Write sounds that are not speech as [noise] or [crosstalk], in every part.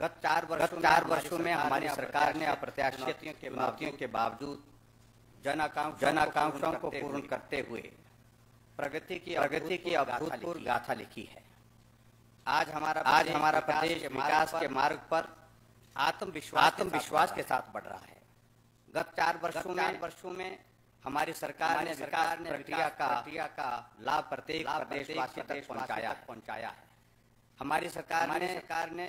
गत चार वर्षों चार वर्षों में हमारी सरकार ने अप्रत्याशित चुनौतियों के बावजूद जन जन आकांक्षाओं को पूर्ण करते हुए प्रगति की प्रगति की अभूतपूर्व गाथा लिखी है आज हमारा आज हमारा प्रदेश विकास के मार्ग पर आत्मविश्वास आत्मविश्वास के साथ बढ़ रहा है गत चार वर्षों में वर्षों में हमारी सरकार ने सरकार ने प्रक्रिया का प्रक्रिया का लाभ प्रत्येक प्रदेशवासी तक पहुंचाया पहुंचाया है हमारी सरकार ने सरकार ने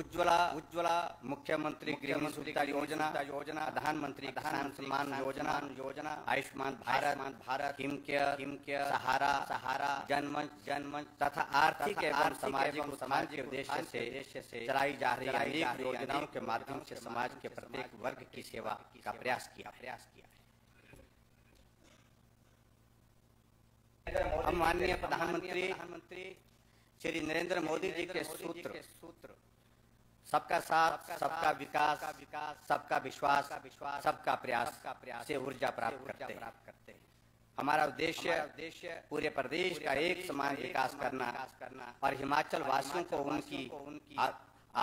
उज्ज्वला उज्ज्वला मुख्यमंत्री गृह सुविधा योजना योजना प्रधानमंत्री किसान सम्मान योजना योजना आयुष्मान भारत भारत हिम केयर हिम केयर सहारा सहारा जनमंच जनमंच तथा आर्थिक एवं सामाजिक समाज के उद्देश्य से उद्देश्य से चलाई जा रही है योजनाओं के माध्यम से समाज के प्रत्येक वर्ग की सेवा का प्रयास किया प्रयास किया हम माननीय प्रधानमंत्री प्रधानमंत्री श्री नरेंद्र मोदी जी के सूत्र सूत्र सबका साथ सबका विकास विकास सबका विश्वास विश्वास सबका प्रयास से ऊर्जा प्राप्त करते हैं हमारा उद्देश्य उद्देश्य पूरे प्रदेश का एक समान विकास करना और हिमाचल वासियों को उनकी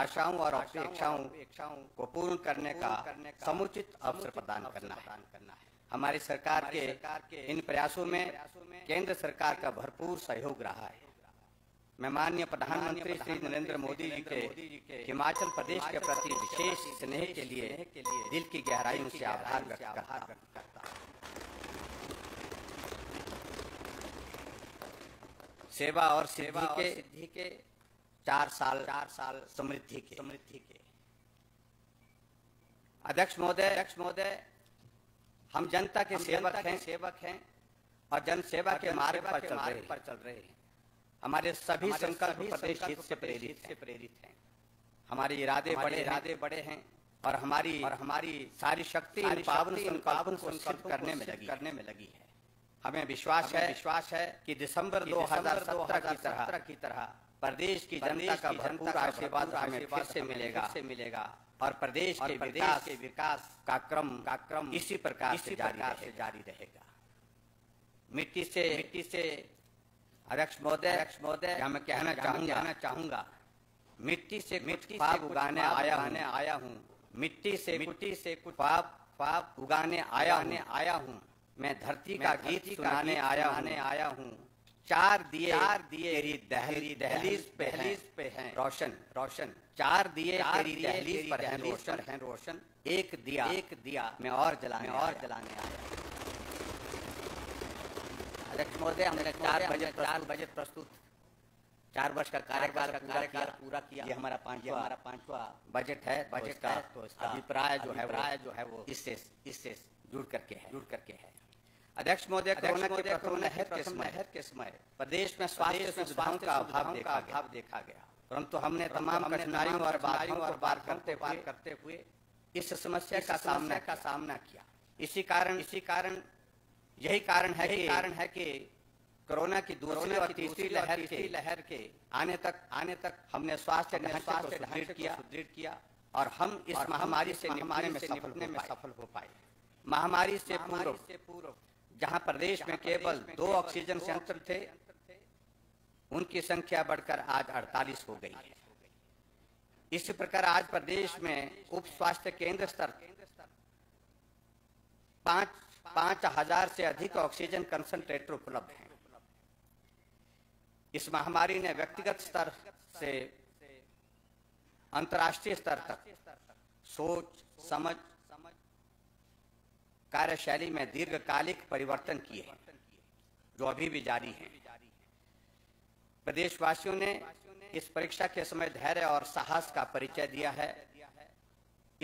आशाओं और अपेक्षाओं को पूर्ण करने का समुचित अवसर प्रदान करना है हमारी सरकार के इन प्रयासों में केंद्र सरकार का भरपूर सहयोग रहा है मैं माननीय प्रधानमंत्री श्री नरेंद्र मोदी जी के हिमाचल प्रदेश के प्रति विशेष स्नेह के लिए दिल की गहराइयों से आभार व्यक्त करता सेवा और सेवा के सिद्धि के चार साल चार साल समृद्धि के समृद्धि के अध्यक्ष महोदय अध्यक्ष महोदय हम जनता के सेवक हैं सेवक हैं और जन सेवा के मार्ग पर चल रहे हैं हमारे सभी संकल्प प्रदेश हित से प्रेरित से प्रेरित हैं हमारे इरादे बड़े इरादे बड़े हैं और हमारी और हमारी सारी शक्ति पावन संकल्पों को सिद्ध करने में लगी करने में लगी है हमें विश्वास है विश्वास है कि दिसंबर 2017 की तरह की तरह प्रदेश की जनता का भरपूर आशीर्वाद हमें फिर से मिलेगा से मिलेगा और प्रदेश के विकास के विकास का क्रम का क्रम इसी प्रकार इसी प्रकार से जारी रहेगा मिट्टी से मिट्टी से अध्यक्ष महोदय अध्यक्ष महोदय क्या मैं कहना चाहूंगा चाहूंगा मिट्टी से मिट्टी पाप उगाने आया आने आया हूँ मिट्टी से मिट्टी से कुछ पाप पाप उगाने आया आने आया हूँ मैं धरती का गीत सुनाने आया आने आया हूँ चार दिए चार दिए तेरी दहली दहलीज पे दहलीज पे है रोशन रोशन चार दिए तेरी दहलीज पर हैं रोशन हैं रोशन एक दिया एक दिया मैं और जलाने और जलाने आया अध्यक्ष महोदय हमने चार बजट चार बजट प्रस्तुत चार वर्ष का कार्यकाल कार्यकाल पूरा किया ये हमारा पांचवा हमारा पांचवा बजट है बजट का तो अभिप्राय जो है राय जो है वो इससे इससे जुड़ करके है जुड़ करके है अध्यक्ष महोदय कोरोना के प्रकरण हर के समय हर के समय प्रदेश में स्वास्थ्य सुविधाओं का अभाव देखा अभाव देखा गया परंतु हमने तमाम कठिनाइयों और बाधाओं और बार करते बार करते हुए इस समस्या का सामना का सामना किया इसी कारण इसी कारण यही कारण है यही कारण है कि कोरोना की दूसरी और तीसरी लहर के लहर के आने तक आने तक हमने स्वास्थ्य स्वास्थ्य ढांचे किया सुदृढ़ किया और हम इस महामारी से निपटने में निपटने में सफल हो पाए महामारी से पूर्व से पूर्व जहां प्रदेश में केवल दो ऑक्सीजन संयंत्र थे उनकी संख्या बढ़कर आज 48 हो गई है इसी प्रकार आज प्रदेश में उप स्वास्थ्य केंद्र स्तर पांच पांच हजार से अधिक ऑक्सीजन कंसंट्रेटर उपलब्ध हैं इस महामारी ने व्यक्तिगत स्तर से अंतर्राष्ट्रीय स्तर तक सोच समझ कार्यशैली में दीर्घकालिक परिवर्तन किए हैं जो अभी भी जारी हैं प्रदेशवासियों ने इस परीक्षा के समय धैर्य और साहस का परिचय दिया है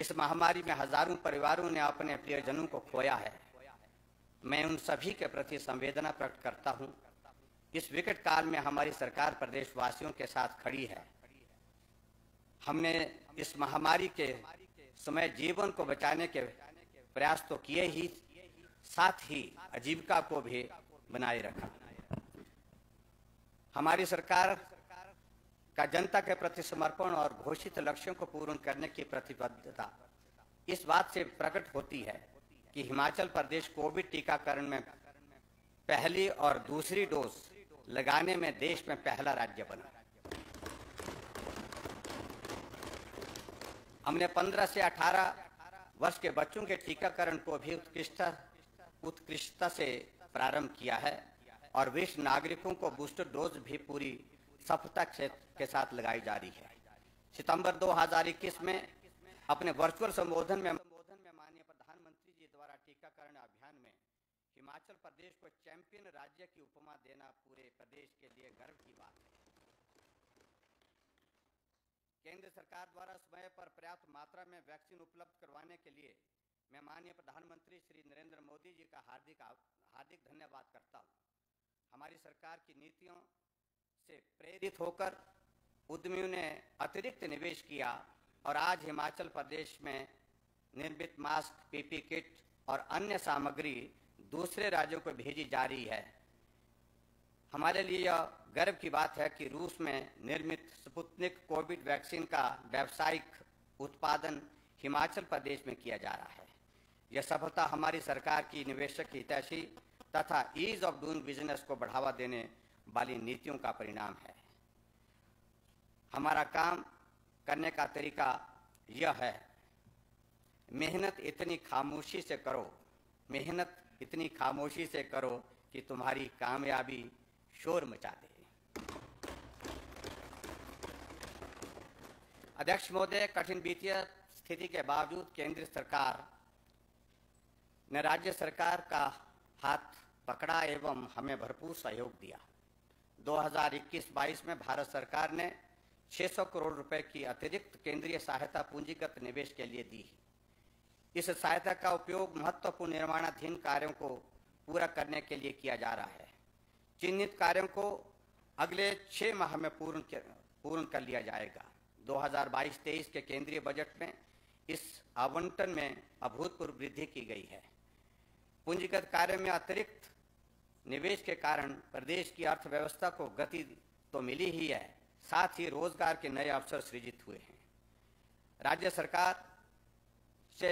इस महामारी में हजारों परिवारों ने अपने प्रियजनों को खोया है मैं उन सभी के प्रति संवेदना प्रकट करता हूं इस विकट काल में हमारी सरकार प्रदेशवासियों के साथ खड़ी है हमने इस महामारी के समय जीवन को बचाने के प्रयास तो किए ही साथ ही आजीविका को भी बनाए रखा हमारी सरकार का जनता के प्रति समर्पण और घोषित लक्ष्यों को पूर्ण करने की प्रतिबद्धता इस बात से प्रकट होती है कि हिमाचल प्रदेश कोविड टीकाकरण में पहली और दूसरी डोज लगाने में देश में पहला राज्य बना हमने 15 से 18 वर्ष के बच्चों के टीकाकरण को भी उत्कृष्टता उत्कृष्टता से प्रारंभ किया है और विश्व नागरिकों को बूस्टर डोज भी पूरी सफलता के साथ लगाई जा रही है सितंबर 2021 में अपने वर्चुअल संबोधन में प्रदेश को चैंपियन राज्य की उपमा देना पूरे प्रदेश के लिए गर्व की बात है केंद्र सरकार द्वारा समय पर पर्याप्त मात्रा में वैक्सीन उपलब्ध करवाने के लिए मैं माननीय प्रधानमंत्री श्री नरेंद्र मोदी जी का हार्दिक हार्दिक धन्यवाद करता हूँ हमारी सरकार की नीतियों से प्रेरित होकर उद्यमियों ने अतिरिक्त निवेश किया और आज हिमाचल प्रदेश में निर्मित मास्क पीपी किट और अन्य सामग्री दूसरे राज्यों को भेजी जा रही है हमारे लिए यह गर्व की बात है कि रूस में निर्मित स्पुतनिक कोविड वैक्सीन का व्यावसायिक उत्पादन हिमाचल प्रदेश में किया जा रहा है यह सफलता हमारी सरकार की निवेशक हितैषी तथा ईज ऑफ डूइंग बिजनेस को बढ़ावा देने वाली नीतियों का परिणाम है हमारा काम करने का तरीका यह है मेहनत इतनी खामोशी से करो मेहनत इतनी खामोशी से करो कि तुम्हारी कामयाबी शोर मचा दे अध्यक्ष महोदय कठिन वित्तीय स्थिति के बावजूद केंद्र सरकार ने राज्य सरकार का हाथ पकड़ा एवं हमें भरपूर सहयोग दिया 2021-22 में भारत सरकार ने 600 करोड़ रुपए की अतिरिक्त केंद्रीय सहायता पूंजीगत निवेश के लिए दी इस सहायता का उपयोग महत्वपूर्ण निर्माणाधीन कार्यों को पूरा करने के लिए किया जा रहा है चिन्हित कार्यों को अगले छः माह में पूर्ण पूर्ण कर लिया जाएगा 2022-23 के केंद्रीय बजट में इस आवंटन में अभूतपूर्व वृद्धि की गई है पूंजीगत कार्य में अतिरिक्त निवेश के कारण प्रदेश की अर्थव्यवस्था को गति तो मिली ही है साथ ही रोजगार के नए अवसर सृजित हुए हैं राज्य सरकार से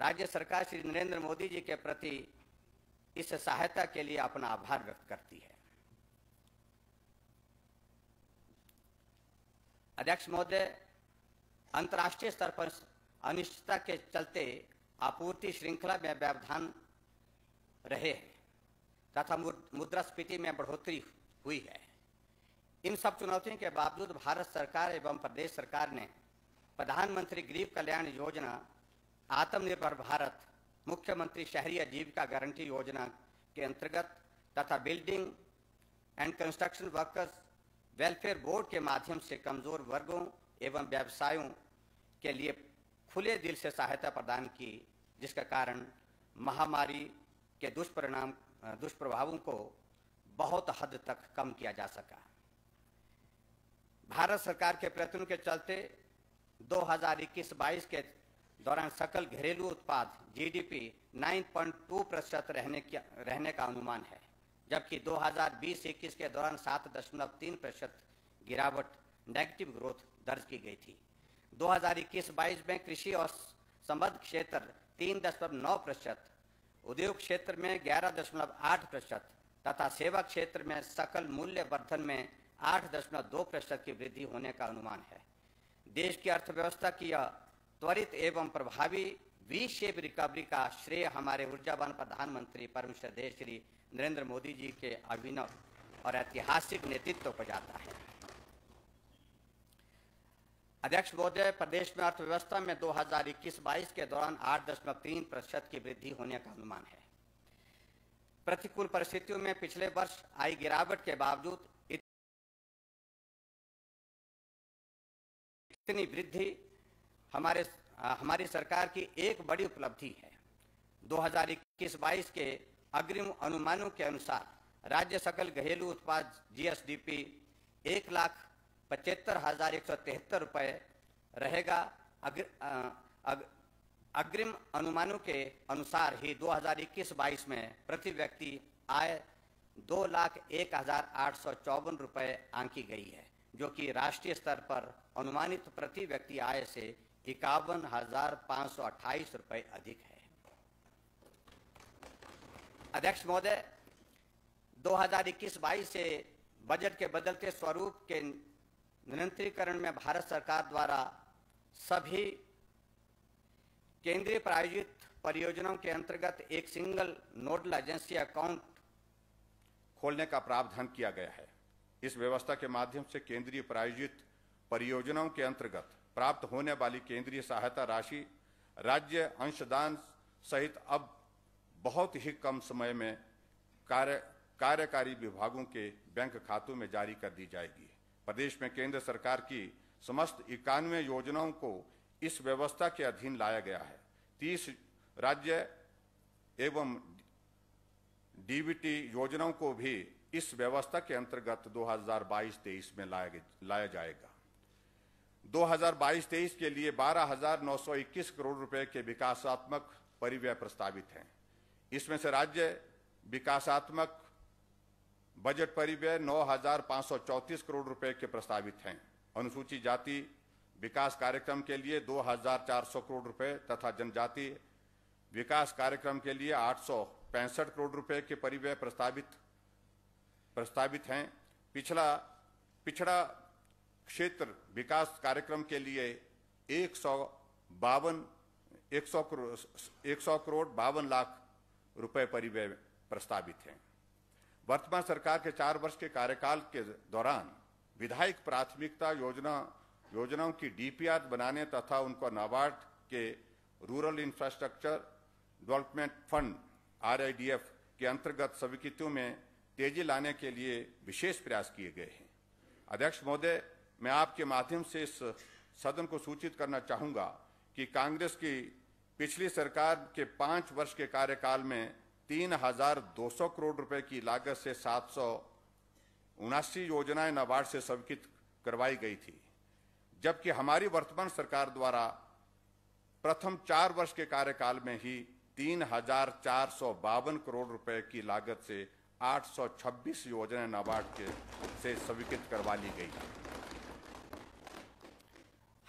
राज्य सरकार श्री नरेंद्र मोदी जी के प्रति इस सहायता के लिए अपना आभार व्यक्त करती है अध्यक्ष महोदय अंतर्राष्ट्रीय स्तर पर अनिश्चितता के चलते आपूर्ति श्रृंखला में व्यवधान रहे हैं तथा मुद्रास्फीति में बढ़ोतरी हुई है इन सब चुनौतियों के बावजूद भारत सरकार एवं प्रदेश सरकार ने प्रधानमंत्री गरीब कल्याण योजना आत्मनिर्भर भारत मुख्यमंत्री शहरी आजीविका गारंटी योजना के अंतर्गत तथा building and construction workers welfare board के माध्यम से कमजोर वर्गों एवं व्यवसायों के लिए खुले दिल से सहायता प्रदान की जिसका कारण महामारी के दुष्परिणाम दुष्प्रभावों को बहुत हद तक कम किया जा सका भारत सरकार के प्रयत्नों के चलते 2021-22 के दौरान सकल घरेलू उत्पाद जीडीपी 9.2 प्रतिशत रहने, रहने का अनुमान है जबकि 2020-21 के दौरान 7.3 प्रतिशत गिरावट नेगेटिव ग्रोथ दर्ज की गई थी 2021-22 में कृषि और संबद्ध क्षेत्र 3.9 प्रतिशत उद्योग क्षेत्र में 11.8 प्रतिशत तथा सेवा क्षेत्र में सकल मूल्य वर्धन में 8.2 प्रतिशत की वृद्धि होने का अनुमान है देश की अर्थव्यवस्था की यह त्वरित एवं प्रभावी वी शेप रिकवरी का श्रेय हमारे ऊर्जावान प्रधानमंत्री परम श्रद्धेय श्री नरेंद्र मोदी जी के अभिनव और ऐतिहासिक नेतृत्व को जाता है अध्यक्ष महोदय प्रदेश में अर्थव्यवस्था में 2021-22 के दौरान 8.3 प्रतिशत की वृद्धि होने का अनुमान है प्रतिकूल परिस्थितियों में पिछले वर्ष आई गिरावट के बावजूद इतनी वृद्धि हमारे हमारी सरकार की एक बड़ी उपलब्धि है 2021-22 के अग्रिम अनुमानों के अनुसार राज्य सकल घरेलू उत्पाद जीएसडीपी एक लाख पचहत्तर हजार एक सौ तिहत्तर रुपये रहेगा अग्र, अग, अग्रिम अनुमानों के अनुसार ही 2021-22 में प्रति व्यक्ति आय दो लाख एक हजार आठ सौ चौवन रुपये आंकी गई है जो कि राष्ट्रीय स्तर पर अनुमानित प्रति व्यक्ति आय से इक्यावन हजार पांच सौ अट्ठाईस रुपए अधिक है अध्यक्ष महोदय 2021-22 से बजट के बदलते स्वरूप के नियंत्रीकरण में भारत सरकार द्वारा सभी केंद्रीय प्रायोजित परियोजनाओं के अंतर्गत एक सिंगल नोडल एजेंसी अकाउंट खोलने का प्रावधान किया गया है इस व्यवस्था के माध्यम से केंद्रीय प्रायोजित परियोजनाओं के अंतर्गत प्राप्त होने वाली केंद्रीय सहायता राशि राज्य अंशदान सहित अब बहुत ही कम समय में कार्य कार्यकारी विभागों के बैंक खातों में जारी कर दी जाएगी प्रदेश में केंद्र सरकार की समस्त इक्यानवे योजनाओं को इस व्यवस्था के अधीन लाया गया है तीस राज्य एवं डीबीटी योजनाओं को भी इस व्यवस्था के अंतर्गत 2022-23 में लाया लाया जाएगा 2022-23 के लिए 12,921 करोड़ रुपए के विकासात्मक परिव्यय प्रस्तावित हैं इसमें से राज्य विकासात्मक बजट परिव्यय 9,534 करोड़ रुपए के प्रस्तावित हैं अनुसूचित जाति विकास कार्यक्रम के लिए 2,400 करोड़ रुपए तथा जनजाति विकास कार्यक्रम के लिए आठ करोड़ रुपए के परिव्यय प्रस्तावित प्रस्तावित हैं पिछला पिछड़ा क्षेत्र विकास कार्यक्रम के लिए एक सौ बावन एक सौ एक सौ करोड़ बावन लाख रुपए परिव्यय प्रस्तावित हैं वर्तमान सरकार के चार वर्ष के कार्यकाल के दौरान विधायक प्राथमिकता योजना योजनाओं की डीपीआर बनाने तथा उनको नाबार्ड के rural infrastructure development fund RIDF के अंतर्गत स्वीकृतियों में तेजी लाने के लिए विशेष प्रयास किए गए हैं अध्यक्ष महोदय मैं आपके माध्यम से इस सदन को सूचित करना चाहूंगा कि कांग्रेस की पिछली सरकार के पांच वर्ष के कार्यकाल में तीन हजार दो सौ करोड़ रुपए की लागत से सात सौ उनासी योजनाएं नाबार्ड से स्वीकृत करवाई गई थी जबकि हमारी वर्तमान सरकार द्वारा प्रथम चार वर्ष के कार्यकाल में ही तीन हजार चार सौ बावन करोड़ रुपए की लागत से आठ छब्बीस योजनाएं नाबार्ड के से स्वीकृत करवा ली गई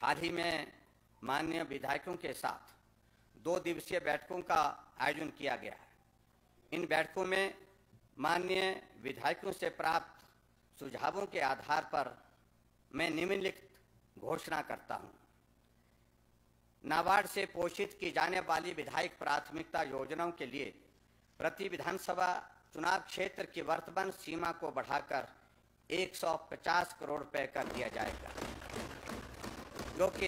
हाल ही में माननीय विधायकों के साथ दो दिवसीय बैठकों का आयोजन किया गया है इन बैठकों में माननीय विधायकों से प्राप्त सुझावों के आधार पर मैं निम्नलिखित घोषणा करता हूँ नाबार्ड से पोषित की जाने वाली विधायक प्राथमिकता योजनाओं के लिए प्रति विधानसभा चुनाव क्षेत्र की वर्तमान सीमा को बढ़ाकर 150 करोड़ रुपये कर दिया जाएगा जो कि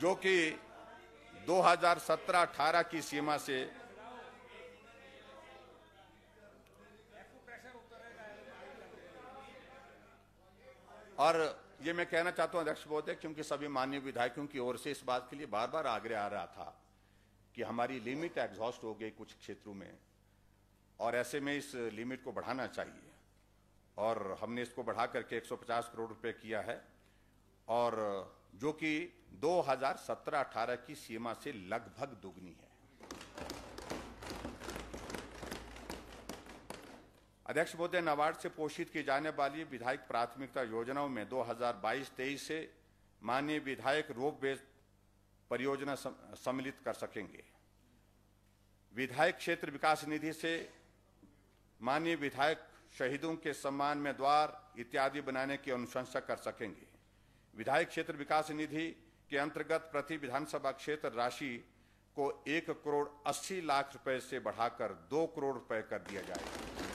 जो कि 2017-18 की सीमा से और ये मैं कहना चाहता हूं अध्यक्ष महोदय क्योंकि सभी माननीय विधायकों की ओर से इस बात के लिए बार बार आग्रह आ रहा था कि हमारी लिमिट एग्जॉस्ट हो गई कुछ क्षेत्रों में और ऐसे में इस लिमिट को बढ़ाना चाहिए और हमने इसको बढ़ा करके 150 करोड़ रुपए किया है और जो कि 2017-18 की सीमा से लगभग दुगनी है अध्यक्ष महोदय नाबार्ड से पोषित की जाने वाली विधायक प्राथमिकता योजनाओं में 2022-23 से माननीय विधायक रोप बेस परियोजना सम्मिलित कर सकेंगे विधायक क्षेत्र विकास निधि से माननीय विधायक शहीदों के सम्मान में द्वार इत्यादि बनाने की अनुशंसा कर सकेंगे विधायक क्षेत्र विकास निधि के अंतर्गत प्रति विधानसभा क्षेत्र राशि को एक करोड़ अस्सी लाख रुपए से बढ़ाकर दो करोड़ रुपए कर दिया जाएगा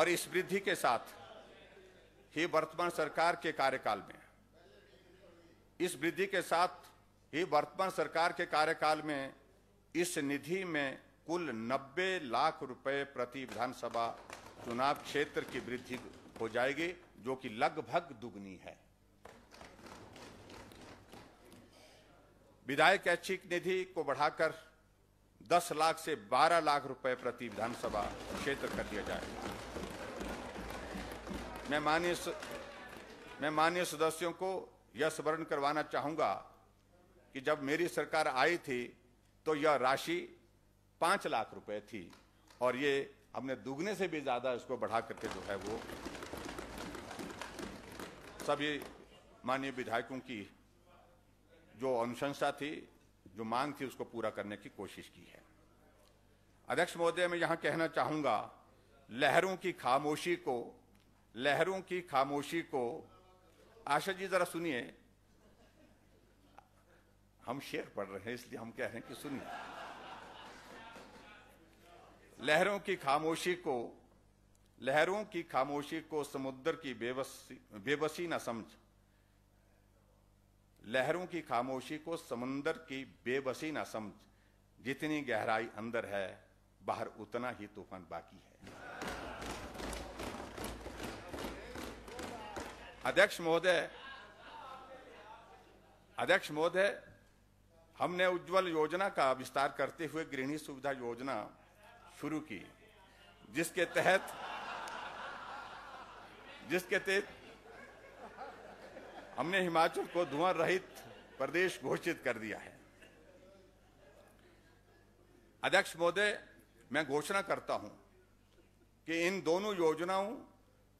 और इस वृद्धि के साथ ही वर्तमान सरकार के कार्यकाल में इस वृद्धि के साथ ही वर्तमान सरकार के कार्यकाल में इस निधि में कुल 90 लाख रुपए प्रति विधानसभा चुनाव क्षेत्र की वृद्धि हो जाएगी जो कि लगभग दुगनी है विधायक ऐच्छिक निधि को बढ़ाकर 10 लाख से 12 लाख रुपए प्रति विधानसभा क्षेत्र कर दिया जाएगा मैं माननीय मैं माननीय सदस्यों को यह स्मरण करवाना चाहूँगा कि जब मेरी सरकार आई थी तो यह राशि पाँच लाख रुपए थी और ये हमने दुगने से भी ज़्यादा इसको बढ़ा करके जो है वो सभी माननीय विधायकों की जो अनुशंसा थी जो मांग थी उसको पूरा करने की कोशिश की है अध्यक्ष महोदय मैं यहाँ कहना चाहूँगा लहरों की खामोशी को लहरों की खामोशी को आशा जी जरा सुनिए हम शेर पढ़ रहे हैं इसलिए हम कह रहे हैं कि सुनिए लहरों की खामोशी को लहरों की खामोशी को समुद्र की बेबसी बेबसी ना समझ लहरों की खामोशी को समुद्र की बेबसी ना समझ जितनी गहराई अंदर है बाहर उतना ही तूफान बाकी है अध्यक्ष महोदय अध्यक्ष महोदय हमने उज्जवल योजना का विस्तार करते हुए गृहिणी सुविधा योजना शुरू की जिसके तहत जिसके तहत हमने हिमाचल को धुआं रहित प्रदेश घोषित कर दिया है अध्यक्ष महोदय मैं घोषणा करता हूं कि इन दोनों योजनाओं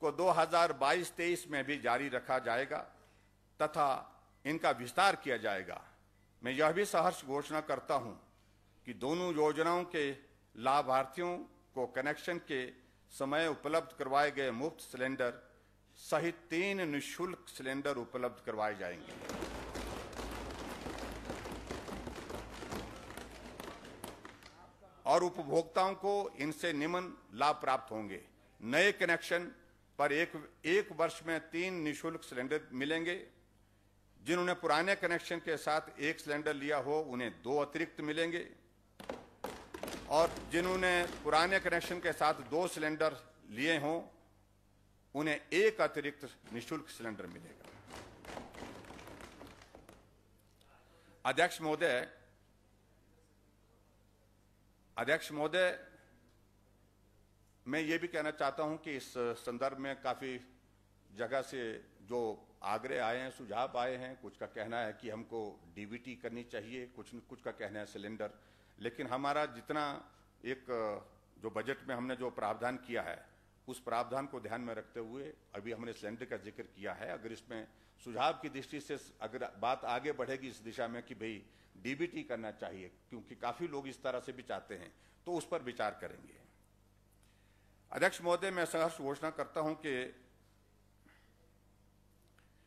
को 2022-23 में भी जारी रखा जाएगा तथा इनका विस्तार किया जाएगा मैं यह भी सहर्ष घोषणा करता हूं कि दोनों योजनाओं के लाभार्थियों को कनेक्शन के समय उपलब्ध करवाए गए मुफ्त सिलेंडर सहित तीन निशुल्क सिलेंडर उपलब्ध करवाए जाएंगे और उपभोक्ताओं को इनसे निम्न लाभ प्राप्त होंगे नए कनेक्शन पर एक एक वर्ष में तीन निशुल्क सिलेंडर मिलेंगे जिन्होंने पुराने कनेक्शन के साथ एक सिलेंडर लिया हो उन्हें दो अतिरिक्त मिलेंगे और जिन्होंने पुराने कनेक्शन के साथ दो सिलेंडर लिए हों उन्हें एक अतिरिक्त निशुल्क सिलेंडर मिलेगा अध्यक्ष महोदय अध्यक्ष महोदय मैं ये भी कहना चाहता हूं कि इस संदर्भ में काफ़ी जगह से जो आग्रह आए हैं सुझाव आए हैं कुछ का कहना है कि हमको डीबीटी करनी चाहिए कुछ न कुछ का कहना है सिलेंडर लेकिन हमारा जितना एक जो बजट में हमने जो प्रावधान किया है उस प्रावधान को ध्यान में रखते हुए अभी हमने सिलेंडर का जिक्र किया है अगर इसमें सुझाव की दृष्टि से अगर बात आगे बढ़ेगी इस दिशा में कि भाई डीबीटी करना चाहिए क्योंकि काफ़ी लोग इस तरह से भी चाहते हैं तो उस पर विचार करेंगे अध्यक्ष महोदय मैं सहर्ष घोषणा करता हूं कि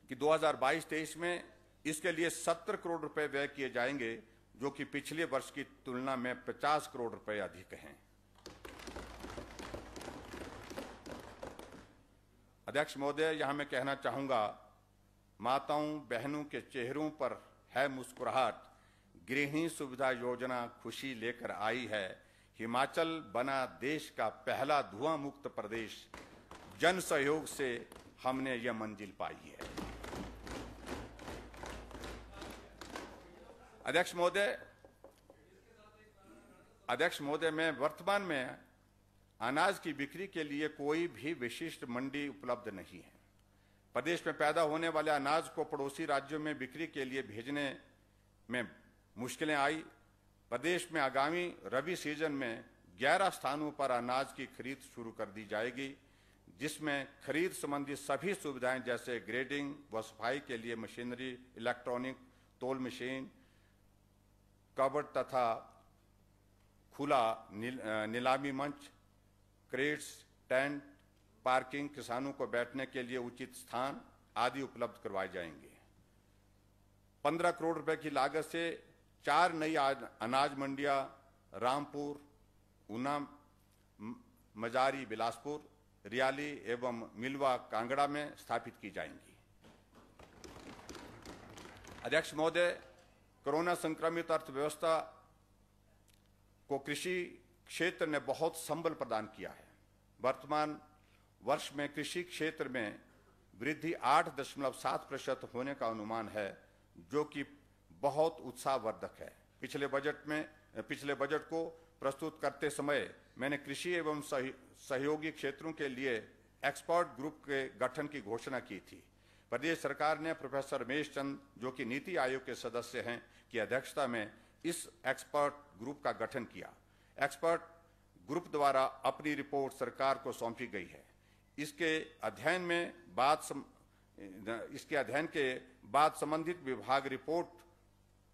कि 2022-23 में इसके लिए 70 करोड़ रुपए व्यय किए जाएंगे जो कि पिछले वर्ष की तुलना में 50 करोड़ रुपए अधिक हैं अध्यक्ष महोदय यहां मैं कहना चाहूंगा माताओं बहनों के चेहरों पर है मुस्कुराहट गृहिणी सुविधा योजना खुशी लेकर आई है हिमाचल बना देश का पहला धुआं मुक्त प्रदेश जन सहयोग से हमने यह मंजिल पाई है अध्यक्ष महोदय अध्यक्ष महोदय में वर्तमान में अनाज की बिक्री के लिए कोई भी विशिष्ट मंडी उपलब्ध नहीं है प्रदेश में पैदा होने वाले अनाज को पड़ोसी राज्यों में बिक्री के लिए भेजने में मुश्किलें आई प्रदेश में आगामी रबी सीजन में 11 स्थानों पर अनाज की खरीद शुरू कर दी जाएगी जिसमें खरीद संबंधी सभी सुविधाएं जैसे ग्रेडिंग व सफाई के लिए मशीनरी इलेक्ट्रॉनिक तोल मशीन कवर तथा खुला निल, नीलामी मंच क्रेट्स टेंट पार्किंग किसानों को बैठने के लिए उचित स्थान आदि उपलब्ध करवाए जाएंगे 15 करोड़ रुपए की लागत से चार नई अनाज मंडियां रामपुर ऊना मजारी बिलासपुर रियाली एवं मिलवा कांगड़ा में स्थापित की जाएंगी अध्यक्ष महोदय कोरोना संक्रमित अर्थव्यवस्था को कृषि क्षेत्र ने बहुत संबल प्रदान किया है वर्तमान वर्ष में कृषि क्षेत्र में वृद्धि 8.7 प्रतिशत होने का अनुमान है जो कि बहुत उत्साहवर्धक है पिछले बजट में पिछले बजट को प्रस्तुत करते समय मैंने कृषि एवं सहयोगी क्षेत्रों के लिए एक्सपर्ट ग्रुप के गठन की घोषणा की थी प्रदेश सरकार ने प्रोफेसर रमेश चंद जो कि नीति आयोग के सदस्य हैं की अध्यक्षता में इस एक्सपर्ट ग्रुप का गठन किया एक्सपर्ट ग्रुप द्वारा अपनी रिपोर्ट सरकार को सौंपी गई है इसके अध्ययन में बात सम, इसके अध्ययन के बाद संबंधित विभाग रिपोर्ट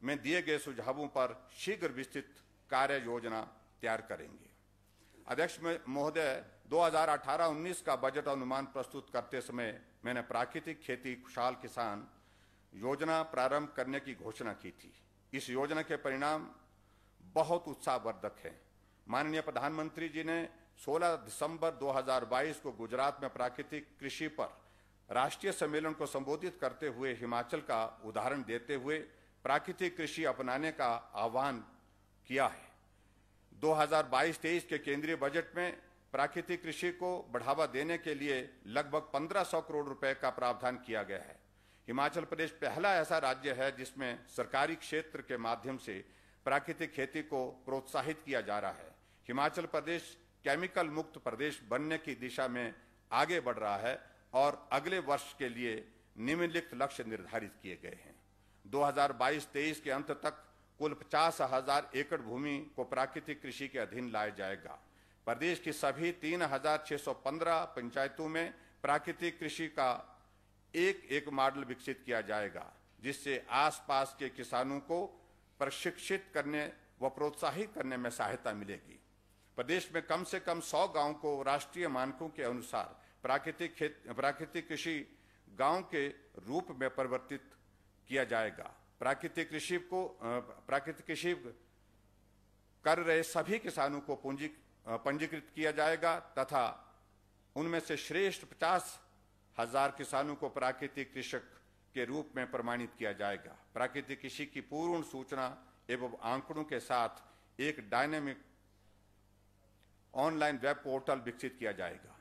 में दिए गए सुझावों पर शीघ्र विस्तृत कार्य योजना तैयार करेंगे अध्यक्ष महोदय 2018-19 का बजट अनुमान प्रस्तुत करते समय मैंने प्राकृतिक खेती खुशहाल किसान योजना प्रारंभ करने की घोषणा की थी इस योजना के परिणाम बहुत उत्साहवर्धक हैं माननीय प्रधानमंत्री जी ने 16 दिसंबर 2022 को गुजरात में प्राकृतिक कृषि पर राष्ट्रीय सम्मेलन को संबोधित करते हुए हिमाचल का उदाहरण देते हुए प्राकृतिक कृषि अपनाने का आह्वान किया है 2022-23 के केंद्रीय बजट में प्राकृतिक कृषि को बढ़ावा देने के लिए लगभग 1500 करोड़ रुपए का प्रावधान किया गया है हिमाचल प्रदेश पहला ऐसा राज्य है जिसमें सरकारी क्षेत्र के माध्यम से प्राकृतिक खेती को प्रोत्साहित किया जा रहा है हिमाचल प्रदेश केमिकल मुक्त प्रदेश बनने की दिशा में आगे बढ़ रहा है और अगले वर्ष के लिए निम्नलिखित लक्ष्य निर्धारित किए गए हैं 2022-23 के अंत तक कुल पचास हजार एकड़ भूमि को प्राकृतिक कृषि के अधीन लाया जाएगा प्रदेश की सभी 3,615 पंचायतों में प्राकृतिक कृषि का एक एक मॉडल विकसित किया जाएगा जिससे आसपास के किसानों को प्रशिक्षित करने व प्रोत्साहित करने में सहायता मिलेगी प्रदेश में कम से कम 100 गांव को राष्ट्रीय मानकों के अनुसार प्राकृतिक खेत प्राकृतिक कृषि गांव के रूप में परिवर्तित किया जाएगा प्राकृतिक कृषि को प्राकृतिक कृषि कर रहे सभी किसानों को पूंजी पंजीकृत किया जाएगा तथा उनमें से श्रेष्ठ पचास हजार किसानों को प्राकृतिक कृषक के रूप में प्रमाणित किया जाएगा प्राकृतिक कृषि की पूर्ण सूचना एवं आंकड़ों के साथ एक डायनेमिक ऑनलाइन वेब पोर्टल विकसित किया जाएगा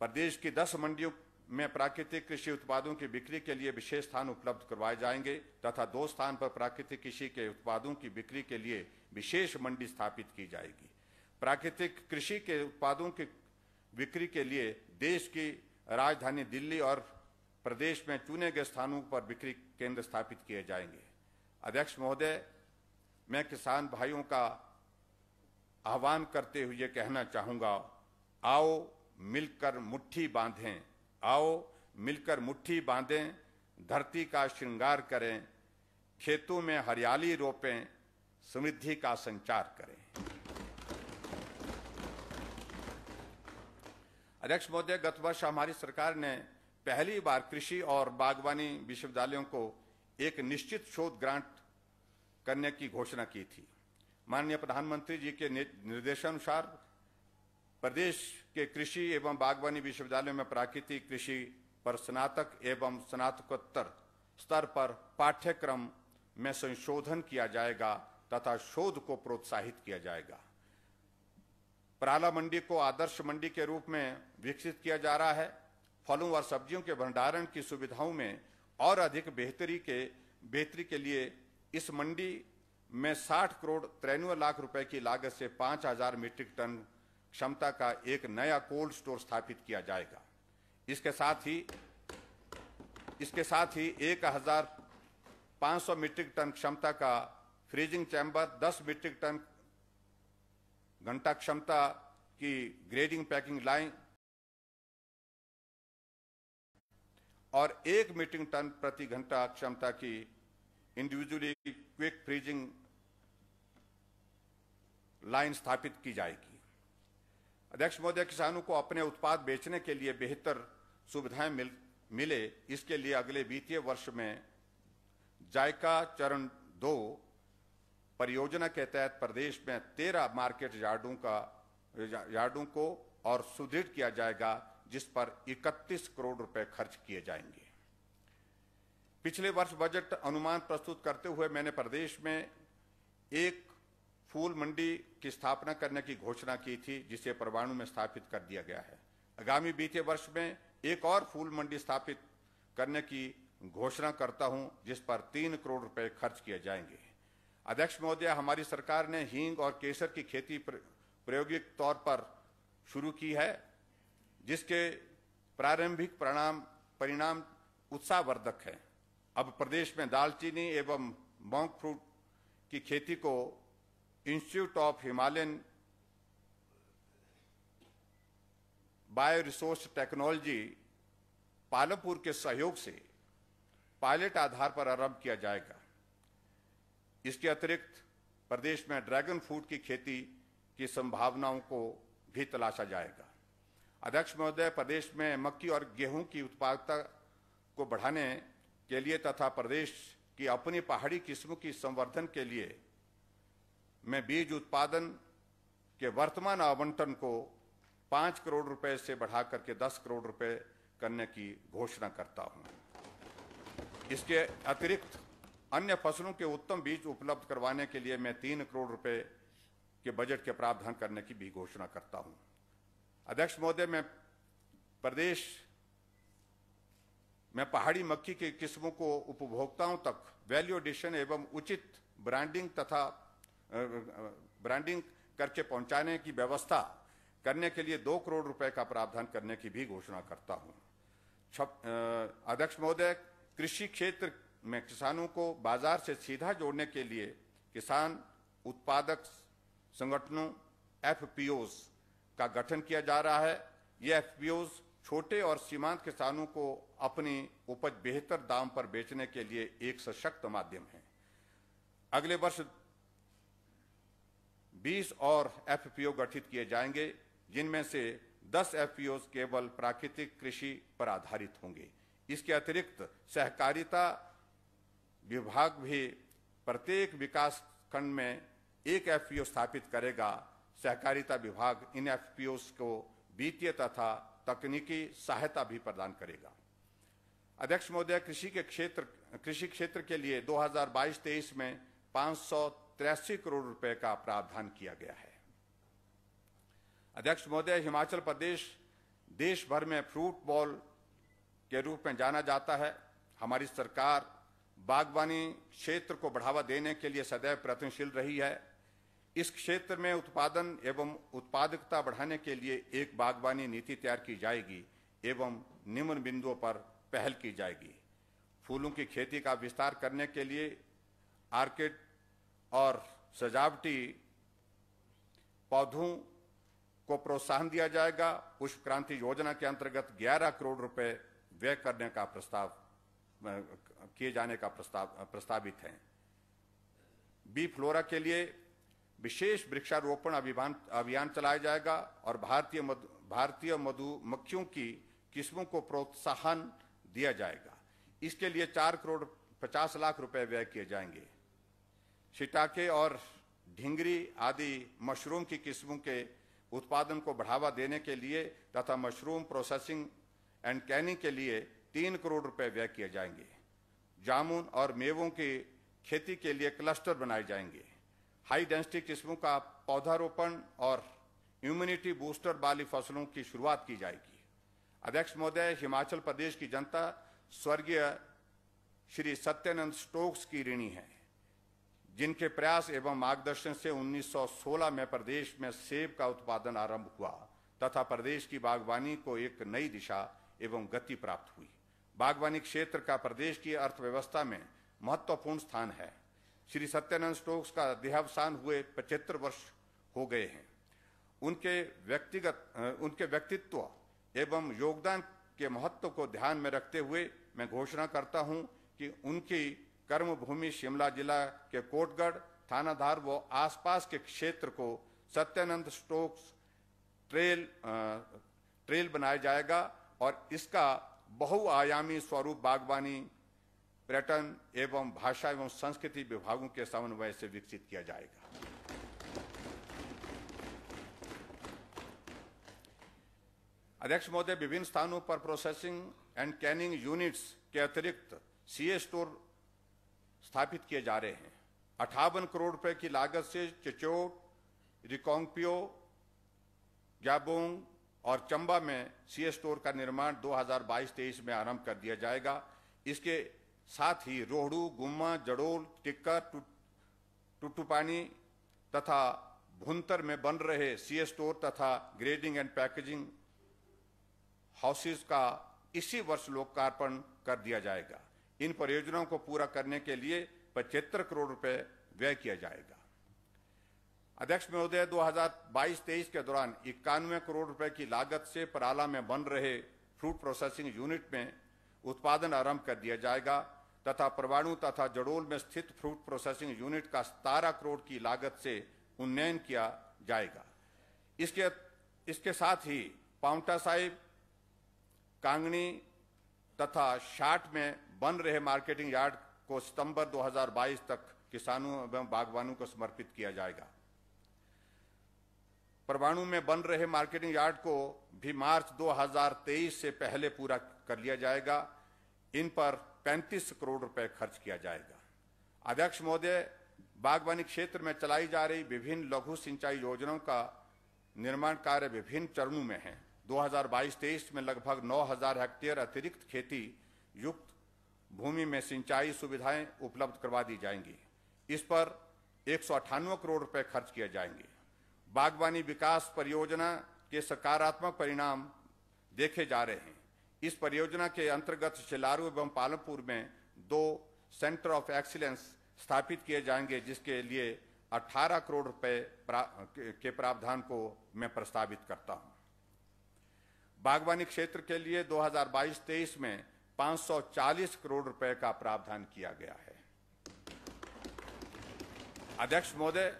प्रदेश की 10 मंडियों में प्राकृतिक कृषि उत्पादों की बिक्री के लिए विशेष स्थान उपलब्ध करवाए जाएंगे तथा दो स्थान पर प्राकृतिक कृषि के उत्पादों की बिक्री के लिए विशेष मंडी स्थापित की जाएगी प्राकृतिक कृषि के उत्पादों की बिक्री के लिए देश की राजधानी दिल्ली और प्रदेश में चुने गए स्थानों पर बिक्री केंद्र स्थापित किए जाएंगे अध्यक्ष महोदय मैं किसान भाइयों का आह्वान करते हुए कहना चाहूंगा आओ मिलकर मुट्ठी बांधें आओ मिलकर मुट्ठी बांधें धरती का श्रृंगार करें खेतों में हरियाली रोपें समृद्धि का संचार करें अध्यक्ष महोदय गत वर्ष हमारी सरकार ने पहली बार कृषि और बागवानी विश्वविद्यालयों को एक निश्चित शोध ग्रांट करने की घोषणा की थी माननीय प्रधानमंत्री जी के निर्देशानुसार प्रदेश के कृषि एवं बागवानी विश्वविद्यालय में प्राकृतिक कृषि पर स्नातक एवं स्नातकोत्तर स्तर पर पाठ्यक्रम में संशोधन किया जाएगा तथा शोध को प्रोत्साहित किया जाएगा पराला मंडी को आदर्श मंडी के रूप में विकसित किया जा रहा है फलों और सब्जियों के भंडारण की सुविधाओं में और अधिक बेहतरी के बेहतरी के लिए इस मंडी में 60 करोड़ तिरानवे लाख रुपए की लागत से 5000 मीट्रिक टन क्षमता का एक नया कोल्ड स्टोर स्थापित किया जाएगा इसके साथ ही इसके साथ ही 1500 मीट्रिक टन क्षमता का फ्रीजिंग चैम्बर 10 मीट्रिक टन घंटा क्षमता की ग्रेडिंग पैकिंग लाइन और एक मीट्रिक टन प्रति घंटा क्षमता की इंडिविजुअली क्विक फ्रीजिंग लाइन स्थापित की जाएगी अध्यक्ष महोदय किसानों को अपने उत्पाद बेचने के लिए बेहतर सुविधाएं मिल, मिले इसके लिए अगले वित्तीय वर्ष में जायका चरण दो परियोजना के तहत प्रदेश में तेरह मार्केट यार्डों का यार्डों को और सुदृढ़ किया जाएगा जिस पर 31 करोड़ रुपए खर्च किए जाएंगे पिछले वर्ष बजट अनुमान प्रस्तुत करते हुए मैंने प्रदेश में एक फूल मंडी की स्थापना करने की घोषणा की थी जिसे परवाणु में स्थापित कर दिया गया है आगामी बीते वर्ष में एक और फूल मंडी स्थापित करने की घोषणा करता हूं जिस पर तीन करोड़ रुपए खर्च किए जाएंगे अध्यक्ष महोदय हमारी सरकार ने हींग और केसर की खेती प्रायोगिक तौर पर शुरू की है जिसके प्रारंभिक परिणाम परिणाम उत्साहवर्धक है अब प्रदेश में दालचीनी एवं मॉन्ग फ्रूट की खेती को institute of Himalayan bioresource technology Palampur के सहयोग से पायलट आधार पर आरंभ किया जाएगा इसके अतिरिक्त प्रदेश में ड्रैगन फ्रूट की खेती की संभावनाओं को भी तलाशा जाएगा अध्यक्ष महोदय प्रदेश में मक्की और गेहूं की उत्पादकता को बढ़ाने के लिए तथा प्रदेश की अपनी पहाड़ी किस्मों की संवर्धन के लिए में बीज उत्पादन के वर्तमान आवंटन को पाँच करोड़ रुपए से बढ़ा करके दस करोड़ रुपए करने की घोषणा करता हूँ इसके अतिरिक्त अन्य फसलों के उत्तम बीज उपलब्ध करवाने के लिए मैं तीन करोड़ रुपए के बजट के प्रावधान करने की भी घोषणा करता हूं अध्यक्ष महोदय मैं प्रदेश में पहाड़ी मक्खी के किस्मों को उपभोक्ताओं तक वैल्यू एडिशन एवं उचित ब्रांडिंग तथा ब्रांडिंग करके पहुंचाने की व्यवस्था करने के लिए दो करोड़ रुपए का प्रावधान करने की भी घोषणा करता हूं अध्यक्ष महोदय कृषि क्षेत्र में किसानों को बाजार से सीधा जोड़ने के लिए किसान उत्पादक संगठनों एफ का गठन किया जा रहा है ये एफ छोटे और सीमांत किसानों को अपनी उपज बेहतर दाम पर बेचने के लिए एक सशक्त माध्यम है अगले वर्ष 20 और एफपीओ गठित किए जाएंगे जिनमें से 10 एफपीओ केवल प्राकृतिक कृषि पर आधारित होंगे इसके अतिरिक्त सहकारिता विभाग भी प्रत्येक विकास खंड में एक एफपीओ स्थापित करेगा सहकारिता विभाग इन एफपीओ को वित्तीय तथा तकनीकी सहायता भी प्रदान करेगा अध्यक्ष महोदय कृषि के क्षेत्र कृषि क्षेत्र के लिए 2022-23 में 500 तिरासी करोड़ रुपए का प्रावधान किया गया है अध्यक्ष महोदय हिमाचल प्रदेश देश भर में फ्रूट बॉल के रूप में जाना जाता है हमारी सरकार बागवानी क्षेत्र को बढ़ावा देने के लिए सदैव प्रयत्नशील रही है इस क्षेत्र में उत्पादन एवं उत्पादकता बढ़ाने के लिए एक बागवानी नीति तैयार की जाएगी एवं निम्न बिंदुओं पर पहल की जाएगी फूलों की खेती का विस्तार करने के लिए आर्किड और सजावटी पौधों को प्रोत्साहन दिया जाएगा पुष्प क्रांति योजना के अंतर्गत 11 करोड़ रुपए व्यय करने का प्रस्ताव किए जाने का प्रस्ताव प्रस्तावित है बी फ्लोरा के लिए विशेष वृक्षारोपण अभियान अभियान चलाया जाएगा और भारतीय मधु भारतीय मधुमक्खियों की किस्मों को प्रोत्साहन दिया जाएगा इसके लिए चार करोड़ पचास लाख रुपए व्यय किए जाएंगे छिटाके और ढिंगरी आदि मशरूम की किस्मों के उत्पादन को बढ़ावा देने के लिए तथा मशरूम प्रोसेसिंग एंड कैनिंग के लिए तीन करोड़ रुपए व्यय किए जाएंगे जामुन और मेवों की खेती के लिए क्लस्टर बनाए जाएंगे हाई डेंसिटी किस्मों का पौधारोपण और इम्यूनिटी बूस्टर वाली फसलों की शुरुआत की जाएगी अध्यक्ष महोदय हिमाचल प्रदेश की जनता स्वर्गीय श्री सत्यानंद स्टोक्स की ऋणी है जिनके प्रयास एवं मार्गदर्शन से 1916 में प्रदेश में सेब का उत्पादन आरंभ हुआ तथा प्रदेश की बागवानी को एक नई दिशा एवं गति प्राप्त हुई बागवानी क्षेत्र का प्रदेश की अर्थव्यवस्था में महत्वपूर्ण स्थान है श्री सत्यानंद स्टोक्स का देहावसान हुए पचहत्तर वर्ष हो गए हैं उनके व्यक्तिगत उनके व्यक्तित्व एवं योगदान के महत्व को ध्यान में रखते हुए मैं घोषणा करता हूं कि उनकी कर्म भूमि शिमला जिला के कोटगढ़ थानाधार व आसपास के क्षेत्र को सत्यानंद स्टोक्स ट्रेल ट्रेल बनाया जाएगा और इसका बहुआयामी स्वरूप बागवानी पर्यटन एवं भाषा एवं संस्कृति विभागों के समन्वय से विकसित किया जाएगा अध्यक्ष महोदय विभिन्न स्थानों पर प्रोसेसिंग एंड कैनिंग यूनिट्स के अतिरिक्त सीए स्टोर स्थापित किए जा रहे हैं अठावन करोड़ रुपए की लागत से चिचोट रिकोंगपियो जाबोंग और चंबा में सी स्टोर का निर्माण 2022-23 में आरंभ कर दिया जाएगा इसके साथ ही रोहड़ू गुम्मा जड़ोल टिक्कर टुटुपानी तथा भुंतर में बन रहे सी स्टोर तथा ग्रेडिंग एंड पैकेजिंग हाउसेस का इसी वर्ष लोकार्पण कर दिया जाएगा इन परियोजनाओं को पूरा करने के लिए पचहत्तर करोड़ रुपए व्यय किया जाएगा अध्यक्ष महोदय 2022-23 के दौरान इक्यानवे करोड़ रुपए की लागत से पराला में बन रहे फ्रूट प्रोसेसिंग यूनिट में उत्पादन आरंभ कर दिया जाएगा तथा परवाणु तथा जड़ोल में स्थित फ्रूट प्रोसेसिंग यूनिट का सतारह करोड़ की लागत से उन्नयन किया जाएगा इसके इसके साथ ही पाउंटा साहिब कांगनी तथा शाट में बन रहे मार्केटिंग यार्ड को सितंबर 2022 तक किसानों एवं बागवानों को समर्पित किया जाएगा परमाणु में बन रहे मार्केटिंग यार्ड को भी मार्च 2023 से पहले पूरा कर लिया जाएगा इन पर 35 करोड़ रुपए खर्च किया जाएगा अध्यक्ष महोदय बागवानी क्षेत्र में चलाई जा रही विभिन्न लघु सिंचाई योजनाओं का निर्माण कार्य विभिन्न चरणों में है 2022-23 में लगभग 9000 हेक्टेयर अतिरिक्त खेती युक्त भूमि में सिंचाई सुविधाएं उपलब्ध करवा दी जाएंगी इस पर एक करोड़ रुपए खर्च किए जाएंगे बागवानी विकास परियोजना के सकारात्मक परिणाम देखे जा रहे हैं इस परियोजना के अंतर्गत शिलारू एवं पालमपुर में दो सेंटर ऑफ एक्सीलेंस स्थापित किए जाएंगे जिसके लिए 18 करोड़ रुपए के प्रावधान को मैं प्रस्तावित करता हूं बागवानी क्षेत्र के लिए 2022-23 में 540 करोड़ रुपए का प्रावधान किया गया है अध्यक्ष महोदय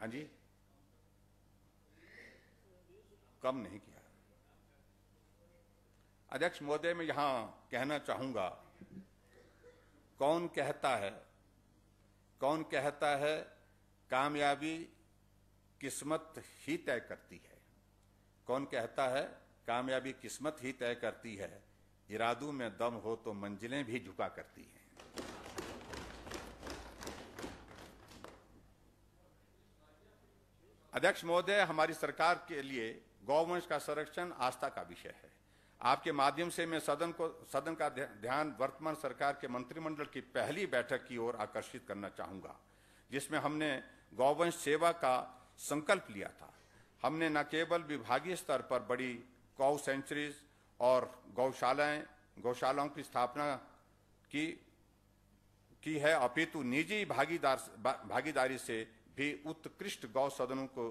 हाँ जी कम नहीं किया अध्यक्ष महोदय मैं यहां कहना चाहूंगा कौन कहता है कौन कहता है कामयाबी किस्मत ही तय करती है कौन कहता है कामयाबी किस्मत ही तय करती है इरादू में दम हो तो मंजिलें भी झुका करती हैं अध्यक्ष महोदय हमारी सरकार के लिए गौवंश का संरक्षण आस्था का विषय है आपके माध्यम से मैं सदन को सदन का ध्यान वर्तमान सरकार के मंत्रिमंडल की पहली बैठक की ओर आकर्षित करना चाहूंगा जिसमें हमने गौवंश सेवा का संकल्प लिया था हमने न केवल विभागीय स्तर पर बड़ी गौ सेंचुरीज और गौशालाएं गौशालाओं की स्थापना की की है अपितु निजी भागीदार भागीदारी से भी उत्कृष्ट गौ सदनों को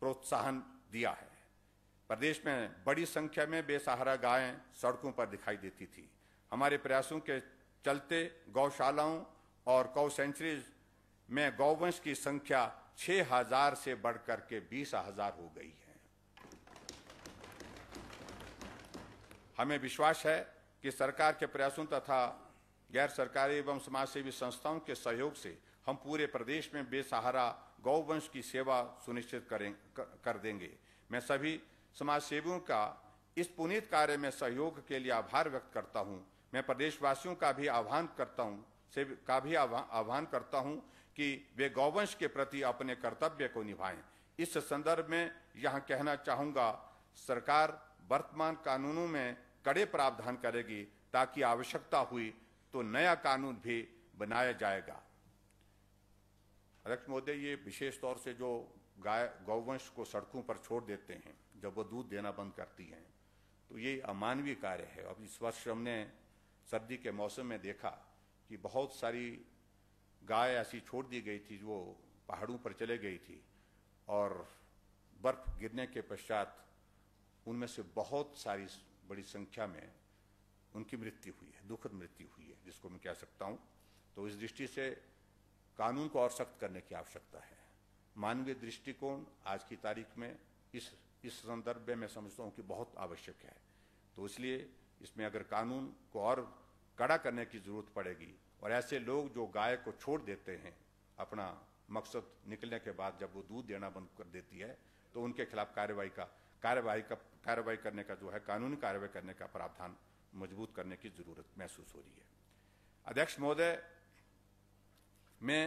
प्रोत्साहन दिया है प्रदेश में बड़ी संख्या में बेसहारा गायें सड़कों पर दिखाई देती थी हमारे प्रयासों के चलते गौशालाओं और गौ सेंचुरीज में गौवंश की संख्या 6000 से बढ़कर के बीस हजार हो गई है हमें विश्वास है कि सरकार के प्रयासों तथा गैर सरकारी एवं समाजसेवी संस्थाओं के सहयोग से हम पूरे प्रदेश में बेसहारा गौवंश की सेवा सुनिश्चित करें कर देंगे मैं सभी समाजसेवियों का इस पुनीत कार्य में सहयोग के लिए आभार व्यक्त करता हूँ मैं प्रदेशवासियों का भी आह्वान करता हूँ से का भी आह्वान करता हूँ कि वे गौवंश के प्रति अपने कर्तव्य को निभाएं इस संदर्भ में यह कहना चाहूँगा सरकार वर्तमान कानूनों में कड़े प्रावधान करेगी ताकि आवश्यकता हुई तो नया कानून भी बनाया जाएगा अध्यक्ष महोदय ये विशेष तौर से जो गाय गौवंश को सड़कों पर छोड़ देते हैं जब वो दूध देना बंद करती हैं तो ये अमानवीय कार्य है अब इस वर्ष हमने सर्दी के मौसम में देखा कि बहुत सारी गाय ऐसी छोड़ दी गई थी जो पहाड़ों पर चले गई थी और बर्फ गिरने के पश्चात उनमें से बहुत सारी बड़ी संख्या में उनकी मृत्यु हुई है दुखद मृत्यु हुई है जिसको मैं कह सकता हूँ तो इस दृष्टि से कानून को और सख्त करने की आवश्यकता है मानवीय दृष्टिकोण आज की तारीख में इस इस संदर्भ में मैं समझता हूँ कि बहुत आवश्यक है तो इसलिए इसमें अगर कानून को और कड़ा करने की जरूरत पड़ेगी और ऐसे लोग जो गाय को छोड़ देते हैं अपना मकसद निकलने के बाद जब वो दूध देना बंद कर देती है तो उनके खिलाफ कार्रवाई का कार्रवाई का कार्रवाई करने का जो है कानूनी कार्रवाई करने का प्रावधान मजबूत करने की जरूरत महसूस हो रही है अध्यक्ष महोदय मैं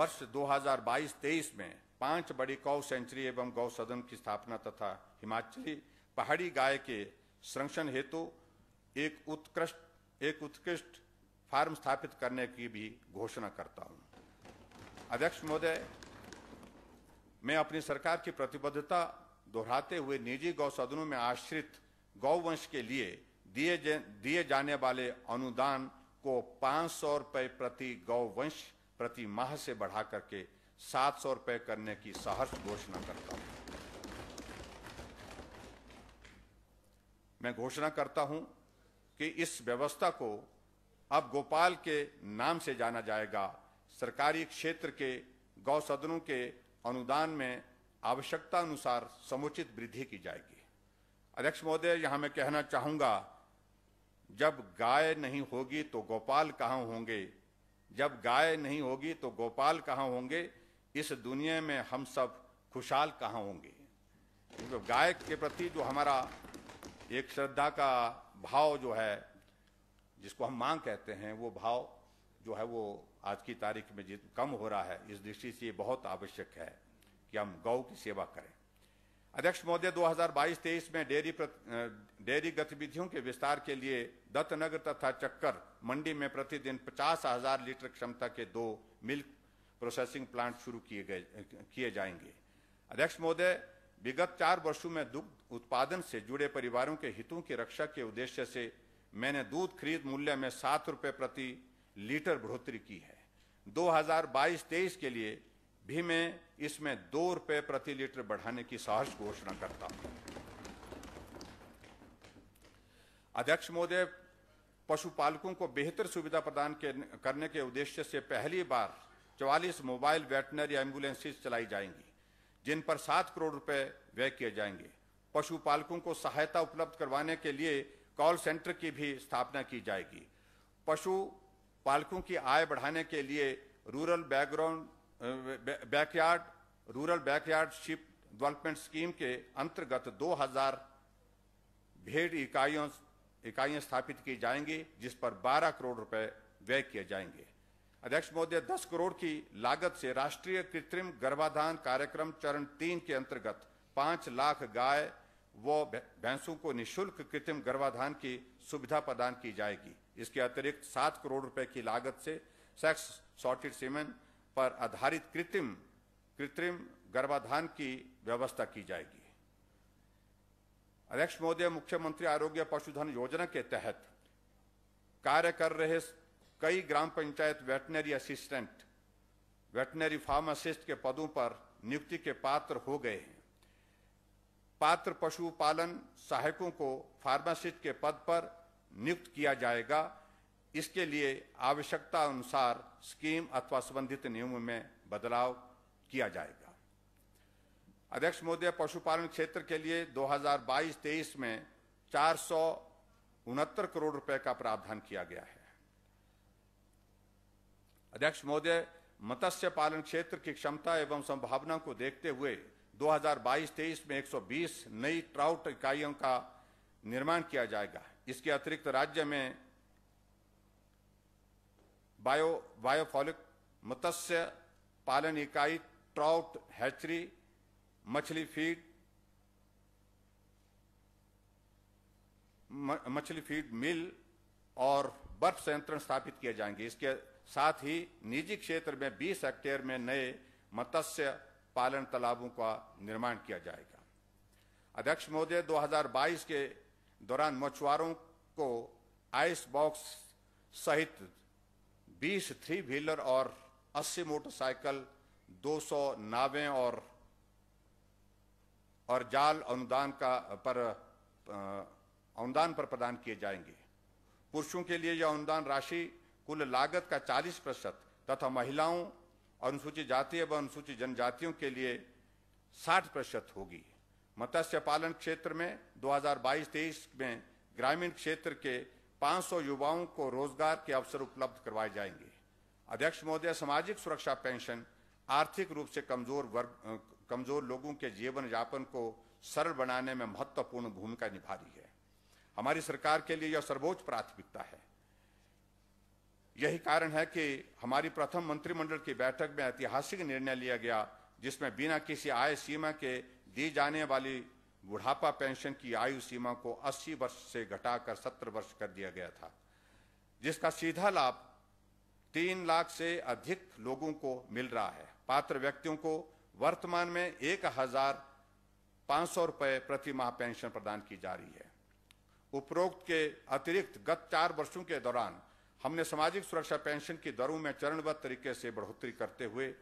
वर्ष 2022-23 में पांच बड़ी गौ सेंचुरी एवं गौ सदन की स्थापना तथा हिमाचली पहाड़ी गाय के संरक्षण हेतु एक उत्कृष्ट एक उत्कृष्ट फार्म स्थापित करने की भी घोषणा करता हूं अध्यक्ष महोदय मैं अपनी सरकार की प्रतिबद्धता दोहराते हुए निजी गौ सदनों में आश्रित गौवंश के लिए दिए दिए जाने वाले अनुदान को पांच सौ रुपये प्रति गौवंश प्रति माह से बढ़ा करके सात सौ रुपये करने की सहर्ष घोषणा करता हूं मैं घोषणा करता हूं कि इस व्यवस्था को अब गोपाल के नाम से जाना जाएगा सरकारी क्षेत्र के गौ सदनों के अनुदान में आवश्यकता अनुसार समुचित वृद्धि की जाएगी अध्यक्ष महोदय यहां मैं कहना चाहूंगा जब गाय नहीं होगी तो गोपाल कहाँ होंगे जब गाय नहीं होगी तो गोपाल कहाँ होंगे इस दुनिया में हम सब खुशहाल कहां होंगे तो गाय के प्रति जो हमारा एक श्रद्धा का भाव जो है जिसको हम मांग कहते हैं वो भाव जो है वो आज की तारीख में कम हो रहा है इस दृष्टि से ये बहुत आवश्यक है कि हम गौ की सेवा करें अध्यक्ष महोदय 2022-23 में डेयरी डेयरी गतिविधियों के विस्तार के लिए दत्तनगर तथा चक्कर मंडी में प्रतिदिन पचास हजार लीटर क्षमता के दो मिल्क प्रोसेसिंग प्लांट शुरू किए गए किए जाएंगे अध्यक्ष महोदय विगत चार वर्षों में दुग्ध उत्पादन से जुड़े परिवारों के हितों की रक्षा के उद्देश्य से मैंने दूध खरीद मूल्य में सात रुपये प्रति लीटर बढ़ोतरी की है 2022-23 के लिए भी मैं इसमें दो रुपए प्रति लीटर बढ़ाने की साहस घोषणा करता अध्यक्ष महोदय पशुपालकों को बेहतर सुविधा प्रदान करने के उद्देश्य से पहली बार चवालीस मोबाइल वेटनरी एम्बुलेंसेज चलाई जाएंगी जिन पर सात करोड़ रुपए व्यय किए जाएंगे पशुपालकों को सहायता उपलब्ध करवाने के लिए कॉल सेंटर की भी स्थापना की जाएगी पशु पालकों की आय बढ़ाने के लिए rural background backyard rural backyard sheep development scheme के अंतर्गत 2000 भेड़ इकाइयों इकाइयां स्थापित की जाएंगी जिस पर 12 करोड़ रुपए व्यय किए जाएंगे अध्यक्ष महोदय 10 करोड़ की लागत से राष्ट्रीय कृत्रिम गर्भाधान कार्यक्रम चरण तीन के अंतर्गत पांच लाख गाय व भैंसों को निशुल्क कृत्रिम गर्भाधान की सुविधा प्रदान की जाएगी इसके अतिरिक्त सात करोड़ रुपए की लागत से सेक्स सॉर्टेड सीमेंट पर आधारित कृत्रिम कृत्रिम गर्भाधान की व्यवस्था की जाएगी अध्यक्ष महोदय मुख्यमंत्री आरोग्य पशुधन योजना के तहत कार्य कर रहे कई ग्राम panchayat veterinary assistant veterinary pharmacist के पदों पर नियुक्ति के पात्र हो गए हैं पात्र पशुपालन सहायकों को फार्मासिस्ट के पद पर नियुक्त किया जाएगा इसके लिए आवश्यकता अनुसार स्कीम अथवा संबंधित नियमों में बदलाव किया जाएगा अध्यक्ष मोदी पशुपालन क्षेत्र के लिए 2022-23 में चार करोड़ रुपए का प्रावधान किया गया है अध्यक्ष महोदय मत्स्य पालन क्षेत्र की क्षमता एवं संभावना को देखते हुए 2022-23 में 120 नई ट्राउट इकाइयों का निर्माण किया जाएगा इसके अतिरिक्त राज्य में बायो बायोफॉलिक मत्स्य पालन इकाई ट्राउट हैचरी मछली फीड मछली फीड मिल और बर्फ संयंत्र स्थापित किए जाएंगे इसके साथ ही निजी क्षेत्र में 20 हेक्टेयर में नए मत्स्य पालन तालाबों का निर्माण किया जाएगा अध्यक्ष महोदय 2022 के दौरान मछुआरों को आइस बॉक्स सहित बीस थ्री व्हीलर और अस्सी मोटरसाइकिल दो सौ नावें और और जाल अनुदान का पर अनुदान पर प्रदान किए जाएंगे पुरुषों के लिए यह अनुदान राशि कुल लागत का 40 प्रतिशत तथा महिलाओं अनुसूचित जाति एवं अनुसूचित जनजातियों के लिए 60 प्रतिशत होगी मत्स्य पालन क्षेत्र में 2022-23 में ग्रामीण क्षेत्र के 500 युवाओं को रोजगार के अवसर उपलब्ध करवाए जाएंगे अध्यक्ष महोदय सामाजिक सुरक्षा पेंशन आर्थिक रूप से कमजोर वर्ग कमजोर लोगों के जीवन यापन को सरल बनाने में महत्वपूर्ण भूमिका निभा रही है हमारी सरकार के लिए यह सर्वोच्च प्राथमिकता है यही कारण है कि हमारी प्रथम मंत्रिमंडल की बैठक में ऐतिहासिक निर्णय लिया गया जिसमें बिना किसी आय सीमा के दी जाने वाली बुढ़ापा पेंशन की आयु सीमा को 80 वर्ष से घटाकर 70 वर्ष कर दिया गया था जिसका सीधा लाभ तीन लाख से अधिक लोगों को मिल रहा है पात्र व्यक्तियों को वर्तमान में एक हजार पांच सौ रुपए प्रति माह पेंशन प्रदान की जा रही है उपरोक्त के अतिरिक्त गत चार वर्षों के दौरान हमने सामाजिक सुरक्षा पेंशन की दरों में चरणबद्ध तरीके से बढ़ोतरी करते हुए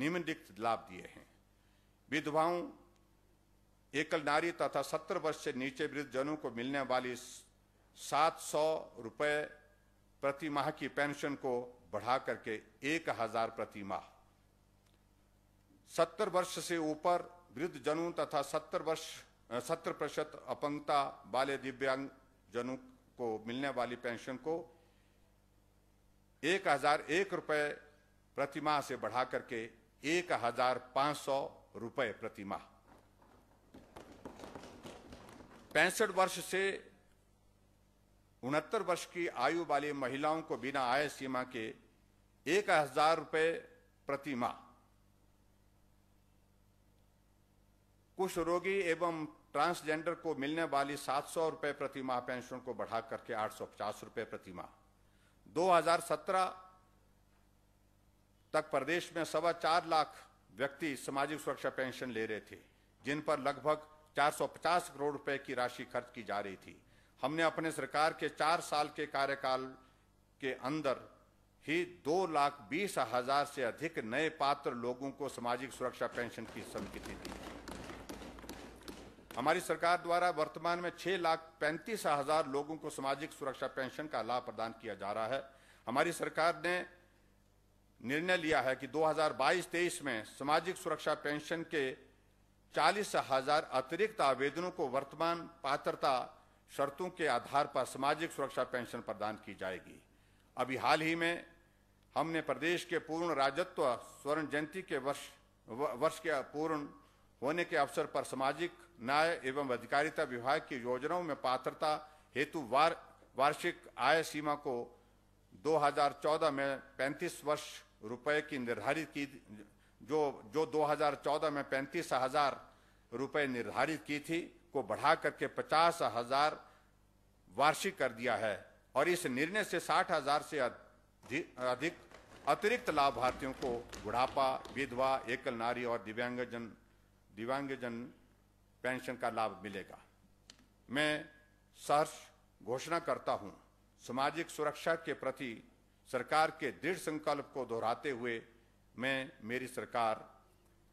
निम्नलिखित लाभ दिए हैं विधवाओं एकल नारी तथा सत्तर वर्ष से नीचे वृद्ध जनों को मिलने वाली सात सौ रुपये प्रति माह की पेंशन को बढ़ा करके एक हजार प्रति माह सत्तर वर्ष से ऊपर वृद्ध जनों तथा सत्तर वर्ष सत्तर प्रतिशत अपंगता वाले दिव्यांग जनों को मिलने वाली पेंशन को एक हजार एक रुपये प्रतिमाह से बढ़ा करके एक हजार पांच सौ रुपये प्रतिमाह पैंसठ वर्ष से उनहत्तर वर्ष की आयु वाली महिलाओं को बिना आय सीमा के एक हजार रुपये प्रति माह कुछ रोगी एवं ट्रांसजेंडर को मिलने वाली सात सौ रुपये प्रति माह पेंशन को बढ़ा करके आठ सौ पचास रुपये प्रति माह 2017 तक प्रदेश में सवा चार लाख व्यक्ति सामाजिक सुरक्षा पेंशन ले रहे थे जिन पर लगभग 450 करोड़ रुपए की राशि खर्च की जा रही थी हमने अपने सरकार के चार साल के कार्यकाल के अंदर ही दो लाख बीस हजार से अधिक नए पात्र लोगों को सामाजिक सुरक्षा पेंशन की स्वीकृति दी हमारी सरकार द्वारा वर्तमान में छह लाख पैंतीस हजार लोगों को सामाजिक सुरक्षा पेंशन का लाभ प्रदान किया जा रहा है हमारी सरकार ने निर्णय लिया है कि 2022-23 में सामाजिक सुरक्षा पेंशन के चालीस हजार अतिरिक्त आवेदनों को वर्तमान पात्रता शर्तों के आधार पर सामाजिक सुरक्षा पेंशन प्रदान की जाएगी अभी हाल ही में हमने प्रदेश के पूर्ण राजत्व स्वर्ण जयंती के वर्ष वर्ष के पूर्ण होने के अवसर पर सामाजिक न्याय एवं अधिकारिता विभाग की योजनाओं में पात्रता हेतु वार, वार्षिक आय सीमा को 2014 में 35 वर्ष रुपए की निर्धारित की जो जो 2014 में पैंतीस हजार रुपए निर्धारित की थी को बढ़ा करके पचास हजार वार्षिक कर दिया है और इस निर्णय से साठ हजार से अधिक अतिरिक्त लाभार्थियों को बुढ़ापा विधवा एकल नारी और दिव्यांगजन दिव्यांगजन पेंशन का लाभ मिलेगा मैं सहर्ष घोषणा करता हूं सामाजिक सुरक्षा के प्रति सरकार के दृढ़ संकल्प को दोहराते हुए मैं मेरी सरकार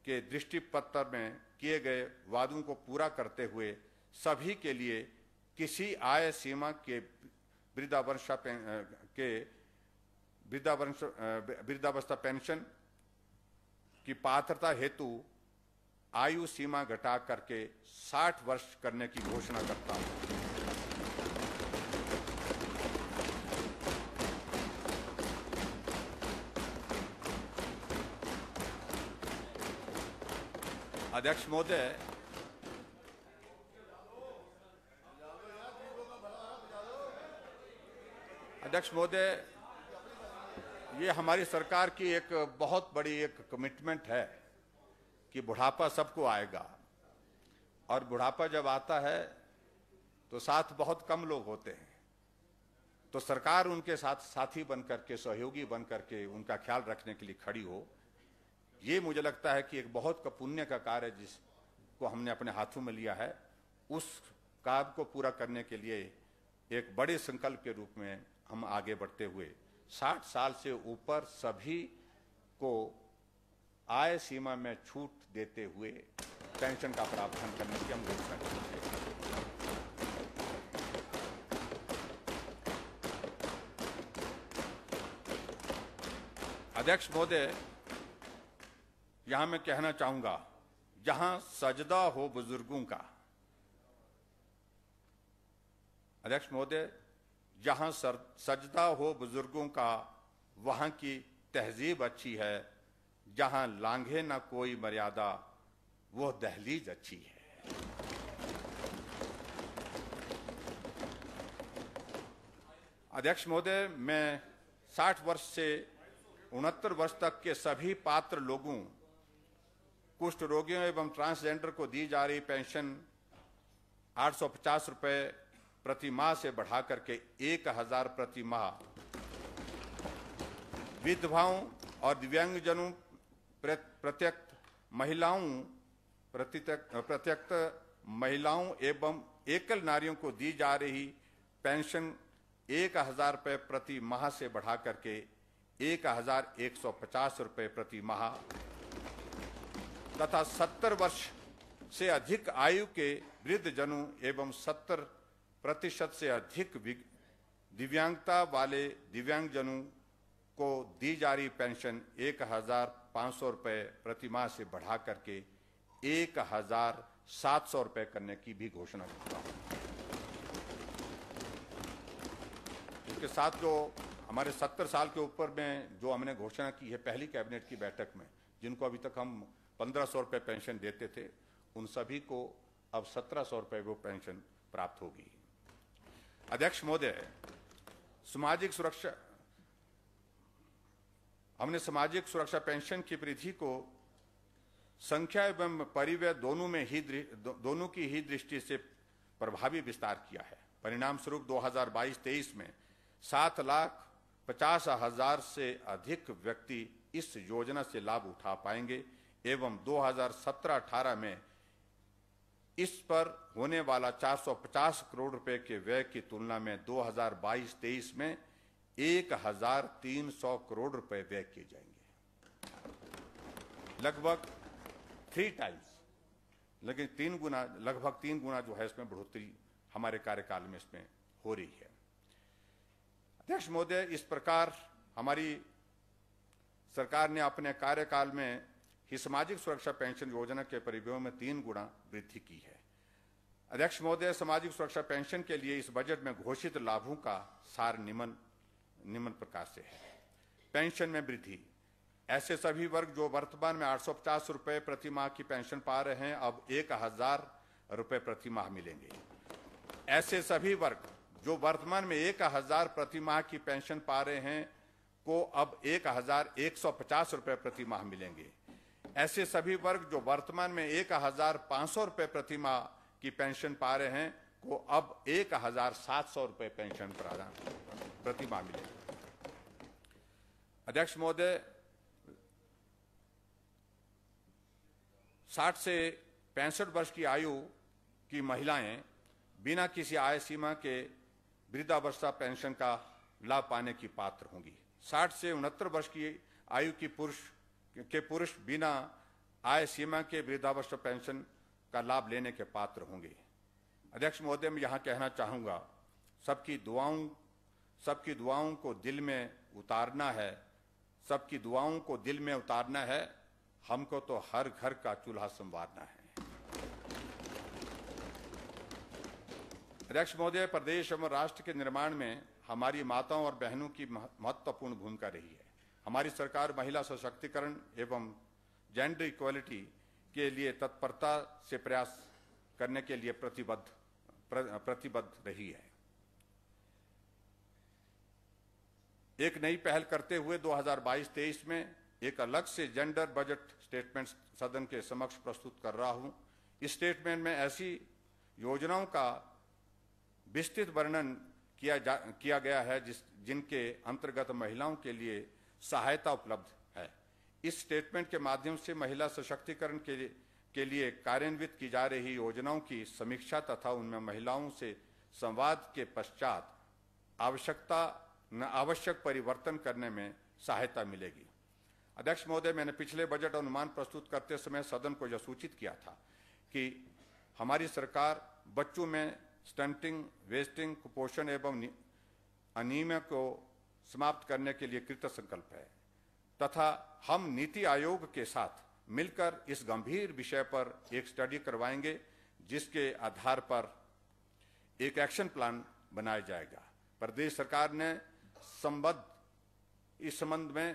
के दृष्टि पत्र में किए गए वादों को पूरा करते हुए सभी के लिए किसी आय सीमा के वृद्धावस्था के वृद्धावस्था पेंशन की पात्रता हेतु आयु सीमा घटा करके 60 वर्ष करने की घोषणा करता हूं अध्यक्ष महोदय अध्यक्ष महोदय ये हमारी सरकार की एक बहुत बड़ी एक कमिटमेंट है कि बुढ़ापा सबको आएगा और बुढ़ापा जब आता है तो साथ बहुत कम लोग होते हैं तो सरकार उनके साथ साथी बनकर के सहयोगी बनकर के उनका ख्याल रखने के लिए खड़ी हो ये मुझे लगता है कि एक बहुत का पुण्य का कार्य जिसको हमने अपने हाथों में लिया है उस काम को पूरा करने के लिए एक बड़े संकल्प के रूप में हम आगे बढ़ते हुए 60 साल से ऊपर सभी को आय सीमा में छूट देते हुए पेंशन का प्रावधान करने की हम घोषणा करते हैं अध्यक्ष महोदय यहां मैं कहना चाहूंगा जहां सजदा हो बुजुर्गों का अध्यक्ष महोदय जहां सर, सजदा हो बुजुर्गों का वहां की तहजीब अच्छी है जहां लांघे ना कोई मर्यादा वो दहलीज अच्छी है अध्यक्ष महोदय मैं 60 वर्ष से उनहत्तर वर्ष तक के सभी पात्र लोगों कुष्ठ रोगियों एवं ट्रांसजेंडर को दी जा रही पेंशन 850 रुपए प्रति माह से बढ़ा करके 1000 प्रति माह विधवाओं और दिव्यांगजनों प्रत्यक्त महिलाओं प्रत्यक्त महिलाओं एवं एकल नारियों को दी जा रही पेंशन एक हजार रुपये प्रति माह से बढ़ा करके एक हजार एक सौ पचास रुपये प्रति माह तथा सत्तर वर्ष से अधिक आयु के वृद्ध जनों एवं सत्तर प्रतिशत से अधिक दिव्यांगता वाले दिव्यांगजनों को दी जा रही पेंशन एक हजार पाँच सौ रुपये प्रतिमाह से बढ़ा करके एक हजार सात सौ रुपये करने की भी घोषणा करता इसके साथ जो हमारे सत्तर साल के ऊपर में जो हमने घोषणा की है पहली कैबिनेट की बैठक में जिनको अभी तक हम पंद्रह सौ रुपये पेंशन देते थे उन सभी को अब सत्रह सौ रुपये वो पेंशन प्राप्त होगी अध्यक्ष महोदय सामाजिक सुरक्षा हमने सामाजिक सुरक्षा पेंशन की वृद्धि को संख्या एवं परिव्यय दोनों में ही दो, दोनों की ही दृष्टि से प्रभावी विस्तार किया है परिणाम स्वरूप 2022-23 में सात लाख पचास हजार से अधिक व्यक्ति इस योजना से लाभ उठा पाएंगे एवं 2017-18 में इस पर होने वाला 450 करोड़ रुपए के व्यय की तुलना में 2022-23 में 1300 करोड़ रुपए व्यय किए जाएंगे लगभग थ्री टाइम्स लेकिन तीन गुना लगभग तीन गुना जो है इसमें बढ़ोतरी हमारे कार्यकाल में इसमें हो रही है अध्यक्ष महोदय इस प्रकार हमारी सरकार ने अपने कार्यकाल में ही सामाजिक सुरक्षा पेंशन योजना के परिव्यय में तीन गुणा वृद्धि की है अध्यक्ष महोदय सामाजिक सुरक्षा पेंशन के लिए इस बजट में घोषित लाभों का सार निमन निमन प्रकार से है पेंशन में वृद्धि ऐसे सभी वर्ग जो वर्तमान में आठ रुपए प्रति माह की पेंशन पा रहे हैं अब एक हजार प्रति माह मिलेंगे ऐसे सभी वर्ग जो वर्तमान में एक हजार प्रति माह की पेंशन पा रहे हैं को अब एक हजार एक सौ पचास रुपये प्रति माह मिलेंगे ऐसे सभी वर्ग जो वर्तमान में एक हजार पांच सौ रुपए प्रतिमा की पेंशन पा रहे हैं को अब एक हजार सात सौ रुपये पेंशन प्रदान प्रतिमा मिलेगी अध्यक्ष महोदय साठ से पैंसठ वर्ष की आयु की महिलाएं बिना किसी आय सीमा के वृद्धावस्था पेंशन का लाभ पाने की पात्र होंगी साठ से उनहत्तर वर्ष की आयु की पुरुष के पुरुष बिना आय सीमा के वृद्धावस्था पेंशन का लाभ लेने के पात्र होंगे अध्यक्ष महोदय मैं यहाँ कहना चाहूँगा सबकी दुआओं सबकी दुआओं को दिल में उतारना है सबकी दुआओं को दिल में उतारना है हमको तो हर घर का चूल्हा संवारना है अध्यक्ष महोदय प्रदेश एवं राष्ट्र के निर्माण में हमारी माताओं और बहनों की महत्वपूर्ण भूमिका रही है हमारी सरकार महिला सशक्तिकरण एवं जेंडर इक्वलिटी के लिए तत्परता से प्रयास करने के लिए प्रतिबद्ध प्र, प्रतिबद्ध रही है एक नई पहल करते हुए 2022-23 में एक अलग से जेंडर बजट स्टेटमेंट सदन के समक्ष प्रस्तुत कर रहा हूं इस स्टेटमेंट में ऐसी योजनाओं का विस्तृत वर्णन किया जा किया गया है जिस जिनके अंतर्गत महिलाओं के लिए सहायता उपलब्ध है इस स्टेटमेंट के माध्यम से महिला सशक्तिकरण के लिए के लिए कार्यान्वित की जा रही योजनाओं की समीक्षा तथा उनमें महिलाओं से संवाद के पश्चात आवश्यकता न आवश्यक परिवर्तन करने में सहायता मिलेगी अध्यक्ष महोदय मैंने पिछले बजट अनुमान प्रस्तुत करते समय सदन को यह सूचित किया था कि हमारी सरकार बच्चों में स्टंटिंग वेस्टिंग कुपोषण एवं अनियम को समाप्त करने के लिए कृत संकल्प है तथा हम नीति आयोग के साथ मिलकर इस गंभीर विषय पर एक स्टडी करवाएंगे जिसके आधार पर एक एक्शन प्लान बनाया जाएगा प्रदेश सरकार ने संबद्ध इस संबंध में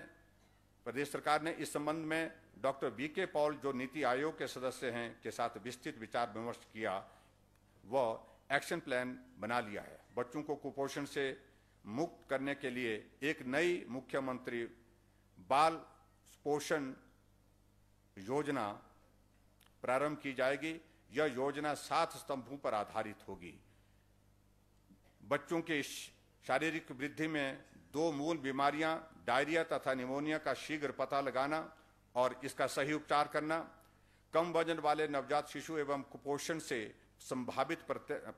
प्रदेश सरकार ने इस संबंध में डॉक्टर बी के पॉल जो नीति आयोग के सदस्य हैं के साथ विस्तृत विचार विमर्श किया व एक्शन प्लान बना लिया है बच्चों को कुपोषण से मुक्त करने के लिए एक नई मुख्यमंत्री बाल पोषण योजना प्रारंभ की जाएगी यह योजना सात स्तंभों पर आधारित होगी बच्चों के शारीरिक वृद्धि में दो मूल बीमारियां डायरिया तथा निमोनिया का शीघ्र पता लगाना और इसका सही उपचार करना कम वजन वाले नवजात शिशु एवं कुपोषण से संभावित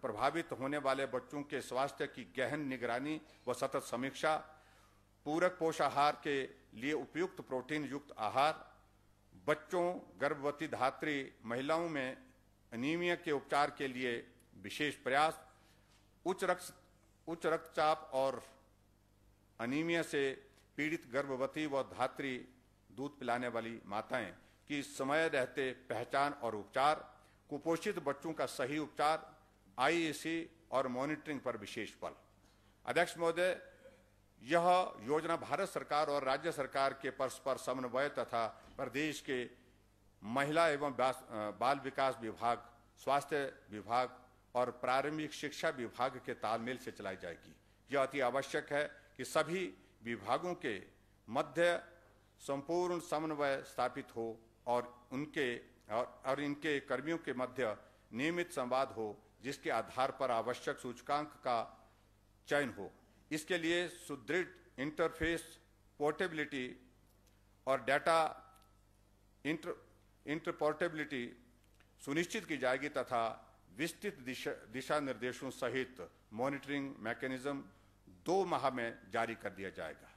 प्रभावित होने वाले बच्चों के स्वास्थ्य की गहन निगरानी व सतत समीक्षा पूरक पोषाहार के लिए उपयुक्त प्रोटीन युक्त आहार बच्चों गर्भवती धात्री महिलाओं में अनीमिया के उपचार के लिए विशेष प्रयास उच्च रक्त उच्च रक्तचाप और अनीमिया से पीड़ित गर्भवती व धात्री दूध पिलाने वाली माताएं की समय रहते पहचान और उपचार कुपोषित बच्चों का सही उपचार आईएसी e और मॉनिटरिंग पर विशेष बल अध्यक्ष महोदय यह योजना भारत सरकार और राज्य सरकार के परस्पर समन्वय तथा प्रदेश के महिला एवं बाल विकास विभाग स्वास्थ्य विभाग और प्रारंभिक शिक्षा विभाग के तालमेल से चलाई जाएगी यह अति आवश्यक है कि सभी विभागों के मध्य संपूर्ण समन्वय स्थापित हो और उनके और, और इनके कर्मियों के मध्य नियमित संवाद हो जिसके आधार पर आवश्यक सूचकांक का चयन हो इसके लिए सुदृढ़ इंटरफेस पोर्टेबिलिटी और डाटा इंटर इंटरपोर्टेबिलिटी सुनिश्चित की जाएगी तथा विस्तृत दिशा, दिशा निर्देशों सहित मॉनिटरिंग मैकेनिज्म दो माह में जारी कर दिया जाएगा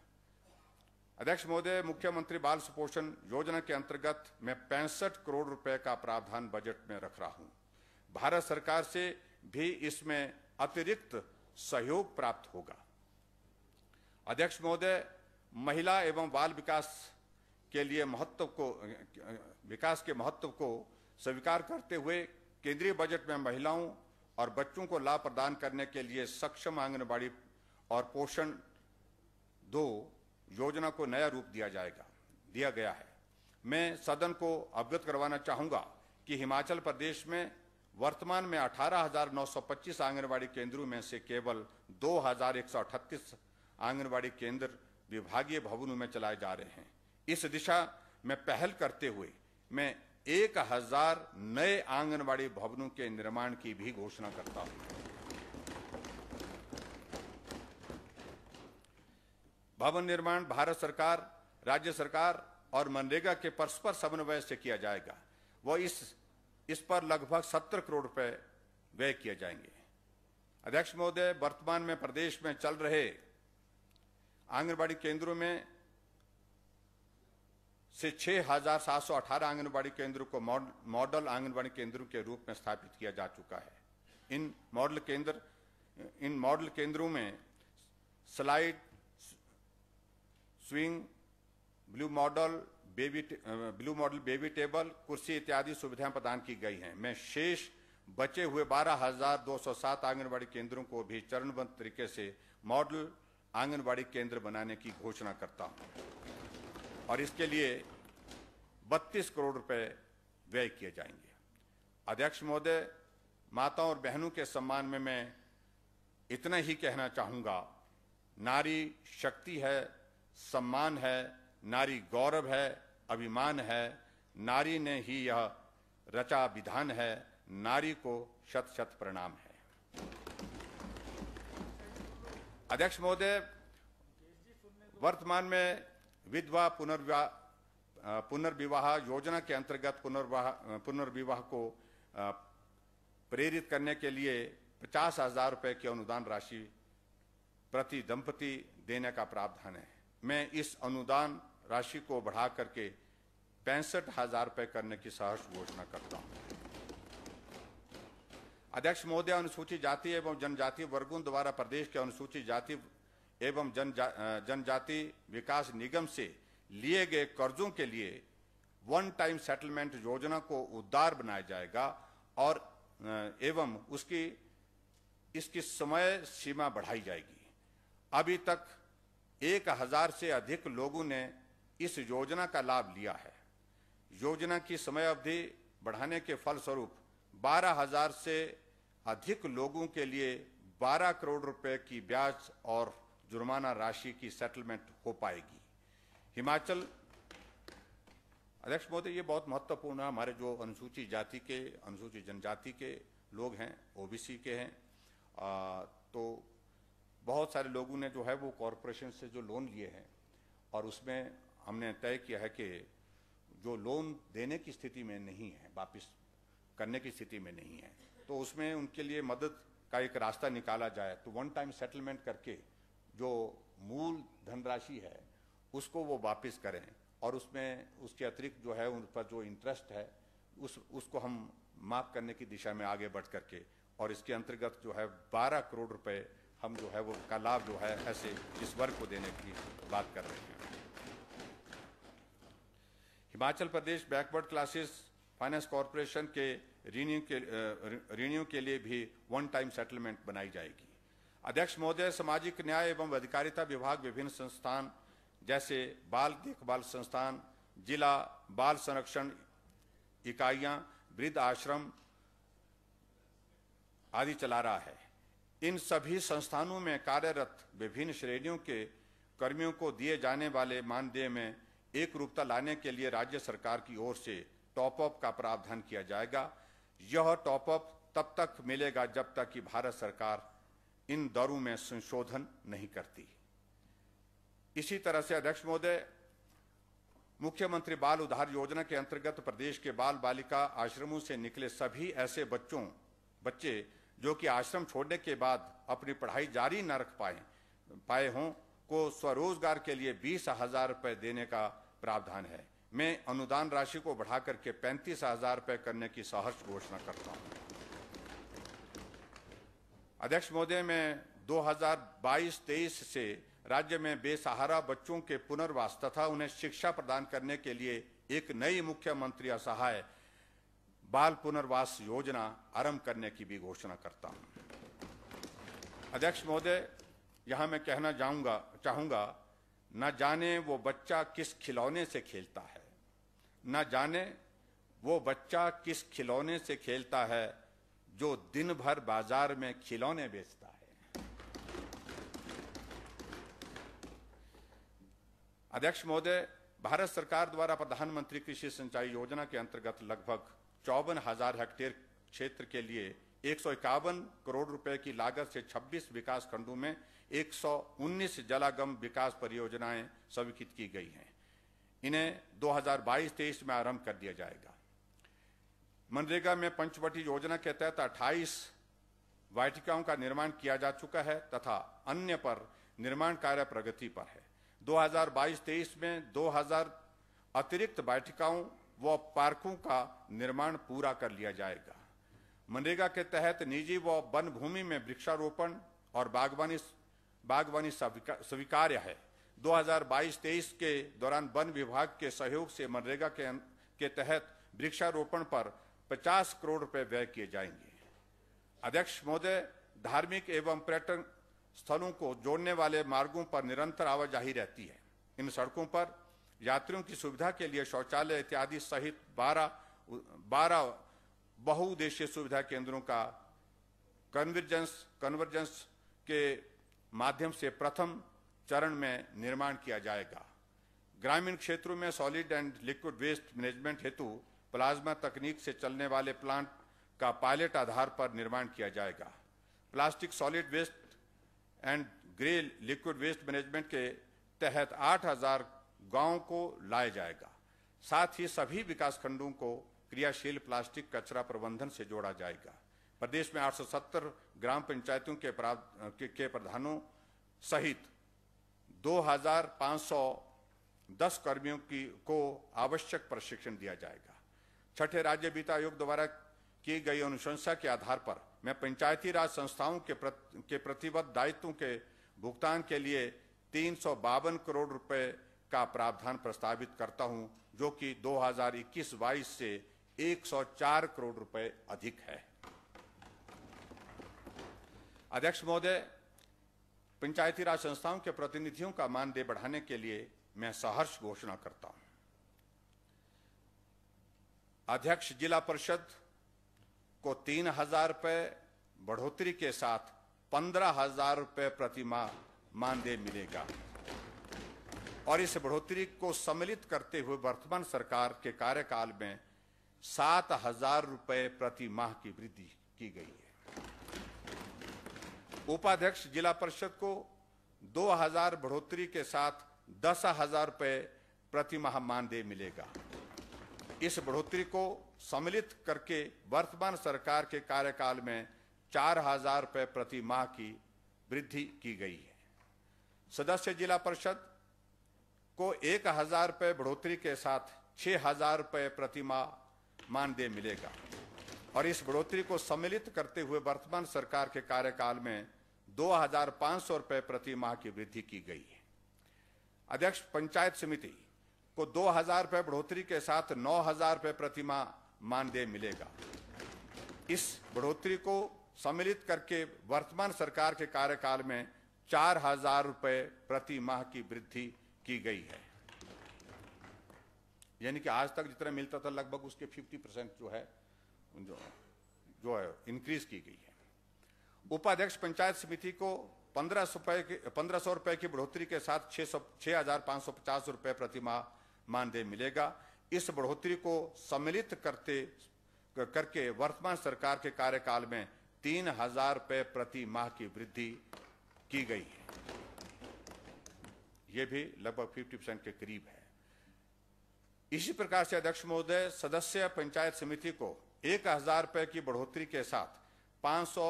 अध्यक्ष महोदय मुख्यमंत्री बाल सुपोषण योजना के अंतर्गत मैं पैंसठ करोड़ रुपए का प्रावधान बजट में रख रहा हूं भारत सरकार से भी इसमें अतिरिक्त सहयोग प्राप्त होगा अध्यक्ष महोदय महिला एवं बाल विकास के लिए महत्व को विकास के महत्व को स्वीकार करते हुए केंद्रीय बजट में महिलाओं और बच्चों को लाभ प्रदान करने के लिए सक्षम आंगनबाड़ी और पोषण दो योजना को नया रूप दिया जाएगा दिया गया है मैं सदन को अवगत करवाना चाहूंगा कि हिमाचल प्रदेश में वर्तमान में 18,925 आंगनबाड़ी केंद्रों में से केवल 2,138 आंगनबाड़ी केंद्र विभागीय भवनों में चलाए जा रहे हैं इस दिशा में पहल करते हुए मैं 1,000 नए आंगनबाड़ी भवनों के निर्माण की भी घोषणा करता हूँ भवन निर्माण भारत सरकार राज्य सरकार और मनरेगा के परस्पर समन्वय से किया जाएगा वह इस इस पर लगभग सत्तर करोड़ रुपए व्यय किए जाएंगे अध्यक्ष महोदय वर्तमान में प्रदेश में चल रहे आंगनबाड़ी केंद्रों में से 6,718 आंगनबाड़ी केंद्रों को मॉडल आंगनबाड़ी केंद्रों के रूप में स्थापित किया जा चुका है इन मॉडल केंद्र इन मॉडल केंद्रों में slide swing blue model baby blue model baby table कुर्सी इत्यादि सुविधाएं प्रदान की गई हैं मैं शेष बचे हुए 12,207 आंगनबाड़ी केंद्रों को भी चरणबद्ध तरीके से मॉडल आंगनबाड़ी केंद्र बनाने की घोषणा करता हूं और इसके लिए 32 करोड़ रुपए व्यय किए जाएंगे अध्यक्ष महोदय माताओं और बहनों के सम्मान में मैं इतना ही कहना चाहूंगा नारी शक्ति है सम्मान है नारी गौरव है अभिमान है नारी ने ही यह रचा विधान है नारी को शत शत प्रणाम है अध्यक्ष महोदय वर्तमान में विधवा पुनर्विवाह पुनर्विवाह योजना के अंतर्गत पुनर्वाह पुनर्विवाह को प्रेरित करने के लिए पचास हजार रुपये की अनुदान राशि प्रति दंपति देने का प्रावधान है मैं इस अनुदान राशि को बढ़ा करके पैंसठ हजार रुपये करने की साहस घोषणा करता हूं अध्यक्ष महोदय अनुसूचित जाति एवं जनजाति वर्गों द्वारा प्रदेश के अनुसूचित जाति एवं जनजा, जनजाति विकास निगम से लिए गए कर्जों के लिए वन टाइम सेटलमेंट योजना को उदार बनाया जाएगा और एवं उसकी इसकी समय सीमा बढ़ाई जाएगी अभी तक एक हजार से अधिक लोगों ने इस योजना का लाभ लिया है योजना की समय अवधि बढ़ाने के फलस्वरूप बारह हजार से अधिक लोगों के लिए 12 करोड़ रुपए की ब्याज और जुर्माना राशि की सेटलमेंट हो पाएगी हिमाचल अध्यक्ष महोदय ये बहुत महत्वपूर्ण है हमारे जो अनुसूचित जाति के अनुसूचित जनजाति के लोग हैं ओबीसी के हैं आ, तो बहुत सारे लोगों ने जो है वो कॉरपोरेशन से जो लोन लिए हैं और उसमें हमने तय किया है कि जो लोन देने की स्थिति में नहीं है वापस करने की स्थिति में नहीं है तो उसमें उनके लिए मदद का एक रास्ता निकाला जाए तो वन टाइम सेटलमेंट करके जो मूल धनराशि है उसको वो वापस करें और उसमें उसके अतिरिक्त जो है उन पर जो इंटरेस्ट है उस उसको हम माफ करने की दिशा में आगे बढ़ करके और इसके अंतर्गत जो है 12 करोड़ रुपए हम जो है वो का लाभ जो है ऐसे इस वर्ग को देने की बात कर रहे हैं Himachal Pradesh backward classes finance corporation के रीन्यू के रीन्यू के लिए भी वन टाइम सेटलमेंट बनाई जाएगी अध्यक्ष महोदय सामाजिक न्याय एवं अधिकारिता विभाग विभिन्न संस्थान जैसे बाल देखभाल संस्थान जिला बाल संरक्षण इकाइयां वृद्ध आश्रम आदि चला रहा है इन सभी संस्थानों में कार्यरत विभिन्न श्रेणियों के कर्मियों को दिए जाने वाले मानदेय में एक रूपता लाने के लिए राज्य सरकार की ओर से टॉपअप का प्रावधान किया जाएगा यह टॉपअप तब तक मिलेगा जब तक कि भारत सरकार इन दरों में संशोधन नहीं करती इसी तरह से अध्यक्ष महोदय मुख्यमंत्री बाल उधार योजना के अंतर्गत प्रदेश के बाल बालिका आश्रमों से निकले सभी ऐसे बच्चों बच्चे जो कि आश्रम छोड़ने के बाद अपनी पढ़ाई जारी न रख पाए पाए हों को स्वरोजगार के लिए बीस हजार रुपए देने का प्रावधान है मैं अनुदान राशि को बढ़ाकर के पैंतीस हजार रुपए करने की सहर्ष घोषणा करता हूं अध्यक्ष महोदय में 2022-23 से राज्य में बेसहारा बच्चों के पुनर्वास तथा उन्हें शिक्षा प्रदान करने के लिए एक नई मुख्यमंत्री असहाय बाल पुनर्वास योजना आरंभ करने की भी घोषणा करता हूं अध्यक्ष महोदय यहां मैं कहना जाऊंगा चाहूंगा न जाने वो बच्चा किस खिलौने से खेलता है न जाने वो बच्चा किस खिलौने से खेलता है जो दिन भर बाजार में खिलौने बेचता है अध्यक्ष महोदय भारत सरकार द्वारा प्रधानमंत्री कृषि सिंचाई योजना के अंतर्गत लगभग चौवन हजार हेक्टेयर क्षेत्र के लिए एक करोड़ रुपए की लागत से 26 विकास खंडों में 119 जलागम विकास परियोजनाएं स्वीकृत की गई हैं इन्हें 2022-23 में आरंभ कर दिया जाएगा मनरेगा में पंचवटी योजना के तहत 28 वाटिकाओं का निर्माण किया जा चुका है तथा अन्य पर निर्माण कार्य प्रगति पर है 2022-23 में 2000 अतिरिक्त वाटिकाओं व पार्कों का निर्माण पूरा कर लिया जाएगा मनरेगा के तहत निजी व वन भूमि में वृक्षारोपण और बागवानी बागवानी स्वीकार्य है 2022-23 के दौरान वन विभाग के सहयोग से मनरेगा के के तहत वृक्षारोपण पर 50 करोड़ रुपए व्यय किए जाएंगे अध्यक्ष महोदय धार्मिक एवं पर्यटन स्थलों को जोड़ने वाले मार्गों पर निरंतर आवाजाही रहती है इन सड़कों पर यात्रियों की सुविधा के लिए शौचालय इत्यादि सहित 12 बारह बहुउद्देशीय सुविधा केंद्रों का कन्वर्जेंस कन्वर्जेंस के माध्यम से प्रथम चरण में निर्माण किया जाएगा ग्रामीण क्षेत्रों में solid and liquid waste management हेतु प्लाज्मा तकनीक से चलने वाले प्लांट का पायलट आधार पर निर्माण किया जाएगा plastic solid waste and grey liquid waste management के तहत 8000 गांव को लाया जाएगा साथ ही सभी विकास खंडों को क्रियाशील प्लास्टिक कचरा प्रबंधन से जोड़ा जाएगा प्रदेश में 870 ग्राम पंचायतों के के प्रधानों सहित 2,510 कर्मियों की को आवश्यक प्रशिक्षण दिया जाएगा छठे राज्य वित्त आयोग द्वारा की गई अनुशंसा के आधार पर मैं पंचायती राज संस्थाओं के प्रत, के प्रतिबद्ध दायित्वों के भुगतान के लिए तीन करोड़ रुपए का प्रावधान प्रस्तावित करता हूं जो कि 2021-22 से 104 करोड़ रुपए अधिक है अध्यक्ष महोदय पंचायती राज संस्थाओं के प्रतिनिधियों का मानदेय बढ़ाने के लिए मैं सहर्ष घोषणा करता हूं अध्यक्ष जिला परिषद को तीन हजार रुपये बढ़ोतरी के साथ पंद्रह हजार रुपये प्रतिमा मानदेय मिलेगा और इस बढ़ोतरी को सम्मिलित करते हुए वर्तमान सरकार के कार्यकाल में सात हजार रुपये प्रति माह की वृद्धि की गई है उपाध्यक्ष जिला परिषद को दो हजार बढ़ोतरी के साथ दस हजार रुपये प्रति माह मानदेय मिलेगा इस बढ़ोतरी को सम्मिलित करके वर्तमान सरकार के कार्यकाल में चार हजार रुपये प्रति माह की वृद्धि की गई है सदस्य जिला परिषद को एक हजार रुपये बढ़ोतरी के साथ छह हजार रुपये प्रतिमा मानदेय मिलेगा और इस बढ़ोतरी को सम्मिलित करते हुए वर्तमान सरकार के कार्यकाल में दो हजार पांच सौ रुपये प्रति माह की वृद्धि की गई है अध्यक्ष पंचायत समिति को दो हजार रुपये बढ़ोतरी के साथ नौ हजार रुपये प्रति माह मानदेय मिलेगा इस बढ़ोतरी को सम्मिलित करके वर्तमान सरकार के कार्यकाल में चार हजार रुपये प्रति माह की वृद्धि की गई है यानी कि आज तक जितना मिलता था लगभग उसके 50 परसेंट जो है जो, जो है इंक्रीज की गई है उपाध्यक्ष पंचायत समिति को पंद्रह सौ पंद्रह सौ रुपए की बढ़ोतरी के साथ छह सौ छह हजार पांच सौ पचास रुपए प्रतिमा मानदेय मिलेगा इस बढ़ोतरी को सम्मिलित करते करके वर्तमान सरकार के कार्यकाल में तीन हजार रुपये प्रति माह की वृद्धि की गई है ये भी लगभग 50 परसेंट के करीब है इसी प्रकार से अध्यक्ष महोदय सदस्य पंचायत समिति को एक हजार रुपए की बढ़ोतरी के साथ पांच सौ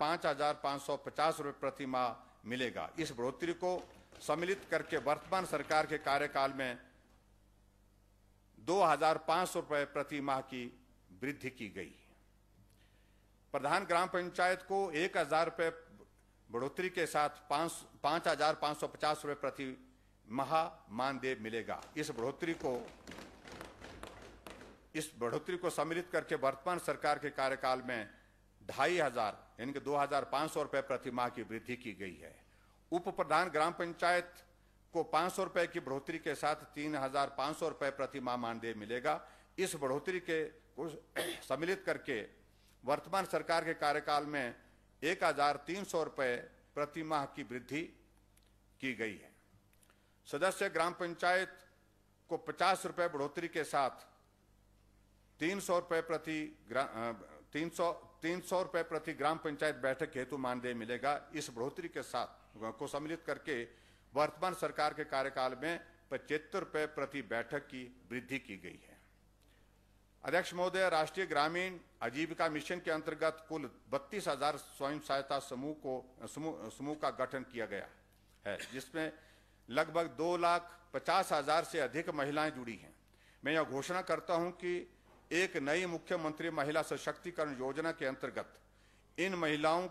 पांच हजार पांच सौ पचास रुपए प्रति माह मिलेगा इस बढ़ोतरी को सम्मिलित करके वर्तमान सरकार के कार्यकाल में दो हजार पांच सौ रुपए प्रति माह की वृद्धि की गई प्रधान ग्राम पंचायत को एक हजार रुपये बढ़ोतरी के साथ पांच पांच हजार पांच सौ पचास रूपये प्रति महा मानदेय मिलेगा इस बढ़ोतरी को इस बढ़ोतरी को सम्मिलित करके वर्तमान सरकार के कार्यकाल में ढाई हजार यानी कि दो हजार पांच सौ रुपए प्रति माह की वृद्धि की गई है उप प्रधान ग्राम पंचायत को पांच सौ रुपए की बढ़ोतरी के साथ तीन हजार पांच सौ रुपए प्रति माह मानदेय मिलेगा इस बढ़ोतरी के सम्मिलित करके वर्तमान सरकार के कार्यकाल में एक हजार तीन सौ रुपये प्रति माह की वृद्धि की गई है सदस्य ग्राम पंचायत को पचास रुपये बढ़ोतरी के साथ तीन सौ रुपये प्रति तीन सौ तीन सौ रुपये प्रति ग्राम पंचायत बैठक हेतु मानदेय मिलेगा इस बढ़ोतरी के साथ को सम्मिलित करके वर्तमान सरकार के कार्यकाल में पचहत्तर रुपये प्रति बैठक की वृद्धि की गई है अध्यक्ष महोदय राष्ट्रीय ग्रामीण आजीविका मिशन के अंतर्गत कुल बत्तीस हजार स्वयं सहायता समूह को समूह समूह का गठन किया गया है जिसमें लगभग दो लाख पचास हजार से अधिक महिलाएं जुड़ी हैं मैं यह घोषणा करता हूं कि एक नई मुख्यमंत्री महिला सशक्तिकरण योजना के अंतर्गत इन महिलाओं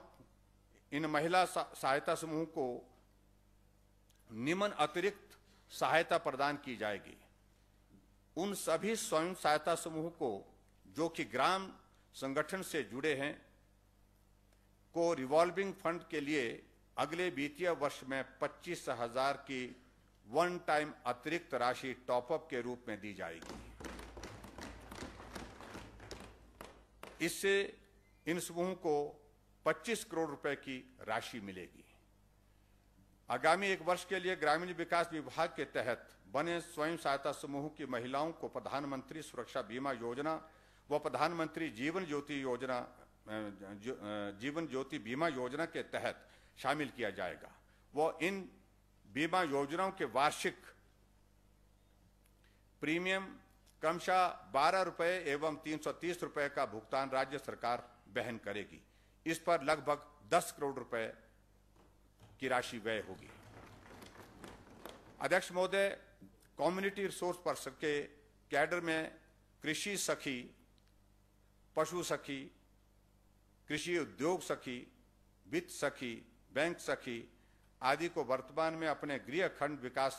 इन महिला सहायता समूह को निम्न अतिरिक्त सहायता प्रदान की जाएगी उन सभी स्वयं सहायता समूह को जो कि ग्राम संगठन से जुड़े हैं को रिवॉल्विंग फंड के लिए अगले वित्तीय वर्ष में पच्चीस हजार की वन टाइम अतिरिक्त राशि टॉपअप के रूप में दी जाएगी इससे इन समूहों को 25 करोड़ रुपए की राशि मिलेगी आगामी एक वर्ष के लिए ग्रामीण विकास विभाग के तहत बने स्वयं सहायता समूह की महिलाओं को प्रधानमंत्री सुरक्षा बीमा योजना व प्रधानमंत्री जीवन ज्योति योजना जीवन ज्योति बीमा योजना के तहत शामिल किया जाएगा वो इन बीमा योजनाओं के वार्षिक प्रीमियम क्रमशः बारह रुपये एवं तीन सौ तीस रुपये का भुगतान राज्य सरकार बहन करेगी इस पर लगभग दस करोड़ रुपए की राशि व्यय होगी अध्यक्ष महोदय कम्युनिटी रिसोर्स पर्सन के कैडर में कृषि सखी पशु सखी कृषि उद्योग सखी वित्त सखी बैंक सखी आदि को वर्तमान में अपने गृह खंड विकास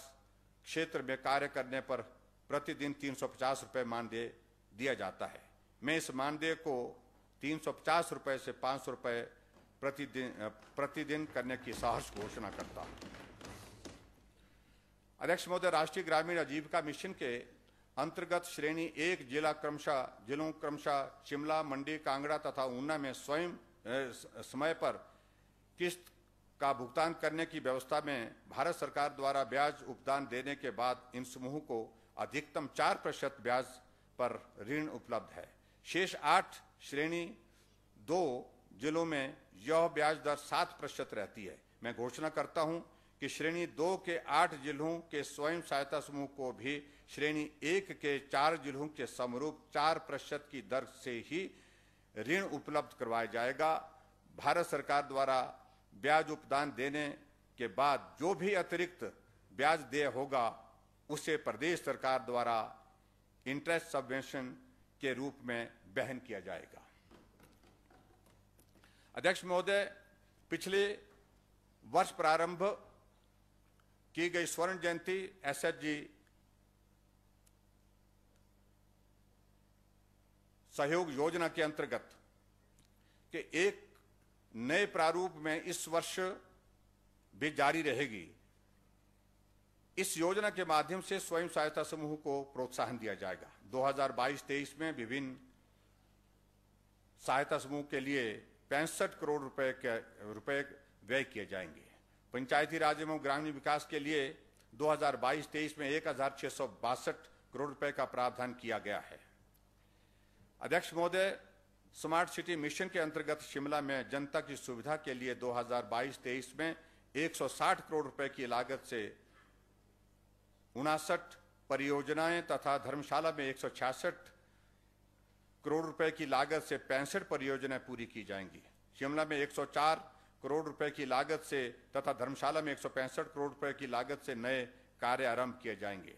क्षेत्र में कार्य करने पर प्रतिदिन 350 रुपये मानदेय दिया जाता है मैं इस मानदेय को 350 रुपये से 500 रुपये प्रतिदिन प्रतिदिन करने की साहस घोषणा करता हूँ अध्यक्ष महोदय राष्ट्रीय ग्रामीण आजीविका मिशन के अंतर्गत श्रेणी एक जिला क्रमशः जिलों क्रमशः शिमला मंडी कांगड़ा तथा ऊना में स्वयं समय पर किस्त का भुगतान करने की व्यवस्था में भारत सरकार द्वारा ब्याज उपदान देने के बाद इन समूह को अधिकतम चार प्रतिशत ब्याज पर ऋण उपलब्ध है शेष आठ श्रेणी दो जिलों में यह ब्याज दर सात प्रतिशत रहती है मैं घोषणा करता हूं कि श्रेणी दो के आठ जिलों के स्वयं सहायता समूह को भी श्रेणी एक के चार जिलों के समरूप चार प्रतिशत की दर से ही ऋण उपलब्ध करवाया जाएगा भारत सरकार द्वारा ब्याज उपदान देने के बाद जो भी अतिरिक्त ब्याज देय होगा उसे प्रदेश सरकार द्वारा इंटरेस्ट सबवेंशन के रूप में बहन किया जाएगा अध्यक्ष महोदय पिछले वर्ष प्रारंभ की गई स्वर्ण जयंती एसएचजी सहयोग योजना के अंतर्गत के एक नए प्रारूप में इस वर्ष भी जारी रहेगी इस योजना के माध्यम से स्वयं सहायता समूह को प्रोत्साहन दिया जाएगा 2022-23 में विभिन्न सहायता समूह के लिए पैंसठ करोड़ रुपए के रुपए व्यय किए जाएंगे पंचायती राज एवं ग्रामीण विकास के लिए 2022-23 में एक करोड़ रुपए का प्रावधान किया गया है अध्यक्ष महोदय स्मार्ट सिटी मिशन के अंतर्गत शिमला में जनता की सुविधा के लिए 2022-23 में 160 करोड़ रुपए की लागत से उनासठ परियोजनाएं तथा धर्मशाला में एक करोड़ रुपए की लागत से पैंसठ परियोजनाएं पूरी की जाएंगी शिमला में 104 करोड़ रुपए की लागत से तथा धर्मशाला में एक करोड़ रुपए की लागत से नए कार्य आरंभ किए जाएंगे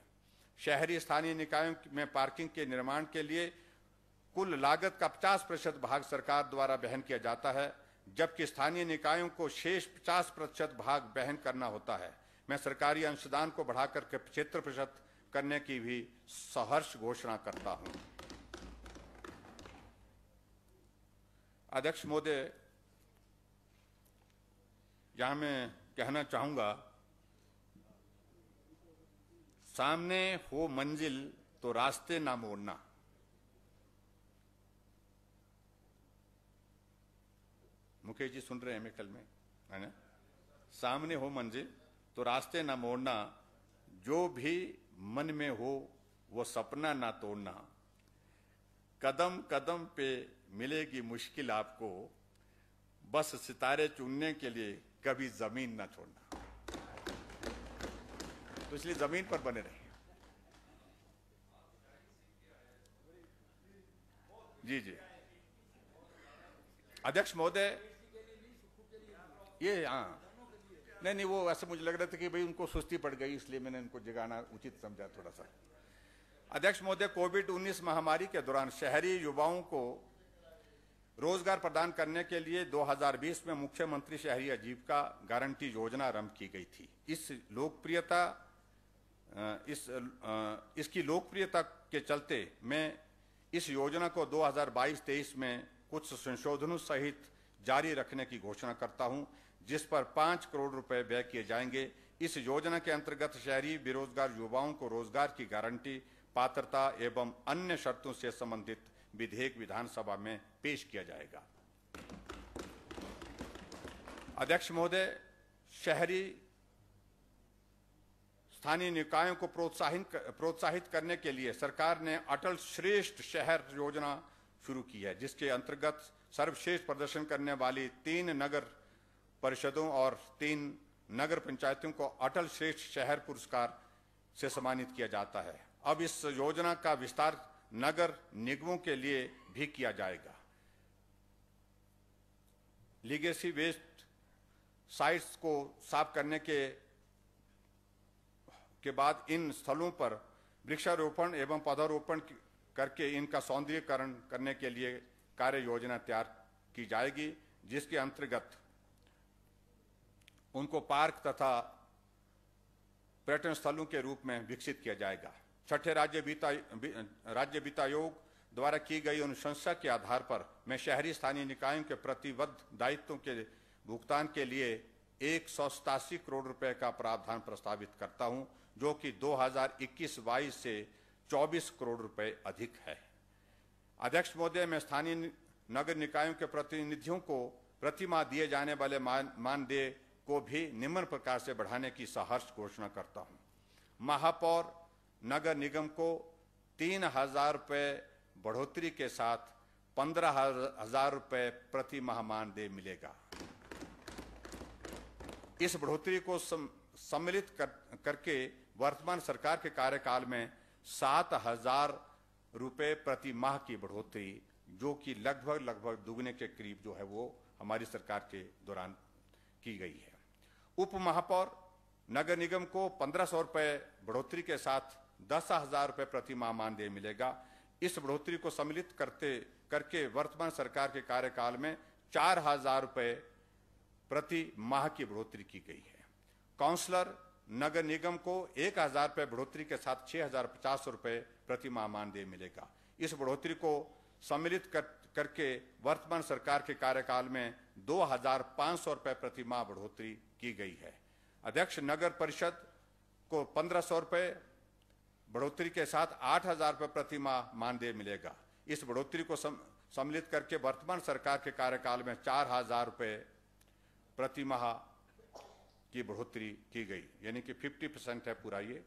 शहरी स्थानीय निकायों में पार्किंग के निर्माण के लिए कुल लागत का 50 प्रतिशत भाग सरकार द्वारा बहन किया जाता है जबकि स्थानीय निकायों को शेष 50 प्रतिशत भाग बहन करना होता है मैं सरकारी अंशदान को बढ़ाकर के पचहत्तर प्रतिशत करने की भी सहर्ष घोषणा करता हूं अध्यक्ष मोदी जहां मैं कहना चाहूंगा सामने हो मंजिल तो रास्ते ना मोड़ना मुकेश जी सुन रहे हैं मैं कल में है ना सामने हो मंजिल तो रास्ते ना मोड़ना जो भी मन में हो वो सपना ना तोड़ना कदम कदम पे मिलेगी मुश्किल आपको बस सितारे चुनने के लिए कभी जमीन ना छोड़ना तो इसलिए जमीन पर बने रहे जी जी अध्यक्ष महोदय ये हाँ नहीं नहीं वो ऐसे मुझे लग रहा था कि भाई उनको सुस्ती पड़ गई इसलिए मैंने उनको जगाना उचित समझा थोड़ा सा अध्यक्ष महोदय कोविड 19 महामारी के दौरान शहरी युवाओं को रोजगार प्रदान करने के लिए 2020 में मुख्यमंत्री शहरी आजीविका गारंटी योजना आरंभ की गई थी इस लोकप्रियता इस इसकी लोकप्रियता के चलते मैं इस योजना को 2022-23 में कुछ संशोधनों सहित जारी रखने की घोषणा करता हूं जिस पर पाँच करोड़ रुपए व्यय किए जाएंगे इस योजना के अंतर्गत शहरी बेरोजगार युवाओं को रोजगार की गारंटी पात्रता एवं अन्य शर्तों से संबंधित विधेयक विधानसभा में पेश किया जाएगा अध्यक्ष महोदय शहरी स्थानीय निकायों को प्रोत्साहित प्रोत्साहित करने के लिए सरकार ने अटल श्रेष्ठ शहर योजना शुरू की है जिसके अंतर्गत सर्वश्रेष्ठ प्रदर्शन करने वाली तीन नगर परिषदों और तीन नगर पंचायतों को अटल श्रेष्ठ शहर पुरस्कार से सम्मानित किया जाता है अब इस योजना का विस्तार नगर निगमों के लिए भी किया जाएगा लीगेसी वेस्ट साइट्स को साफ करने के के बाद इन स्थलों पर वृक्षारोपण एवं पौधारोपण करके इनका सौंदर्यकरण करने के लिए कार्य योजना तैयार की जाएगी जिसके अंतर्गत उनको पार्क तथा पर्यटन स्थलों के रूप में विकसित किया जाएगा छठे राज्य वित्ता राज्य वित्त आयोग द्वारा की गई अनुशंसा के आधार पर मैं शहरी स्थानीय निकायों के प्रतिबद्ध दायित्वों के भुगतान के लिए एक करोड़ रुपए का प्रावधान प्रस्तावित करता हूं जो कि 2021 हजार से 24 करोड़ रुपए अधिक है अध्यक्ष महोदय मैं स्थानीय नगर निकायों के प्रतिनिधियों को प्रतिमा दिए जाने वाले मानदेय को भी निम्न प्रकार से बढ़ाने की सहर्ष घोषणा करता हूं महापौर नगर निगम को तीन हजार रुपये बढ़ोतरी के साथ पंद्रह हजार रुपये प्रति माह मानदेय मिलेगा इस बढ़ोतरी को सम्मिलित कर, करके वर्तमान सरकार के कार्यकाल में सात हजार रुपये प्रति माह की बढ़ोतरी जो कि लगभग लगभग दुगने के करीब जो है वो हमारी सरकार के दौरान की गई है उप महापौर नगर निगम को पंद्रह सौ रुपये बढ़ोतरी के साथ दस हजार रुपये प्रति माह मानदेय मिलेगा इस बढ़ोतरी को सम्मिलित करते करके वर्तमान सरकार के कार्यकाल में चार हजार रुपये प्रति माह की बढ़ोतरी की गई है काउंसलर नगर निगम को एक हजार रुपये बढ़ोतरी के साथ छः हजार पचास रुपये प्रति माह मानदेय मिलेगा इस बढ़ोतरी को सम्मिलित कर, करके वर्तमान सरकार के कार्यकाल में दो हजार पाँच सौ रुपये प्रति माह बढ़ोतरी की गई है अध्यक्ष नगर परिषद को पंद्रह सौ रुपये बढ़ोतरी के साथ आठ हजार रुपये प्रति माह मानदेय मिलेगा इस बढ़ोतरी को सम, सम्मिलित करके वर्तमान सरकार के कार्यकाल में चार हजार रुपये प्रति माह की बढ़ोतरी की गई यानी कि 50 परसेंट है पूरा ये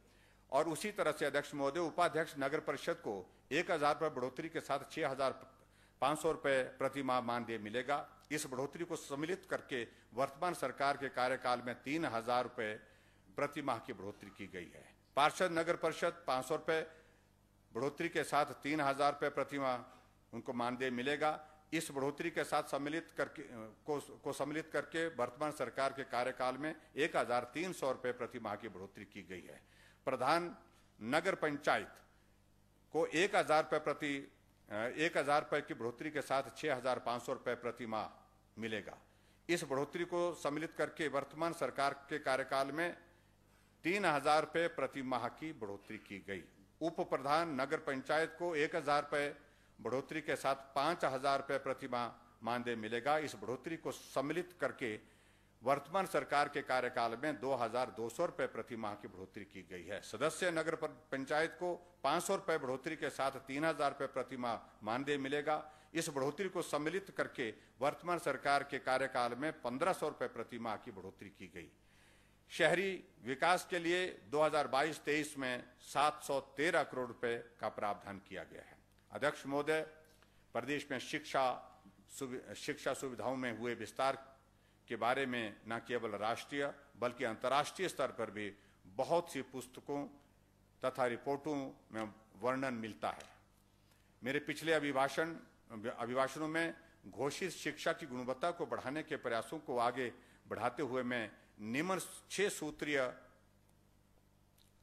और उसी तरह से अध्यक्ष महोदय उपाध्यक्ष नगर परिषद को एक हजार रुपये बढ़ोतरी के साथ छः हजार पाँच सौ रुपये प्रति माह मानदेय मिलेगा इस बढ़ोतरी को सम्मिलित करके वर्तमान सरकार के कार्यकाल में तीन हजार रुपये प्रति माह की बढ़ोतरी की गई है पार्षद नगर परिषद पाँच सौ रुपये बढ़ोतरी के साथ तीन हजार रुपये प्रतिमा उनको मानदेय मिलेगा इस बढ़ोतरी के साथ सम्मिलित करके को, को सम्मिलित करके वर्तमान सरकार के कार्यकाल में एक हजार तीन सौ रुपये प्रतिमाह की बढ़ोतरी की गई है प्रधान नगर पंचायत को एक हजार रुपये प्रति एक हजार रुपये की बढ़ोतरी के साथ छः हजार पाँच सौ रुपये प्रतिमाह मिलेगा इस बढ़ोतरी को सम्मिलित करके वर्तमान सरकार के कार्यकाल में तीन हजार रुपये प्रति माह की बढ़ोतरी की गई उप प्रधान नगर पंचायत को एक हजार रुपये बढ़ोतरी के साथ पांच हजार रुपये प्रति माह मानदेय मिलेगा इस बढ़ोतरी को सम्मिलित करके वर्तमान सरकार के कार्यकाल में दो हजार दो सौ रुपये प्रति माह की बढ़ोतरी की गई है सदस्य नगर पंचायत को पांच सौ रुपये बढ़ोतरी के साथ तीन हजार रुपये प्रति माह मानदेय मिलेगा इस बढ़ोतरी को सम्मिलित करके वर्तमान सरकार के कार्यकाल में पंद्रह सौ रुपये प्रति माह की बढ़ोतरी की गई शहरी विकास के लिए 2022-23 में 713 करोड़ रुपए का प्रावधान किया गया है अध्यक्ष महोदय प्रदेश में शिक्षा शिक्षा सुविधाओं में हुए विस्तार के बारे में न केवल राष्ट्रीय बल्कि अंतर्राष्ट्रीय स्तर पर भी बहुत सी पुस्तकों तथा रिपोर्टों में वर्णन मिलता है मेरे पिछले अभिभाषण अभिभाषणों में घोषित शिक्षा की गुणवत्ता को बढ़ाने के प्रयासों को आगे बढ़ाते हुए मैं निम्न छह सूत्रीय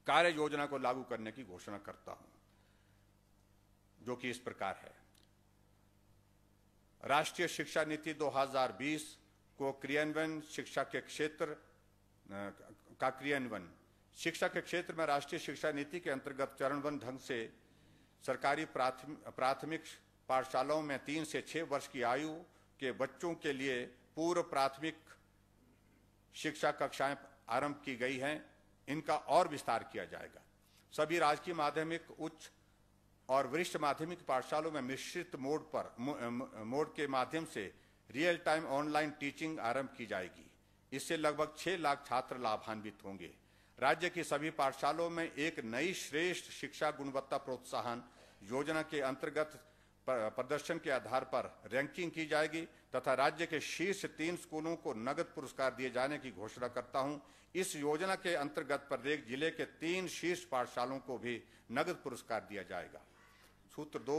कार्य योजना को लागू करने की घोषणा करता हूं जो कि इस प्रकार है राष्ट्रीय शिक्षा नीति 2020 को क्रियान्वयन शिक्षा के क्षेत्र का क्रियान्वयन शिक्षा के क्षेत्र में राष्ट्रीय शिक्षा नीति के अंतर्गत चरणबद्ध ढंग से सरकारी प्राथमिक पाठशालाओं में तीन से छह वर्ष की आयु के बच्चों के लिए पूर्व प्राथमिक शिक्षा कक्षाएं आरंभ की गई हैं इनका और विस्तार किया जाएगा सभी राजकीय माध्यमिक उच्च और वरिष्ठ माध्यमिक पाठशालों में मिश्रित मोड पर मोड के माध्यम से रियल टाइम ऑनलाइन टीचिंग आरंभ की जाएगी इससे लगभग छह लाख छात्र लाभान्वित होंगे राज्य की सभी पाठशालाओं में एक नई श्रेष्ठ शिक्षा गुणवत्ता प्रोत्साहन योजना के अंतर्गत प्रदर्शन के आधार पर रैंकिंग की जाएगी तथा राज्य के शीर्ष तीन स्कूलों को नगद पुरस्कार दिए जाने की घोषणा करता हूं इस योजना के अंतर्गत प्रत्येक जिले के तीन शीर्ष पाठशालाओं को भी नगद पुरस्कार दिया जाएगा सूत्र दो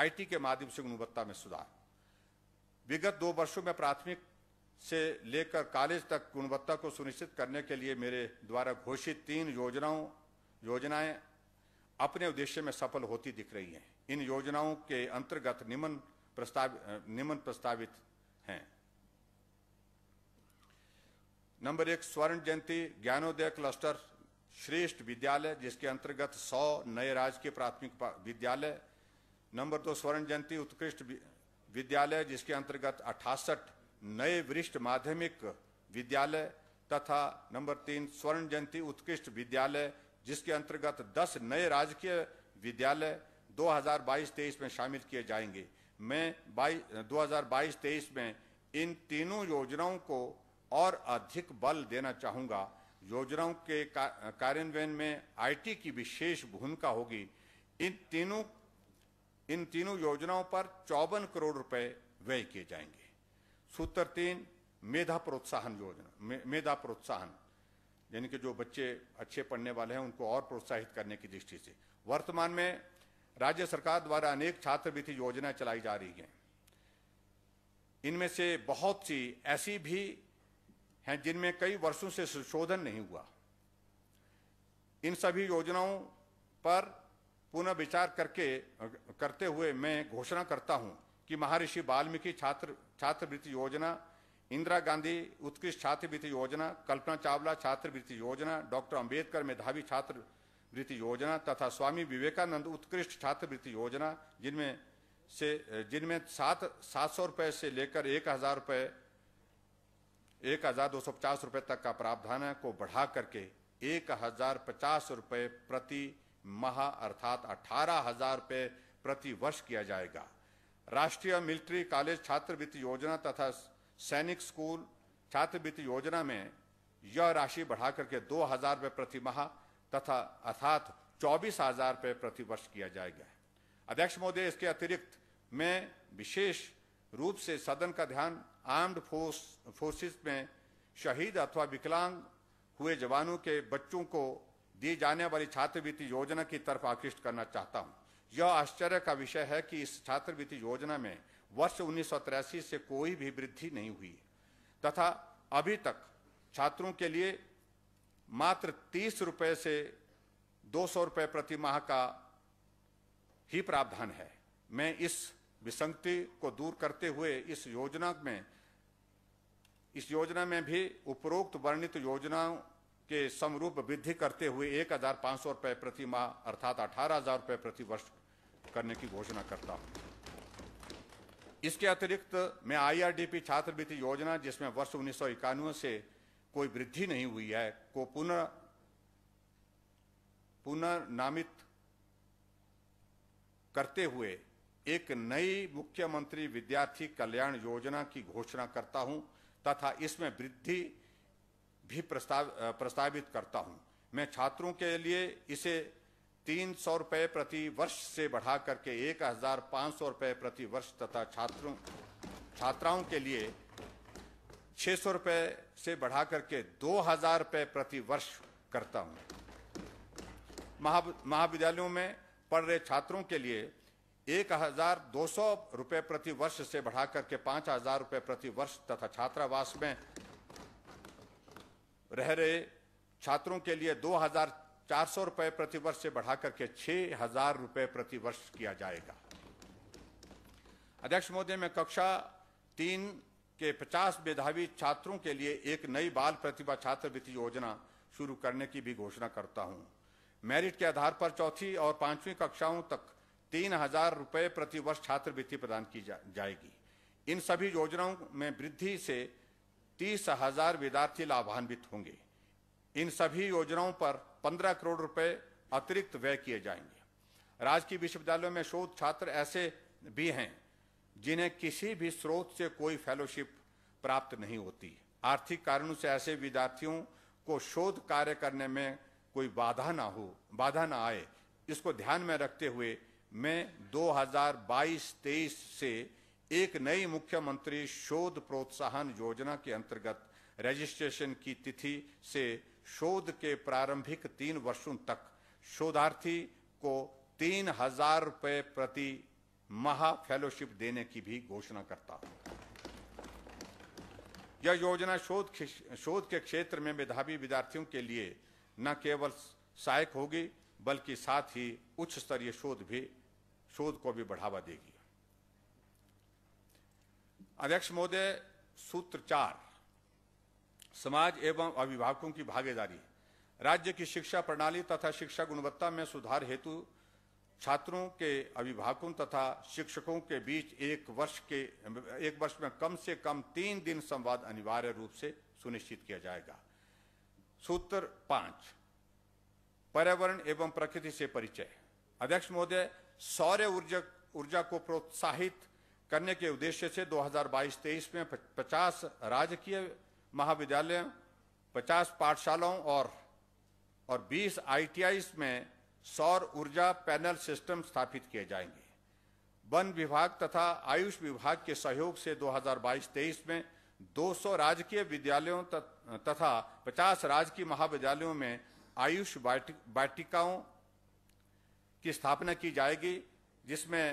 आईटी के माध्यम से गुणवत्ता में सुधार विगत दो वर्षों में प्राथमिक से लेकर कॉलेज तक गुणवत्ता को सुनिश्चित करने के लिए मेरे द्वारा घोषित तीन योजनाओं योजनाएं अपने उद्देश्य में सफल होती दिख रही हैं इन योजनाओं के अंतर्गत निम्न प्रस्ताव निम्न प्रस्तावित हैं नंबर एक स्वर्ण जयंती ज्ञानोदय क्लस्टर श्रेष्ठ विद्यालय जिसके अंतर्गत 100 नए राजकीय प्राथमिक विद्यालय नंबर दो स्वर्ण जयंती उत्कृष्ट विद्यालय जिसके अंतर्गत अठासठ नए वरिष्ठ माध्यमिक विद्यालय तथा नंबर तीन स्वर्ण जयंती उत्कृष्ट विद्यालय जिसके अंतर्गत 10 नए राजकीय विद्यालय 2022-23 में शामिल किए जाएंगे मैं 2022-23 में इन तीनों योजनाओं को और अधिक बल देना चाहूँगा योजनाओं के कार्यान्वयन में आईटी की विशेष भूमिका होगी इन तीनों इन तीनों योजनाओं पर चौवन करोड़ रुपए व्यय किए जाएंगे सूत्र तीन मेधा प्रोत्साहन योजना मे, मेधा प्रोत्साहन यानी कि जो बच्चे अच्छे पढ़ने वाले हैं उनको और प्रोत्साहित करने की दृष्टि से वर्तमान में राज्य सरकार द्वारा अनेक छात्रवृत्ति योजनाएं चलाई जा रही हैं इनमें से बहुत सी ऐसी भी हैं जिनमें कई वर्षों से संशोधन नहीं हुआ इन सभी योजनाओं पर पुनः विचार करके करते हुए मैं घोषणा करता हूं कि महर्षि वाल्मीकि छात्र छात्रवृत्ति योजना इंदिरा गांधी उत्कृष्ट छात्रवृत्ति योजना कल्पना चावला छात्रवृत्ति योजना डॉक्टर अंबेडकर मेधावी छात्रवृत्ति योजना तथा स्वामी विवेकानंद उत्कृष्ट छात्रवृत्ति योजना जिनमें से जिनमें सात सात सौ रुपये से लेकर एक हज़ार रुपये एक हज़ार दो सौ पचास रुपये तक का प्रावधान है को बढ़ा करके एक हज़ार पचास रुपये प्रति माह अर्थात अठारह हज़ार रुपये प्रति वर्ष किया जाएगा राष्ट्रीय मिलिट्री कॉलेज छात्रवृत्ति योजना तथा सैनिक स्कूल छात्रवृत्ति योजना में यह राशि बढ़ा करके दो हजार रुपये प्रति माह तथा अर्थात चौबीस हजार रुपये प्रति वर्ष किया जाएगा अध्यक्ष महोदय इसके अतिरिक्त मैं विशेष रूप से सदन का ध्यान आर्म्ड फोर्स फोर्सेस में शहीद अथवा विकलांग हुए जवानों के बच्चों को दी जाने वाली छात्रवृत्ति योजना की तरफ आकृष्ट करना चाहता हूं। यह आश्चर्य का विषय है कि इस छात्रवृत्ति योजना में वर्ष उन्नीस से कोई भी वृद्धि नहीं हुई तथा अभी तक छात्रों के लिए मात्र तीस रुपये से दो सौ रुपये प्रति माह का ही प्रावधान है मैं इस विसंगति को दूर करते हुए इस योजना में इस योजना में भी उपरोक्त वर्णित योजनाओं के समरूप वृद्धि करते हुए एक हजार पाँच सौ रुपये प्रति माह अर्थात अठारह हजार रुपये प्रति वर्ष करने की घोषणा करता हूँ इसके अतिरिक्त मैं आईआरडीपी छात्रवृत्ति योजना जिसमें वर्ष उन्नीस से कोई वृद्धि नहीं हुई है को पुनः पुनर्नामित करते हुए एक नई मुख्यमंत्री विद्यार्थी कल्याण योजना की घोषणा करता हूं तथा इसमें वृद्धि भी प्रस्ताव प्रस्तावित करता हूं मैं छात्रों के लिए इसे तीन सौ रुपए प्रति वर्ष से बढ़ा करके एक हजार पांच सौ रुपए प्रति वर्ष तथा छात्रों छात्राओं के लिए छह सौ रुपये से बढ़ा करके दो हजार रुपए प्रति वर्ष करता हूं महाविद्यालयों में पढ़ रहे छात्रों के लिए एक हजार दो सौ रुपए प्रति वर्ष से बढ़ा करके पांच हजार रुपए प्रति वर्ष तथा छात्रावास में रह रहे छात्रों के लिए दो हजार चार सौ रुपये प्रतिवर्ष से बढ़ाकर के छः हजार रुपये प्रतिवर्ष किया जाएगा अध्यक्ष महोदय में कक्षा तीन के पचास मेधावी छात्रों के लिए एक नई बाल प्रतिभा छात्रवृत्ति योजना शुरू करने की भी घोषणा करता हूँ मेरिट के आधार पर चौथी और पांचवी कक्षाओं तक तीन हजार रुपये प्रतिवर्ष छात्रवृत्ति प्रदान की जा, जाएगी इन सभी योजनाओं में वृद्धि से तीस हजार विद्यार्थी लाभान्वित होंगे इन सभी योजनाओं पर पंद्रह करोड़ रुपए अतिरिक्त व्यय किए जाएंगे राजकीय विश्वविद्यालयों में शोध छात्र ऐसे भी हैं जिन्हें किसी भी स्रोत से कोई फेलोशिप प्राप्त नहीं होती आर्थिक कारणों से ऐसे विद्यार्थियों को शोध कार्य करने में कोई बाधा ना हो बाधा ना आए इसको ध्यान में रखते हुए मैं 2022-23 से एक नई मुख्यमंत्री शोध प्रोत्साहन योजना के अंतर्गत रजिस्ट्रेशन की तिथि से शोध के प्रारंभिक तीन वर्षों तक शोधार्थी को तीन हजार रुपये प्रति महा फेलोशिप देने की भी घोषणा करता हूं यह योजना शोध शोध के क्षेत्र में मेधावी विद्यार्थियों के लिए न केवल सहायक होगी बल्कि साथ ही उच्च स्तरीय शोध भी शोध को भी बढ़ावा देगी अध्यक्ष महोदय सूत्र चार समाज एवं अभिभावकों की भागीदारी राज्य की शिक्षा प्रणाली तथा शिक्षा गुणवत्ता में सुधार हेतु छात्रों के अभिभावकों तथा शिक्षकों के बीच एक वर्ष के एक वर्ष में कम से कम तीन दिन संवाद अनिवार्य रूप से सुनिश्चित किया जाएगा सूत्र पांच पर्यावरण एवं प्रकृति से परिचय अध्यक्ष महोदय सौर्य ऊर्जा ऊर्जा को प्रोत्साहित करने के उद्देश्य से 2022-23 में 50 राजकीय महाविद्यालयों 50 पाठशालाओं और और 20 आई में सौर ऊर्जा पैनल सिस्टम स्थापित किए जाएंगे वन विभाग तथा आयुष विभाग के सहयोग से 2022-23 में 200 राजकीय विद्यालयों तथा 50 राजकीय महाविद्यालयों में आयुष वाटिकाओं की स्थापना की जाएगी जिसमें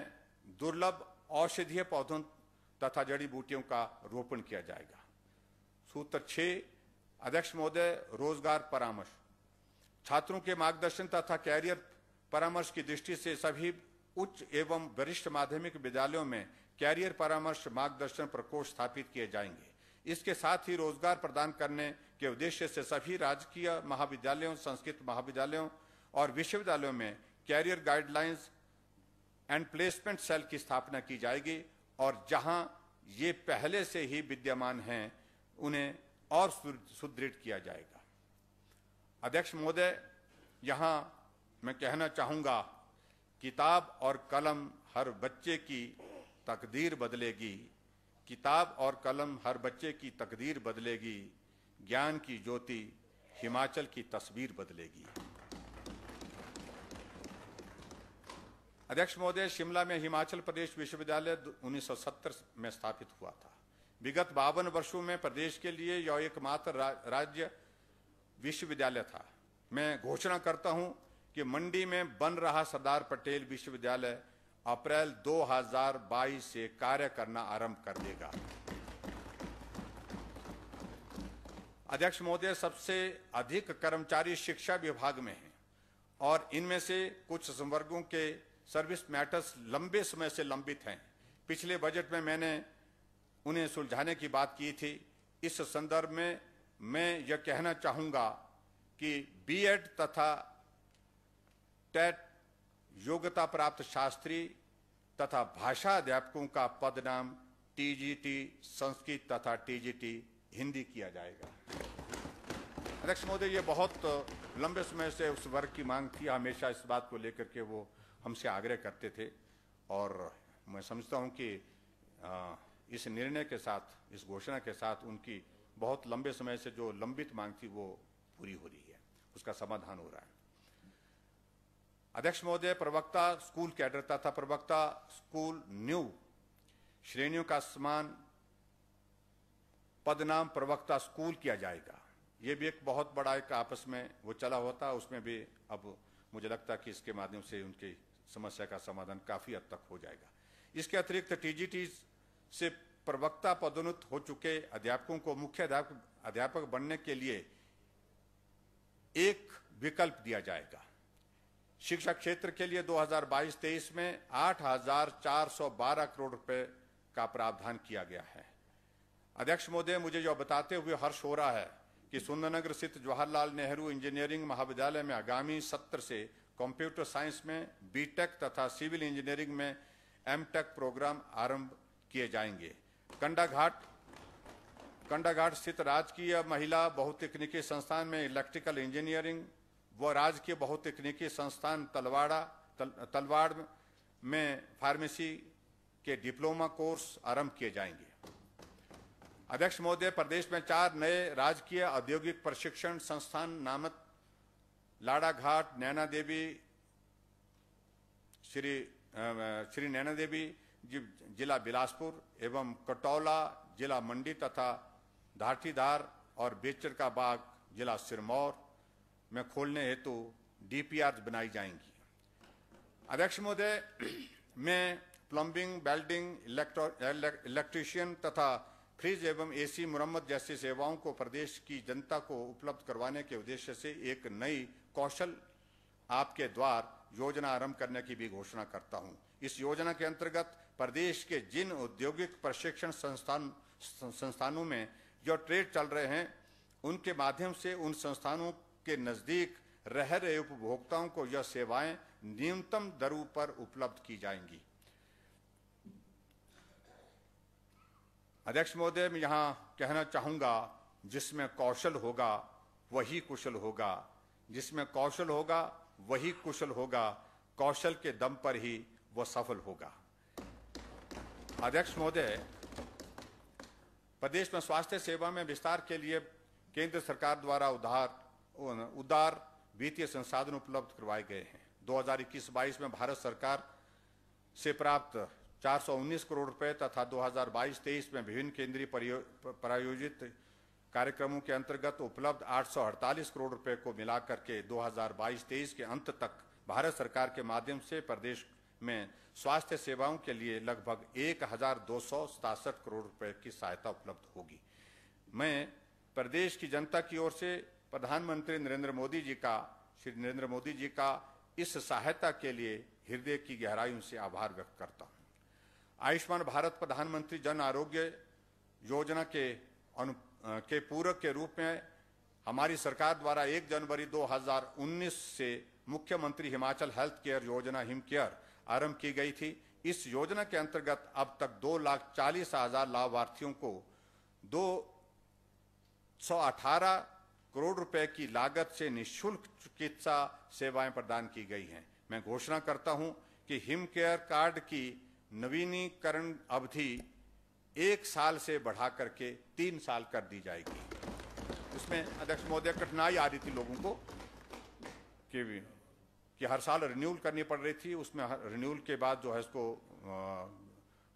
दुर्लभ औषधीय पौधों तथा जड़ी बूटियों का रोपण किया जाएगा सूत्र छः अध्यक्ष महोदय रोजगार परामर्श छात्रों के मार्गदर्शन तथा कैरियर परामर्श की दृष्टि से सभी उच्च एवं वरिष्ठ माध्यमिक विद्यालयों में कैरियर परामर्श मार्गदर्शन प्रकोष्ठ स्थापित किए जाएंगे इसके साथ ही रोजगार प्रदान करने के उद्देश्य से सभी राजकीय महाविद्यालयों संस्कृत महाविद्यालयों और विश्वविद्यालयों में career guidelines and placement cell की स्थापना की जाएगी और जहां ये पहले से ही विद्यमान हैं उन्हें और सुदृढ़ किया जाएगा अध्यक्ष महोदय यहाँ मैं कहना चाहूँगा किताब और कलम हर बच्चे की तकदीर बदलेगी किताब और कलम हर बच्चे की तकदीर बदलेगी ज्ञान की ज्योति हिमाचल की तस्वीर बदलेगी अध्यक्ष महोदय शिमला में हिमाचल प्रदेश विश्वविद्यालय 1970 में स्थापित हुआ था विगत बावन वर्षों में प्रदेश के लिए यह एकमात्र राज्य विश्वविद्यालय था मैं घोषणा करता हूं कि मंडी में बन रहा सरदार पटेल विश्वविद्यालय अप्रैल 2022 से कार्य करना आरंभ कर देगा अध्यक्ष महोदय सबसे अधिक कर्मचारी शिक्षा विभाग में हैं और इनमें से कुछ संवर्गों के सर्विस मैटर्स लंबे समय से लंबित हैं पिछले बजट में मैंने उन्हें सुलझाने की बात की थी इस संदर्भ में मैं यह कहना चाहूँगा कि बीएड तथा टेट योग्यता प्राप्त शास्त्री तथा भाषा अध्यापकों का पद नाम टीजीटी संस्कृत तथा टीजीटी हिंदी किया जाएगा अध्यक्ष महोदय ये बहुत लंबे समय से उस वर्ग की मांग थी हमेशा इस बात को लेकर के वो हमसे आग्रह करते थे और मैं समझता हूँ कि आ, इस निर्णय के साथ इस घोषणा के साथ उनकी बहुत लंबे समय से जो लंबित मांग थी वो पूरी हो रही है उसका समाधान हो रहा है अध्यक्ष महोदय प्रवक्ता स्कूल कैडरता था प्रवक्ता स्कूल न्यू श्रेणियों का समान पदनाम प्रवक्ता स्कूल किया जाएगा ये भी एक बहुत बड़ा एक आपस में वो चला होता उसमें भी अब मुझे लगता कि इसके माध्यम से उनकी समस्या का समाधान काफी हद तक हो जाएगा इसके अतिरिक्त टीजीटी से प्रवक्ता पदोन्नत हो चुके अध्यापकों को मुख्य अध्यापक अध्यापक बनने के लिए एक विकल्प दिया जाएगा शिक्षा क्षेत्र के लिए 2022-23 में 8,412 करोड़ रुपए का प्रावधान किया गया है अध्यक्ष महोदय मुझे जो बताते हुए हर्ष हो रहा है कि सुंदरनगर स्थित जवाहरलाल नेहरू इंजीनियरिंग महाविद्यालय में आगामी सत्र से कंप्यूटर साइंस में बीटेक तथा सिविल इंजीनियरिंग में एमटेक प्रोग्राम आरंभ किए जाएंगे कंडा घाट स्थित राजकीय महिला बहुतकनीकी संस्थान में इलेक्ट्रिकल इंजीनियरिंग व राजकीय बहुतकनीकी संस्थान तलवाड़ा तल, तलवाड़ में फार्मेसी के डिप्लोमा कोर्स आरंभ किए जाएंगे अध्यक्ष महोदय प्रदेश में चार नए राजकीय औद्योगिक प्रशिक्षण संस्थान नामक लाड़ा घाट नैना देवी श्री श्री नैना देवी जिला बिलासपुर एवं कटौला जिला मंडी तथा धारतीधार और बेचर का बाग जिला सिरमौर में खोलने हेतु डीपीआर बनाई जाएंगी अध्यक्ष महोदय [clears throat] में प्लम्बिंग बेल्डिंग इलेक्ट्रीशियन तथा फ्रिज एवं एसी मुरम्मत जैसी सेवाओं को प्रदेश की जनता को उपलब्ध करवाने के उद्देश्य से एक नई कौशल आपके द्वार योजना आरंभ करने की भी घोषणा करता हूं इस योजना के अंतर्गत प्रदेश के जिन औद्योगिक प्रशिक्षण संस्थान संस्थानों में जो ट्रेड चल रहे हैं उनके माध्यम से उन संस्थानों के नज़दीक रह रहे उपभोक्ताओं को यह सेवाएं न्यूनतम दरों पर उपलब्ध की जाएंगी अध्यक्ष महोदय मैं यहाँ कहना चाहूँगा जिसमें कौशल होगा वही कुशल होगा जिसमें कौशल होगा वही कुशल होगा कौशल के दम पर ही वो सफल होगा अध्यक्ष महोदय प्रदेश में स्वास्थ्य सेवा में विस्तार के लिए केंद्र सरकार द्वारा उधार उदार वित्तीय संसाधन उपलब्ध करवाए गए हैं 2021-22 में भारत सरकार से प्राप्त 419 करोड़ रुपए तथा 2022-23 में विभिन्न केंद्रीय प्रायोजित कार्यक्रमों के अंतर्गत उपलब्ध 848 करोड़ रुपए को मिलाकर के 2022-23 के अंत तक भारत सरकार के माध्यम से प्रदेश में स्वास्थ्य सेवाओं के लिए लगभग एक करोड़ रुपए की सहायता उपलब्ध होगी मैं प्रदेश की जनता की ओर से प्रधानमंत्री नरेंद्र मोदी जी का श्री नरेंद्र मोदी जी का इस सहायता के लिए हृदय की गहराइयों से आभार व्यक्त करता हूँ आयुष्मान भारत प्रधानमंत्री जन आरोग्य योजना के अनु के पूरक के रूप में हमारी सरकार द्वारा 1 जनवरी 2019 से मुख्यमंत्री हिमाचल हेल्थ केयर योजना हिम केयर आरंभ की गई थी इस योजना के अंतर्गत अब तक दो लाख चालीस हजार लाभार्थियों को दो सौ अठारह करोड़ रुपए की लागत से निशुल्क चिकित्सा सेवाएं प्रदान की गई हैं मैं घोषणा करता हूं कि हिम केयर कार्ड की नवीनीकरण अवधि एक साल से बढ़ा करके तीन साल कर दी जाएगी इसमें अध्यक्ष महोदय कठिनाई आ रही थी लोगों को के भी कि हर साल रिन्यूल करनी पड़ रही थी उसमें रिन्यूअल के बाद जो है इसको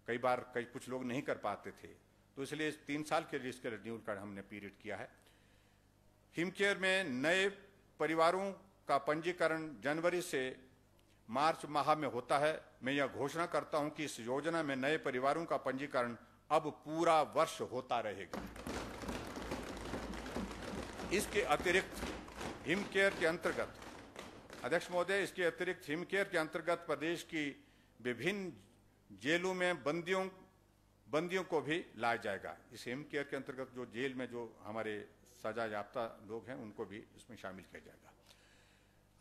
कई बार कई कुछ लोग नहीं कर पाते थे तो इसलिए तीन साल के लिए इसके रिन्यूल का हमने पीरियड किया है हिम केयर में नए परिवारों का पंजीकरण जनवरी से मार्च माह में होता है मैं यह घोषणा करता हूं कि इस योजना में नए परिवारों का पंजीकरण अब पूरा वर्ष होता रहेगा इसके अतिरिक्त हिम केयर के अंतर्गत अध्यक्ष महोदय इसके अतिरिक्त हिमकेयर के अंतर्गत प्रदेश की विभिन्न जेलों में बंदियों बंदियों को भी लाया जाएगा इस हिमकेयर के अंतर्गत जो जेल में जो हमारे सजा याफ्ता लोग हैं उनको भी इसमें शामिल किया जाएगा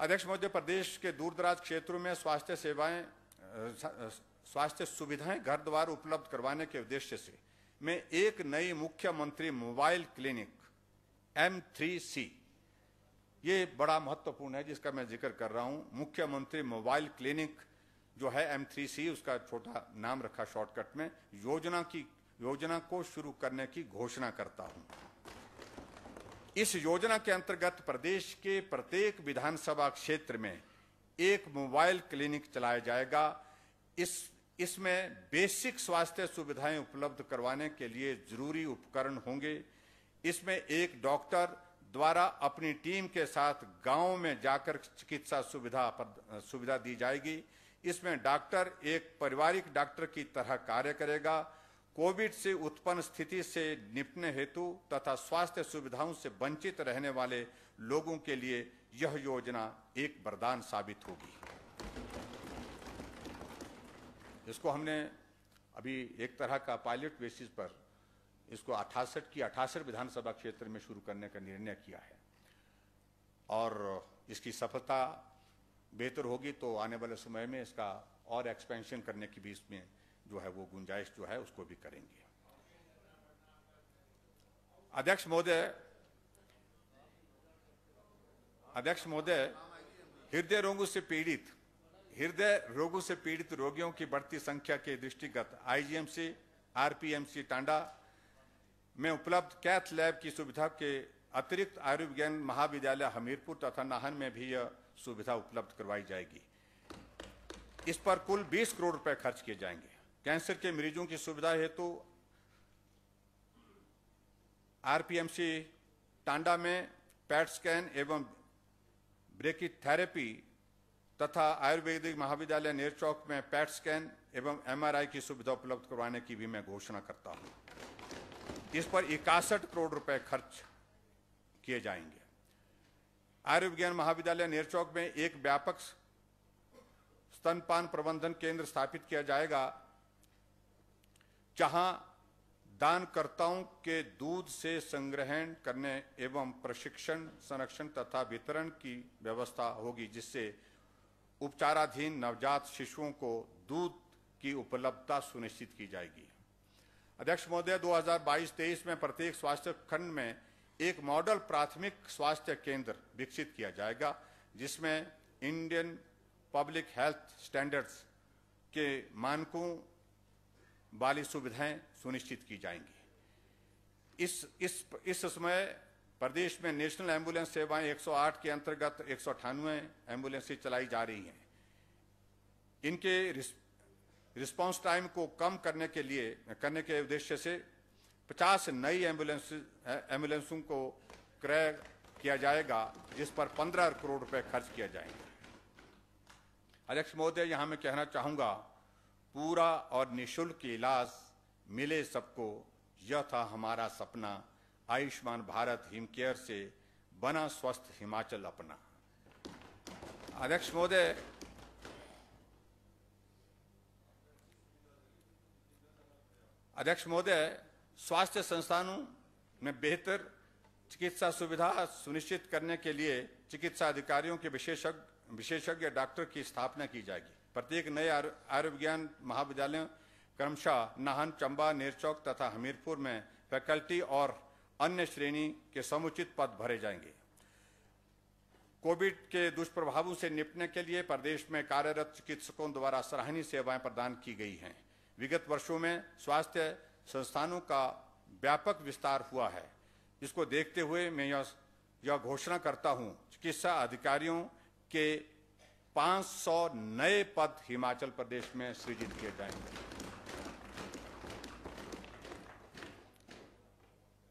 अध्यक्ष महोदय प्रदेश के दूरदराज क्षेत्रों में स्वास्थ्य सेवाएं स्वास्थ्य सुविधाएं घर द्वार उपलब्ध करवाने के उद्देश्य से मैं एक नई मुख्यमंत्री mobile clinic M three C ये बड़ा महत्वपूर्ण है जिसका मैं जिक्र कर रहा हूँ मुख्यमंत्री मोबाइल क्लिनिक जो है एम उसका छोटा नाम रखा शॉर्टकट में योजना की योजना को शुरू करने की घोषणा करता हूँ इस योजना के अंतर्गत प्रदेश के प्रत्येक विधानसभा क्षेत्र में एक मोबाइल क्लिनिक चलाया जाएगा इस इसमें बेसिक स्वास्थ्य सुविधाएं उपलब्ध करवाने के लिए जरूरी उपकरण होंगे इसमें एक डॉक्टर द्वारा अपनी टीम के साथ गांव में जाकर चिकित्सा सुविधा पर सुविधा दी जाएगी इसमें डॉक्टर एक पारिवारिक डॉक्टर की तरह कार्य करेगा कोविड से उत्पन्न स्थिति से निपटने हेतु तथा स्वास्थ्य सुविधाओं से वंचित रहने वाले लोगों के लिए यह योजना एक वरदान साबित होगी इसको हमने अभी एक तरह का पायलट बेसिस पर इसको अठासठ की अठासठ विधानसभा क्षेत्र में शुरू करने का निर्णय किया है और इसकी सफलता बेहतर होगी तो आने वाले समय में इसका और एक्सपेंशन करने की भी इसमें जो है वो गुंजाइश जो है उसको भी करेंगे अध्यक्ष महोदय अध्यक्ष महोदय हृदय रोगों से पीड़ित हृदय रोगों से पीड़ित रोगियों की बढ़ती संख्या के दृष्टिगत आईजीएमसी आरपीएमसी टांडा में उपलब्ध कैथ लैब की सुविधा के अतिरिक्त आयुर्विज्ञान महाविद्यालय हमीरपुर तथा नाहन में भी यह सुविधा उपलब्ध करवाई जाएगी इस पर कुल 20 करोड़ रुपए खर्च किए जाएंगे कैंसर के मरीजों की सुविधा हेतु तो आरपीएमसी टांडा में पैट स्कैन एवं थेरेपी तथा आयुर्वेदिक महाविद्यालय नेर चौक में पैट स्कैन एवं एमआरआई की सुविधा उपलब्ध करवाने की भी मैं घोषणा करता हूं इस पर इकासठ करोड़ रुपए खर्च किए जाएंगे आयुर्विज्ञान महाविद्यालय नेरचौक में एक व्यापक स्तनपान प्रबंधन केंद्र स्थापित किया जाएगा जहां दानकर्ताओं के दूध से संग्रहण करने एवं प्रशिक्षण संरक्षण तथा वितरण की व्यवस्था होगी जिससे उपचाराधीन नवजात शिशुओं को दूध की उपलब्धता सुनिश्चित की जाएगी अध्यक्ष महोदय 2022-23 में प्रत्येक स्वास्थ्य खंड में एक मॉडल प्राथमिक स्वास्थ्य केंद्र विकसित किया जाएगा जिसमें इंडियन पब्लिक हेल्थ स्टैंडर्ड्स के मानकों वाली सुविधाएं सुनिश्चित की जाएंगी इस इस इस समय प्रदेश में नेशनल एम्बुलेंस सेवाएं 108 के अंतर्गत एक एम्बुलेंसें चलाई जा रही हैं इनके रिस्पांस टाइम को कम करने के लिए करने के उद्देश्य से 50 नई एम्बुलेंस एम्बुलेंसों को क्रय किया जाएगा जिस पर 15 करोड़ रुपए खर्च किया जाएंगे अध्यक्ष महोदय यहां मैं कहना चाहूंगा पूरा और निशुल्क इलाज मिले सबको यह था हमारा सपना आयुष्मान भारत हिम केयर से बना स्वस्थ हिमाचल अपना अध्यक्ष महोदय अध्यक्ष महोदय स्वास्थ्य संस्थानों में बेहतर चिकित्सा सुविधा सुनिश्चित करने के लिए चिकित्सा अधिकारियों के विशेषज्ञ विशेषज्ञ डॉक्टर की स्थापना की जाएगी प्रत्येक नए आयुर्विज्ञान महाविद्यालय क्रमशः नाहन चंबा नेरचौक तथा हमीरपुर में फैकल्टी और अन्य श्रेणी के समुचित पद भरे जाएंगे कोविड के दुष्प्रभावों से निपटने के लिए प्रदेश में कार्यरत चिकित्सकों द्वारा सराहनीय सेवाएं प्रदान की गई हैं विगत वर्षों में स्वास्थ्य संस्थानों का व्यापक विस्तार हुआ है इसको देखते हुए मैं यह घोषणा करता हूं चिकित्सा अधिकारियों के 500 नए पद हिमाचल प्रदेश में सृजित किए जाएंगे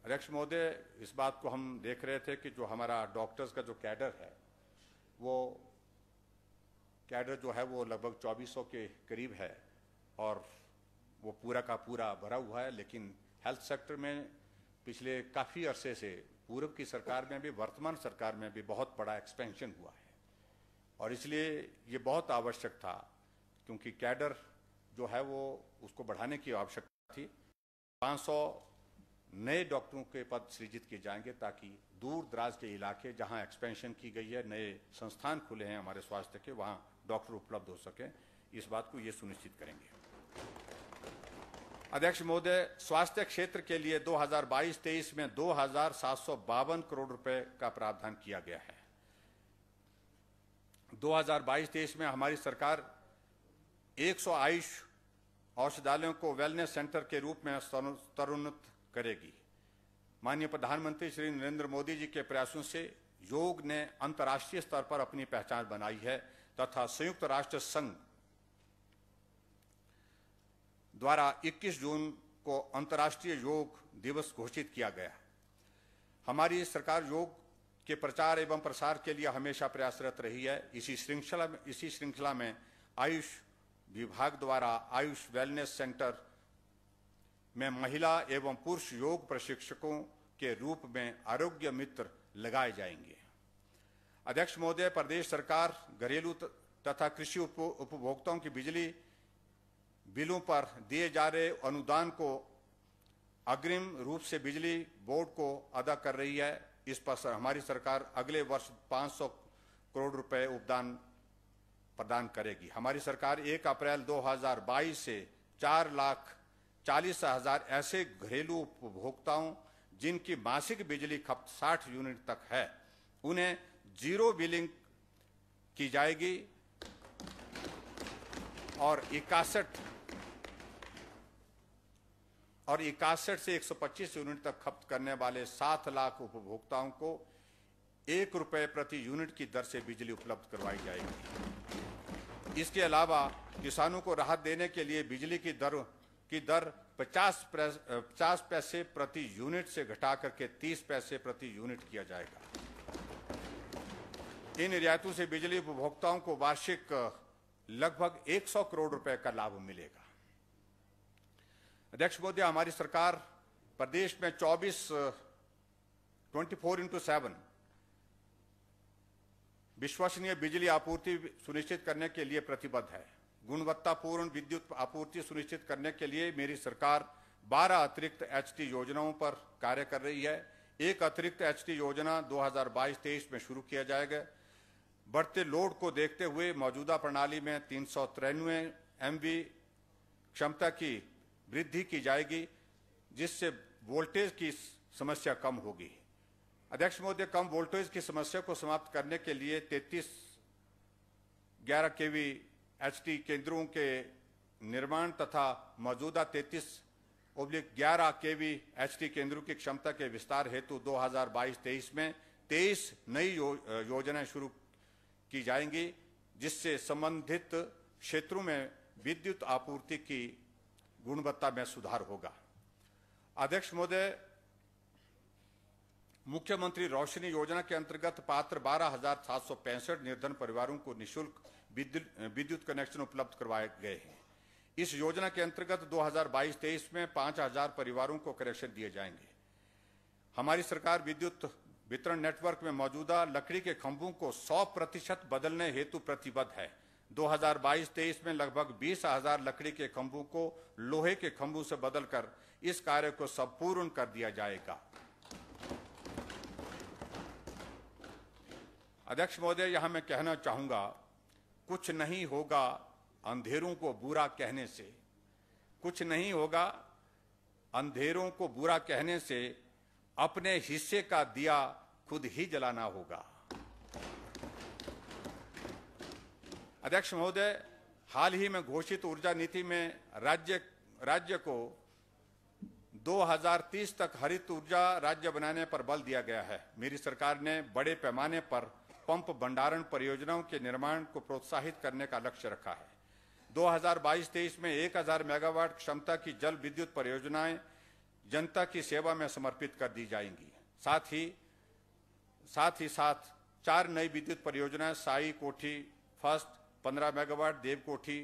अध्यक्ष महोदय इस बात को हम देख रहे थे कि जो हमारा डॉक्टर्स का जो कैडर है वो कैडर जो है वो लगभग 2400 के करीब है और वो पूरा का पूरा भरा हुआ है लेकिन हेल्थ सेक्टर में पिछले काफ़ी अरसे से पूर्व की सरकार में भी वर्तमान सरकार में भी बहुत बड़ा एक्सपेंशन हुआ है और इसलिए ये बहुत आवश्यक था क्योंकि कैडर जो है वो उसको बढ़ाने की आवश्यकता थी 500 नए डॉक्टरों के पद सृजित किए जाएंगे ताकि दूर दराज के इलाके जहां एक्सपेंशन की गई है नए संस्थान खुले हैं हमारे स्वास्थ्य के वहां डॉक्टर उपलब्ध हो सकें इस बात को ये सुनिश्चित करेंगे अध्यक्ष महोदय स्वास्थ्य क्षेत्र के लिए 2022-23 में दो करोड़ रुपए का प्रावधान किया गया है 2022-23 में हमारी सरकार 100 आयुष औषधालयों को वेलनेस सेंटर के रूप में स्तरोन्नत करेगी माननीय प्रधानमंत्री श्री नरेंद्र मोदी जी के प्रयासों से योग ने अंतर्राष्ट्रीय स्तर पर अपनी पहचान बनाई है तथा संयुक्त राष्ट्र संघ द्वारा 21 जून को अंतर्राष्ट्रीय योग दिवस घोषित किया गया हमारी सरकार योग के प्रचार एवं प्रसार के लिए हमेशा प्रयासरत रही है इसी श्रृंखला में इसी श्रृंखला में आयुष विभाग द्वारा आयुष वेलनेस सेंटर में महिला एवं पुरुष योग प्रशिक्षकों के रूप में आरोग्य मित्र लगाए जाएंगे अध्यक्ष महोदय प्रदेश सरकार घरेलू तथा कृषि उपभोक्ताओं की बिजली बिलों पर दिए जा रहे अनुदान को अग्रिम रूप से बिजली बोर्ड को अदा कर रही है इस पर हमारी सरकार अगले वर्ष 500 करोड़ रुपए उपदान प्रदान करेगी हमारी सरकार 1 अप्रैल 2022 से 4 लाख चालीस हजार ऐसे घरेलू उपभोक्ताओं जिनकी मासिक बिजली खपत 60 यूनिट तक है उन्हें जीरो बिलिंग की जाएगी और इकसठ और इकासठ से 125 यूनिट तक खपत करने वाले सात लाख उपभोक्ताओं को एक रुपये प्रति यूनिट की दर से बिजली उपलब्ध करवाई जाएगी इसके अलावा किसानों को राहत देने के लिए बिजली की दर की दर 50 पचास पैसे प्रति यूनिट से घटा करके 30 पैसे प्रति यूनिट किया जाएगा इन रियायतों से बिजली उपभोक्ताओं को वार्षिक लगभग 100 करोड़ रुपए का लाभ मिलेगा अध्यक्ष महोदय हमारी सरकार प्रदेश में 24 ट्वेंटी फोर इंटू सेवन विश्वसनीय बिजली आपूर्ति सुनिश्चित करने के लिए प्रतिबद्ध है गुणवत्तापूर्ण विद्युत आपूर्ति सुनिश्चित करने के लिए मेरी सरकार 12 अतिरिक्त एचटी योजनाओं पर कार्य कर रही है एक अतिरिक्त एचटी योजना 2022-23 में शुरू किया जाएगा बढ़ते लोड को देखते हुए मौजूदा प्रणाली में तीन सौ तिरानवे क्षमता की वृद्धि की जाएगी जिससे वोल्टेज की समस्या कम होगी अध्यक्ष महोदय कम वोल्टेज की समस्या को समाप्त करने के लिए 33 ग्यारह केवी एच केंद्रों के निर्माण तथा मौजूदा 33 ओब्लिक ग्यारह के वी एच टी केंद्रों की क्षमता के विस्तार हेतु 2022-23 में 23 नई यो, योजनाएं शुरू की जाएंगी जिससे संबंधित क्षेत्रों में विद्युत आपूर्ति की गुणवत्ता में सुधार होगा अध्यक्ष महोदय मुख्यमंत्री रोशनी योजना के अंतर्गत पात्र बारह निर्धन परिवारों को निशुल्क विद्युत कनेक्शन उपलब्ध करवाए गए हैं इस योजना के अंतर्गत 2022-23 में 5000 परिवारों को कनेक्शन दिए जाएंगे हमारी सरकार विद्युत वितरण नेटवर्क में मौजूदा लकड़ी के खंभों को 100 प्रतिशत बदलने हेतु प्रतिबद्ध है 2022-23 में लगभग बीस हजार लकड़ी के खंभों को लोहे के खंभों से बदलकर इस कार्य को संपूर्ण कर दिया जाएगा अध्यक्ष महोदय यहां मैं कहना चाहूंगा कुछ नहीं होगा अंधेरों को बुरा कहने से कुछ नहीं होगा अंधेरों को बुरा कहने से अपने हिस्से का दिया खुद ही जलाना होगा अध्यक्ष महोदय हाल ही में घोषित ऊर्जा नीति में राज्य राज्य को 2030 तक हरित ऊर्जा राज्य बनाने पर बल दिया गया है मेरी सरकार ने बड़े पैमाने पर पंप भंडारण परियोजनाओं के निर्माण को प्रोत्साहित करने का लक्ष्य रखा है 2022-23 में 1000 मेगावाट क्षमता की जल विद्युत परियोजनाएं जनता की सेवा में समर्पित कर दी जाएंगी साथ ही साथ ही साथ चार नई विद्युत परियोजनाएं साई कोठी फर्स्ट 15 मेगावाट देव कोठी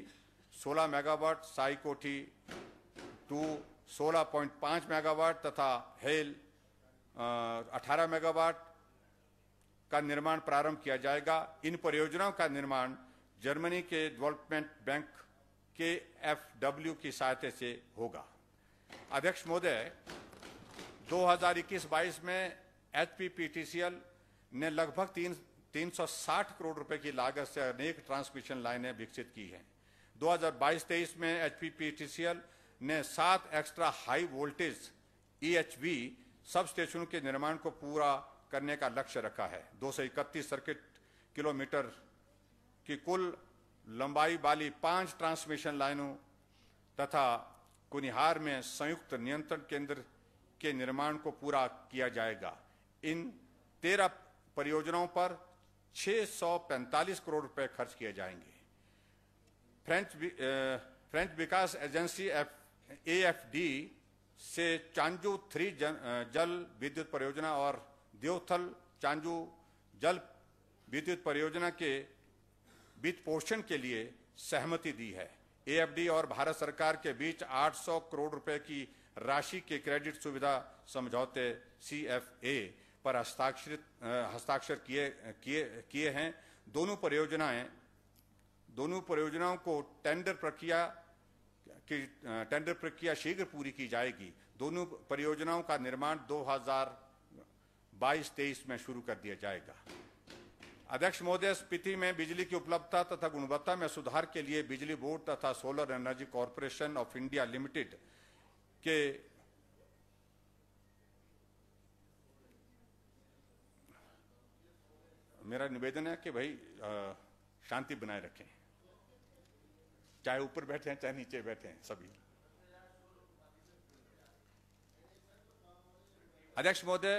16 megawatt Sai Kothi two 16.5 megawatt तथा हेल अठारह मेगावाट का निर्माण प्रारंभ किया जाएगा इन परियोजनाओं का निर्माण जर्मनी के डेवलपमेंट बैंक के डब्ल्यू की सहायता से होगा अध्यक्ष महोदय 2021-22 में एच ने लगभग तीन 360 करोड़ रुपए की लागत से अनेक ट्रांसमिशन लाइनें विकसित की हैं 2022-23 में पी ने सात extra high voltage EHV e सब स्टेशनों के निर्माण को पूरा करने का लक्ष्य रखा है दो सर्किट किलोमीटर की कुल लंबाई वाली पांच ट्रांसमिशन लाइनों तथा कुनिहार में संयुक्त नियंत्रण केंद्र के निर्माण को पूरा किया जाएगा इन तेरह परियोजनाओं पर 645 करोड़ रुपए खर्च किए जाएंगे फ्रेंच फ्रेंच विकास एजेंसी एफ एएफडी से चांजू थ्री जन, जल विद्युत परियोजना और देवथल चांजू जल विद्युत परियोजना के वित्त पोषण के लिए सहमति दी है एएफडी और भारत सरकार के बीच 800 करोड़ रुपए की राशि के क्रेडिट सुविधा समझौते सीएफए पर हस्ताक्षर हस्ताक्षर किए किए किए हैं दोनों परियोजनाएं दोनों परियोजनाओं को टेंडर प्रक्रिया की टेंडर प्रक्रिया शीघ्र पूरी की जाएगी दोनों परियोजनाओं का निर्माण 2022-23 में शुरू कर दिया जाएगा अध्यक्ष महोदय स्पीति में बिजली की उपलब्धता तथा गुणवत्ता में सुधार के लिए बिजली बोर्ड तथा solar energy corporation of India limited के मेरा निवेदन है कि भाई शांति बनाए रखें चाहे ऊपर बैठे हैं चाहे नीचे बैठे हैं सभी अध्यक्ष महोदय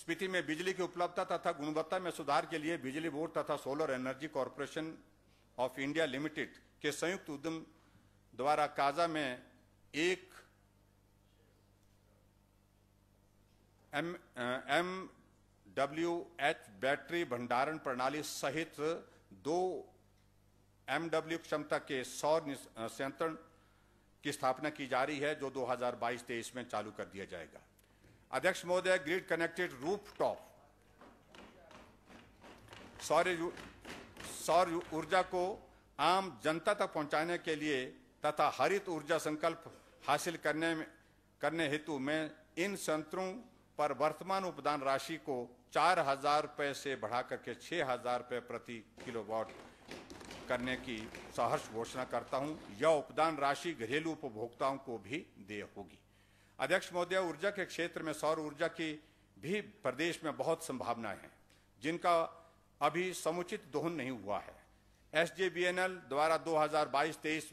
स्पीति में बिजली की उपलब्धता तथा गुणवत्ता में सुधार के लिए बिजली बोर्ड तथा solar energy corporation of India limited के संयुक्त उद्यम द्वारा काजा में एक M M W H battery भंडारण प्रणाली सहित दो एमडब्ल्यू क्षमता के सौर संयंत्रण की स्थापना की जा रही है जो 2022-23 में चालू कर दिया जाएगा अध्यक्ष महोदय ग्रिड कनेक्टेड रूफ टॉप सौर सौर ऊर्जा को आम जनता तक पहुंचाने के लिए तथा हरित ऊर्जा संकल्प हासिल करने में करने हेतु मैं इन संतरों पर वर्तमान उपदान राशि को चार हजार रुपये से बढ़ा करके छः हजार रुपये प्रति किलोवाट करने की सहर्ष घोषणा करता हूं यह उपदान राशि घरेलू उपभोक्ताओं को भी दे होगी अध्यक्ष महोदय ऊर्जा के क्षेत्र में सौर ऊर्जा की भी प्रदेश में बहुत संभावनाएं हैं जिनका अभी समुचित दोहन नहीं हुआ है एस द्वारा दो हजार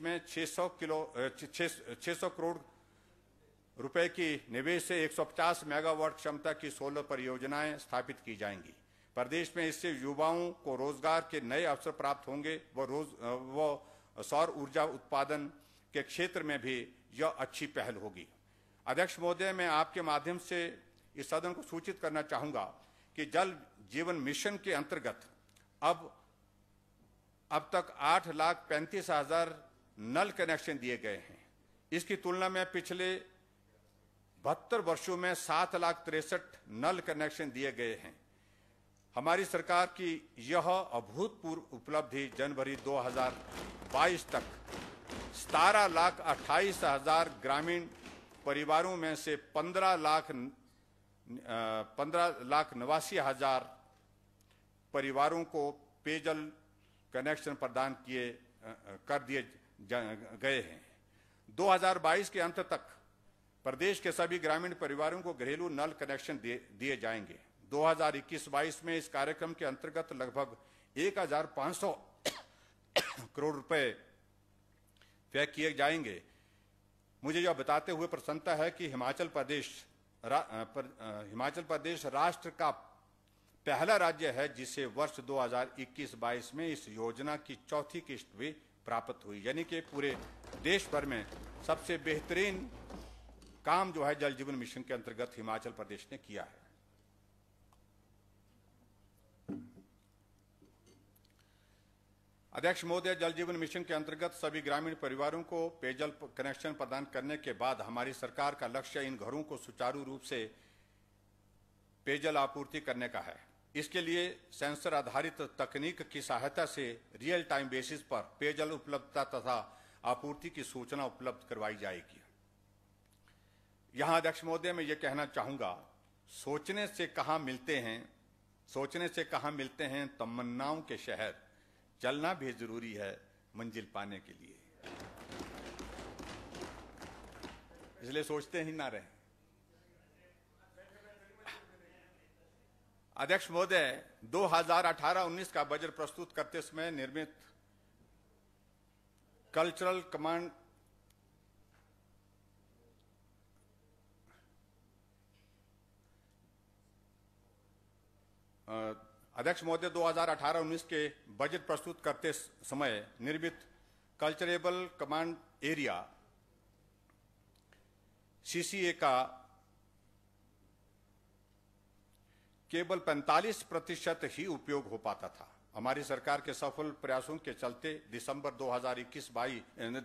में 600 किलो 600 करोड़ रुपए की निवेश से 150 मेगावाट क्षमता की सोलर परियोजनाएं स्थापित की जाएंगी प्रदेश में इससे युवाओं को रोजगार के नए अवसर प्राप्त होंगे व रोज व सौर ऊर्जा उत्पादन के क्षेत्र में भी यह अच्छी पहल होगी अध्यक्ष महोदय मैं आपके माध्यम से इस सदन को सूचित करना चाहूँगा कि जल जीवन मिशन के अंतर्गत अब अब तक आठ लाख पैंतीस हजार नल कनेक्शन दिए गए हैं इसकी तुलना में पिछले बहत्तर वर्षों में सात लाख तिरसठ नल कनेक्शन दिए गए हैं हमारी सरकार की यह अभूतपूर्व उपलब्धि जनवरी 2022 तक सतारह लाख अट्ठाईस हजार ग्रामीण परिवारों में से पंद्रह लाख पंद्रह लाख नवासी हजार परिवारों को पेयजल कनेक्शन प्रदान किए कर दिए गए हैं 2022 के अंत तक प्रदेश के सभी ग्रामीण परिवारों को घरेलू नल कनेक्शन दिए जाएंगे 2021-22 में इस कार्यक्रम के अंतर्गत लगभग 1,500 [coughs] करोड़ रुपए व्यय किए जाएंगे मुझे यह बताते हुए प्रसन्नता है कि हिमाचल प्रदेश पर, हिमाचल प्रदेश राष्ट्र का पहला राज्य है जिसे वर्ष 2021-22 में इस योजना की चौथी किस्त भी प्राप्त हुई यानी कि पूरे देश भर में सबसे बेहतरीन काम जो है जल जीवन मिशन के अंतर्गत हिमाचल प्रदेश ने किया है अध्यक्ष महोदय जल जीवन मिशन के अंतर्गत सभी ग्रामीण परिवारों को पेयजल कनेक्शन प्रदान करने के बाद हमारी सरकार का लक्ष्य इन घरों को सुचारू रूप से पेयजल आपूर्ति करने का है इसके लिए सेंसर आधारित तकनीक की सहायता से रियल टाइम बेसिस पर पेयजल उपलब्धता तथा आपूर्ति की सूचना उपलब्ध करवाई जाएगी यहां अध्यक्ष महोदय मैं ये कहना चाहूंगा सोचने से कहा मिलते हैं सोचने से कहा मिलते हैं तमन्नाओं के शहर चलना भी जरूरी है मंजिल पाने के लिए इसलिए सोचते ही ना रहे अध्यक्ष महोदय 2018-19 का बजट प्रस्तुत करते समय निर्मित कल्चरल कमांड अध्यक्ष महोदय 2018-19 के बजट प्रस्तुत करते समय निर्मित कल्चरेबल कमांड एरिया सीसीए का केवल 45 प्रतिशत ही उपयोग हो पाता था हमारी सरकार के सफल प्रयासों के चलते दिसंबर 2021 बाई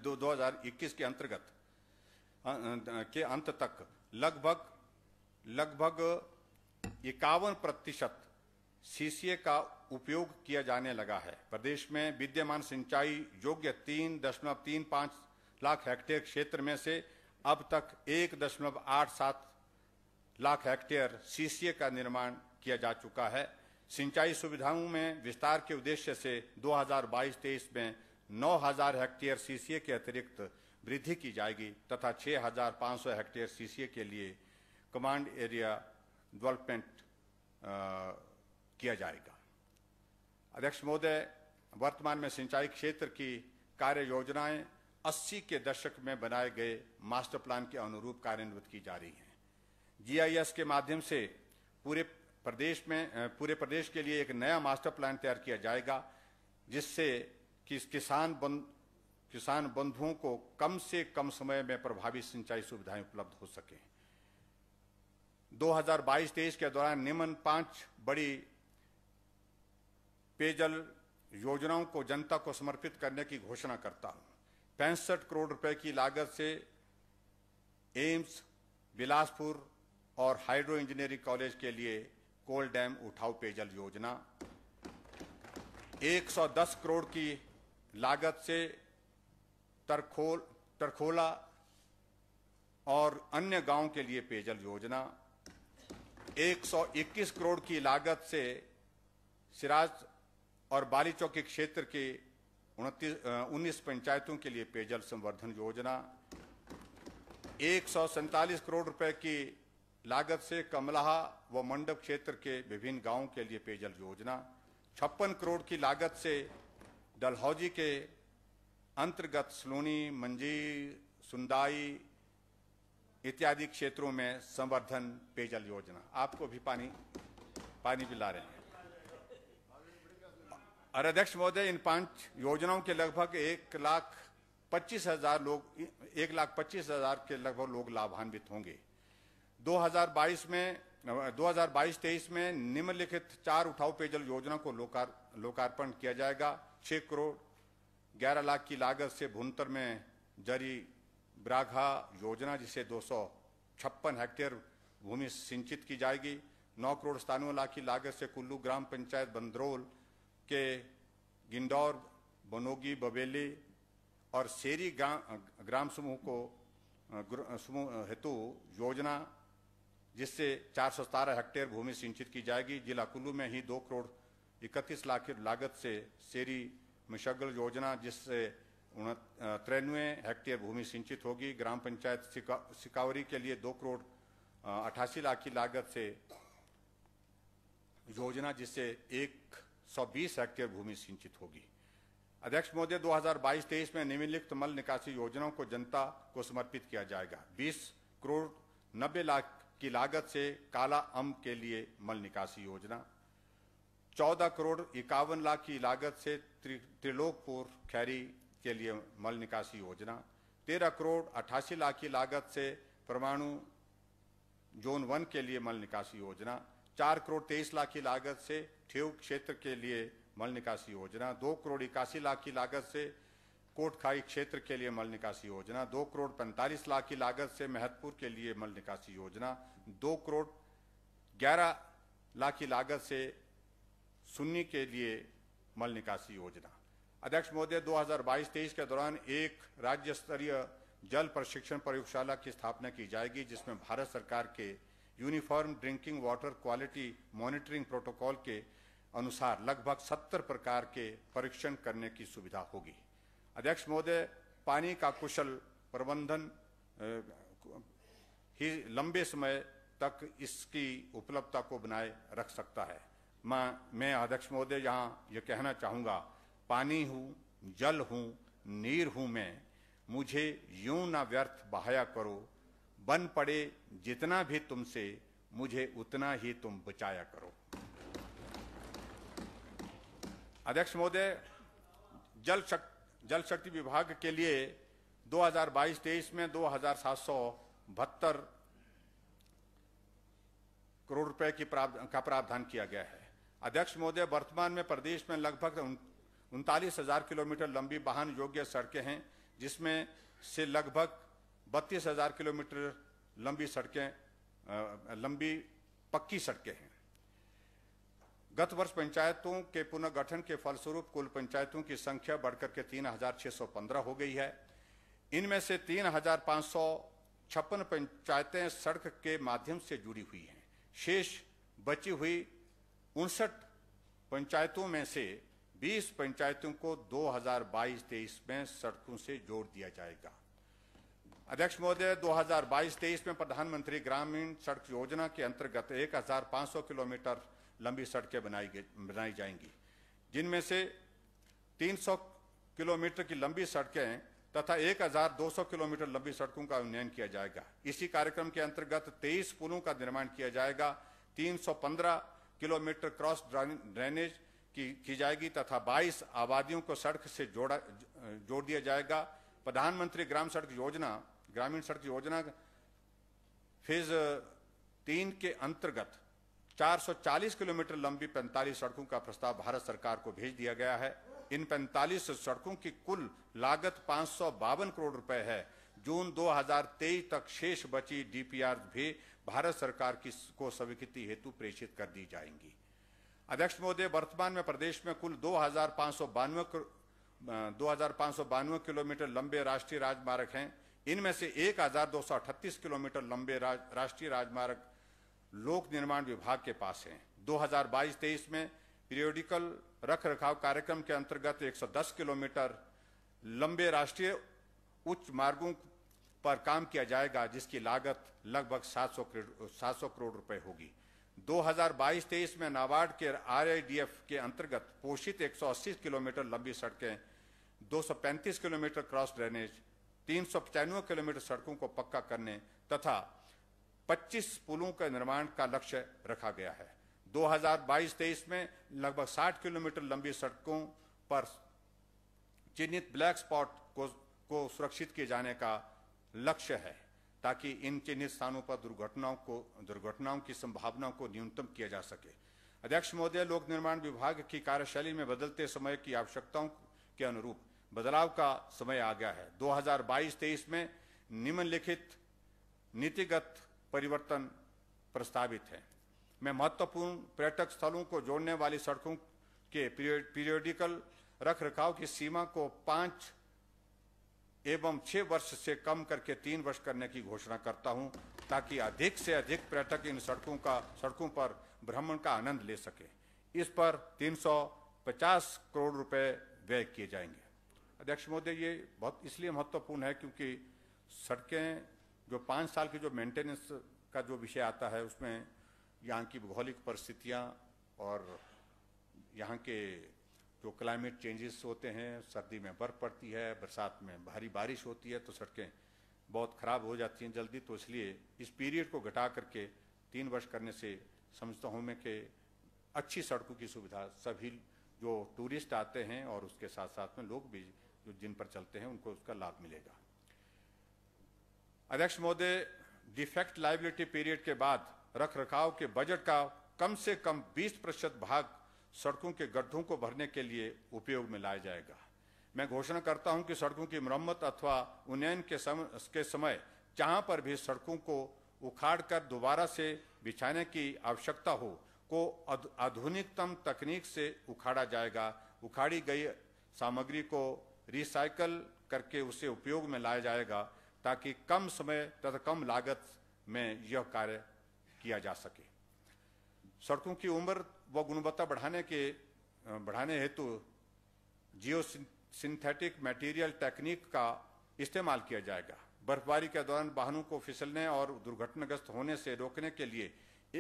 दो 2021 के अंतर्गत के अंत तक लगभग लगभग इक्यावन प्रतिशत सीसीए का उपयोग किया जाने लगा है प्रदेश में विद्यमान सिंचाई योग्य तीन दशमलव तीन पाँच लाख हेक्टेयर क्षेत्र में से अब तक एक दशमलव आठ सात लाख हेक्टेयर सीसीए का निर्माण किया जा चुका है सिंचाई सुविधाओं में विस्तार के उद्देश्य से 2022-23 में 9000 हेक्टेयर सीसीए के अतिरिक्त वृद्धि की जाएगी तथा 6500 हेक्टेयर सीसीए के लिए कमांड एरिया डेवलपमेंट किया जाएगा अध्यक्ष महोदय वर्तमान में सिंचाई क्षेत्र की कार्य योजनाएं 80 के दशक में बनाए गए मास्टर प्लान के अनुरूप कार्यान्वित की जा रही हैं जीआईएस के माध्यम से पूरे प्रदेश में पूरे प्रदेश के लिए एक नया मास्टर प्लान तैयार किया जाएगा जिससे कि किसान बन, किसान बंधुओं को कम से कम समय में प्रभावी सिंचाई सुविधाएं उपलब्ध हो सके 2022 हजार के दौरान निम्न पांच बड़ी पेयजल योजनाओं को जनता को समर्पित करने की घोषणा करता हूं पैंसठ करोड़ रुपए की लागत से एम्स बिलासपुर और हाइड्रो इंजीनियरिंग कॉलेज के लिए कोल डैम उठाऊ पेयजल योजना 110 करोड़ की लागत से तरखोल तरखोला और अन्य गांव के लिए पेयजल योजना 121 करोड़ की लागत से सिराज और बाली चौकी क्षेत्र के उनतीस उन्नीस पंचायतों के लिए पेयजल संवर्धन योजना एक करोड़ रुपए की लागत से कमलाहा व मंडप क्षेत्र के विभिन्न गांवों के लिए पेयजल योजना छप्पन करोड़ की लागत से डलहौजी के अंतर्गत सलोनी मंजी सुंदाई इत्यादि क्षेत्रों में संवर्धन पेयजल योजना आपको भी पानी पानी पिला रहे हैं और अध्यक्ष महोदय इन पांच योजनाओं के लगभग एक लाख पच्चीस हजार लोग एक लाख पच्चीस हजार के लगभग लोग लाभान्वित होंगे 2022 में 2022-23 में निम्नलिखित चार उठाऊ पेयजल योजना को लोकार, लोकार्पण किया जाएगा छह करोड़ ग्यारह लाख की लागत से भुंतर में जरी ब्राघा योजना जिसे दो हेक्टेयर भूमि सिंचित की जाएगी नौ करोड़ सतानवे लाख की लागत से कुल्लू ग्राम पंचायत बंदरोल के गिंदौर बनोगी बबेली और शेरी ग्राम समूह को समूह हेतु योजना जिससे चार सौ सतारह हेक्टेयर भूमि सिंचित की जाएगी जिला कुल्लू में ही दो करोड़ इकतीस लाख लागत से शेरी मशगल योजना जिससे तिरानवे हेक्टेयर भूमि सिंचित होगी ग्राम पंचायत सिका, सिकावरी के लिए दो करोड़ अठासी लाख की लागत से योजना जिससे एक 120 हेक्टेयर भूमि सिंचित होगी अध्यक्ष महोदय 2022-23 में निम्नलिखित मल निकासी योजनाओं को जनता को समर्पित किया जाएगा 20 करोड़ 90 लाख की लागत से काला अम के लिए मल निकासी योजना 14 करोड़ इक्यावन लाख की लागत से त्रिलोकपुर खैरी के लिए मल निकासी योजना 13 करोड़ अट्ठासी लाख की लागत से परमाणु जोन वन के लिए मल निकासी योजना चार करोड़ तेईस लाख की लागत से ठेव क्षेत्र के लिए मल निकासी योजना दो करोड़ इक्यासी लाख की लागत से कोटखाई क्षेत्र के लिए मल निकासी योजना दो करोड़ पैंतालीस लाख की लागत से महतपुर के लिए मल निकासी योजना दो करोड़ ग्यारह लाख की लागत से सुन्नी के लिए मल निकासी योजना अध्यक्ष महोदय 2022-23 के दौरान एक राज्य स्तरीय जल प्रशिक्षण प्रयोगशाला की स्थापना की जाएगी जिसमें भारत सरकार के uniform drinking water quality monitoring protocol के अनुसार लगभग 70 प्रकार के परीक्षण करने की सुविधा होगी अध्यक्ष महोदय पानी का कुशल प्रबंधन ही लंबे समय तक इसकी उपलब्धता को बनाए रख सकता है मैं मैं अध्यक्ष महोदय यहाँ ये यह कहना चाहूँगा पानी हूँ जल हूँ नीर हूँ मैं मुझे यूं ना व्यर्थ बहाया करो बन पड़े जितना भी तुमसे मुझे उतना ही तुम बचाया करो अध्यक्ष महोदय जल शक्ति जल शक्ति विभाग के लिए 2022-23 में दो हजार करोड़ रुपए की प्राव, का प्रावधान किया गया है अध्यक्ष महोदय वर्तमान में प्रदेश में लगभग उनतालीस हजार किलोमीटर लंबी वाहन योग्य सड़कें हैं जिसमें से लगभग बत्तीस हजार किलोमीटर लंबी सड़कें लंबी पक्की सड़कें हैं गत वर्ष पंचायतों के पुनर्गठन के फलस्वरूप कुल पंचायतों की संख्या बढ़कर के 3,615 हो गई है इनमें से 3,556 पंचायतें सड़क के माध्यम से जुड़ी हुई हैं शेष बची हुई उनसठ पंचायतों में से 20 पंचायतों को 2022-23 में सड़कों से जोड़ दिया जाएगा अध्यक्ष महोदय 2022-23 में प्रधानमंत्री ग्रामीण सड़क योजना के अंतर्गत 1,500 किलोमीटर लंबी सड़कें बनाई बनाई जाएंगी जिनमें से 300 किलोमीटर की लंबी सड़कें तथा 1,200 किलोमीटर लंबी सड़कों का उन्नयन किया जाएगा इसी कार्यक्रम के अंतर्गत 23 पुलों का निर्माण किया जाएगा 315 किलोमीटर क्रॉस ड्रेनेज की, की जाएगी तथा 22 आबादियों को सड़क से जोड़ा जोड़ दिया जाएगा प्रधानमंत्री ग्राम सड़क योजना ग्रामीण सड़क योजना फेज तीन के अंतर्गत 440 किलोमीटर लंबी 45 सड़कों का प्रस्ताव भारत सरकार को भेज दिया गया है इन 45 सड़कों की कुल लागत पांच करोड़ रुपए है जून 2023 तक शेष बची डीपीआर भी भारत सरकार की को स्वीकृति हेतु प्रेषित कर दी जाएंगी अध्यक्ष महोदय वर्तमान में प्रदेश में कुल दो दो किलोमीटर लंबे राष्ट्रीय राजमार्ग हैं इनमें से एक किलोमीटर लंबे राष्ट्रीय राजमार्ग लोक निर्माण विभाग के पास हैं 2022-23 में पीरियोडिकल रख रखाव कार्यक्रम के अंतर्गत 110 किलोमीटर लंबे राष्ट्रीय उच्च मार्गों पर काम किया जाएगा जिसकी लागत लगभग 700 सात 700 करोड़ रुपए होगी 2022-23 में नाबार्ड के आरआईडीएफ के अंतर्गत पोषित 180 किलोमीटर लंबी सड़कें 235 किलोमीटर क्रॉस ड्रेनेज तीन किलोमीटर सड़कों को पक्का करने तथा 25 पुलों का निर्माण का लक्ष्य रखा गया है 2022-23 में लगभग 60 किलोमीटर लंबी सड़कों पर चिन्हित ब्लैक स्पॉट को, को सुरक्षित किए जाने का लक्ष्य है ताकि इन चिन्हित स्थानों पर दुर्घटनाओं को दुर्घटनाओं की संभावनाओं को न्यूनतम किया जा सके अध्यक्ष महोदय लोक निर्माण विभाग की कार्यशैली में बदलते समय की आवश्यकताओं के अनुरूप बदलाव का समय आ गया है 2022-23 में निम्नलिखित नीतिगत परिवर्तन प्रस्तावित है मैं महत्वपूर्ण पर्यटक स्थलों को जोड़ने वाली सड़कों के पीरियोडिकल रख रखाव की सीमा को पांच एवं छह वर्ष से कम करके तीन वर्ष करने की घोषणा करता हूं ताकि अधिक से अधिक पर्यटक इन सड़कों का सड़कों पर भ्रमण का आनंद ले सके इस पर 350 करोड़ रुपए व्यय किए जाएंगे अध्यक्ष महोदय ये बहुत इसलिए महत्वपूर्ण है क्योंकि सड़कें जो पाँच साल की जो मेंटेनेंस का जो विषय आता है उसमें यहाँ की भौगोलिक परिस्थितियाँ और यहाँ के जो क्लाइमेट चेंजेस होते हैं सर्दी में बर्फ़ पड़ती है बरसात में भारी बारिश होती है तो सड़कें बहुत ख़राब हो जाती हैं जल्दी तो इसलिए इस पीरियड को घटा करके तीन वर्ष करने से समझता हूँ मैं कि अच्छी सड़कों की सुविधा सभी जो टूरिस्ट आते हैं और उसके साथ साथ में लोग भी जो जिन पर चलते हैं उनको उसका लाभ मिलेगा अध्यक्ष महोदय डिफेक्ट लाइबिलिटी पीरियड के बाद रख रखाव के बजट का कम से कम 20 प्रतिशत भाग सड़कों के गड्ढों को भरने के लिए उपयोग में लाया जाएगा मैं घोषणा करता हूं कि सड़कों की मरम्मत अथवा उन्नयन के, सम, के समय जहां पर भी सड़कों को उखाड़ कर दोबारा से बिछाने की आवश्यकता हो को आधुनिकतम तकनीक से उखाड़ा जाएगा उखाड़ी गई सामग्री को रिसाइकल करके उसे उपयोग में लाया जाएगा ताकि कम समय तथा कम लागत में यह कार्य किया जा सके सड़कों की उम्र व गुणवत्ता बढ़ाने के बढ़ाने हेतु जियो सिंथेटिक मटेरियल टेक्निक का इस्तेमाल किया जाएगा बर्फबारी के दौरान वाहनों को फिसलने और दुर्घटनाग्रस्त होने से रोकने के लिए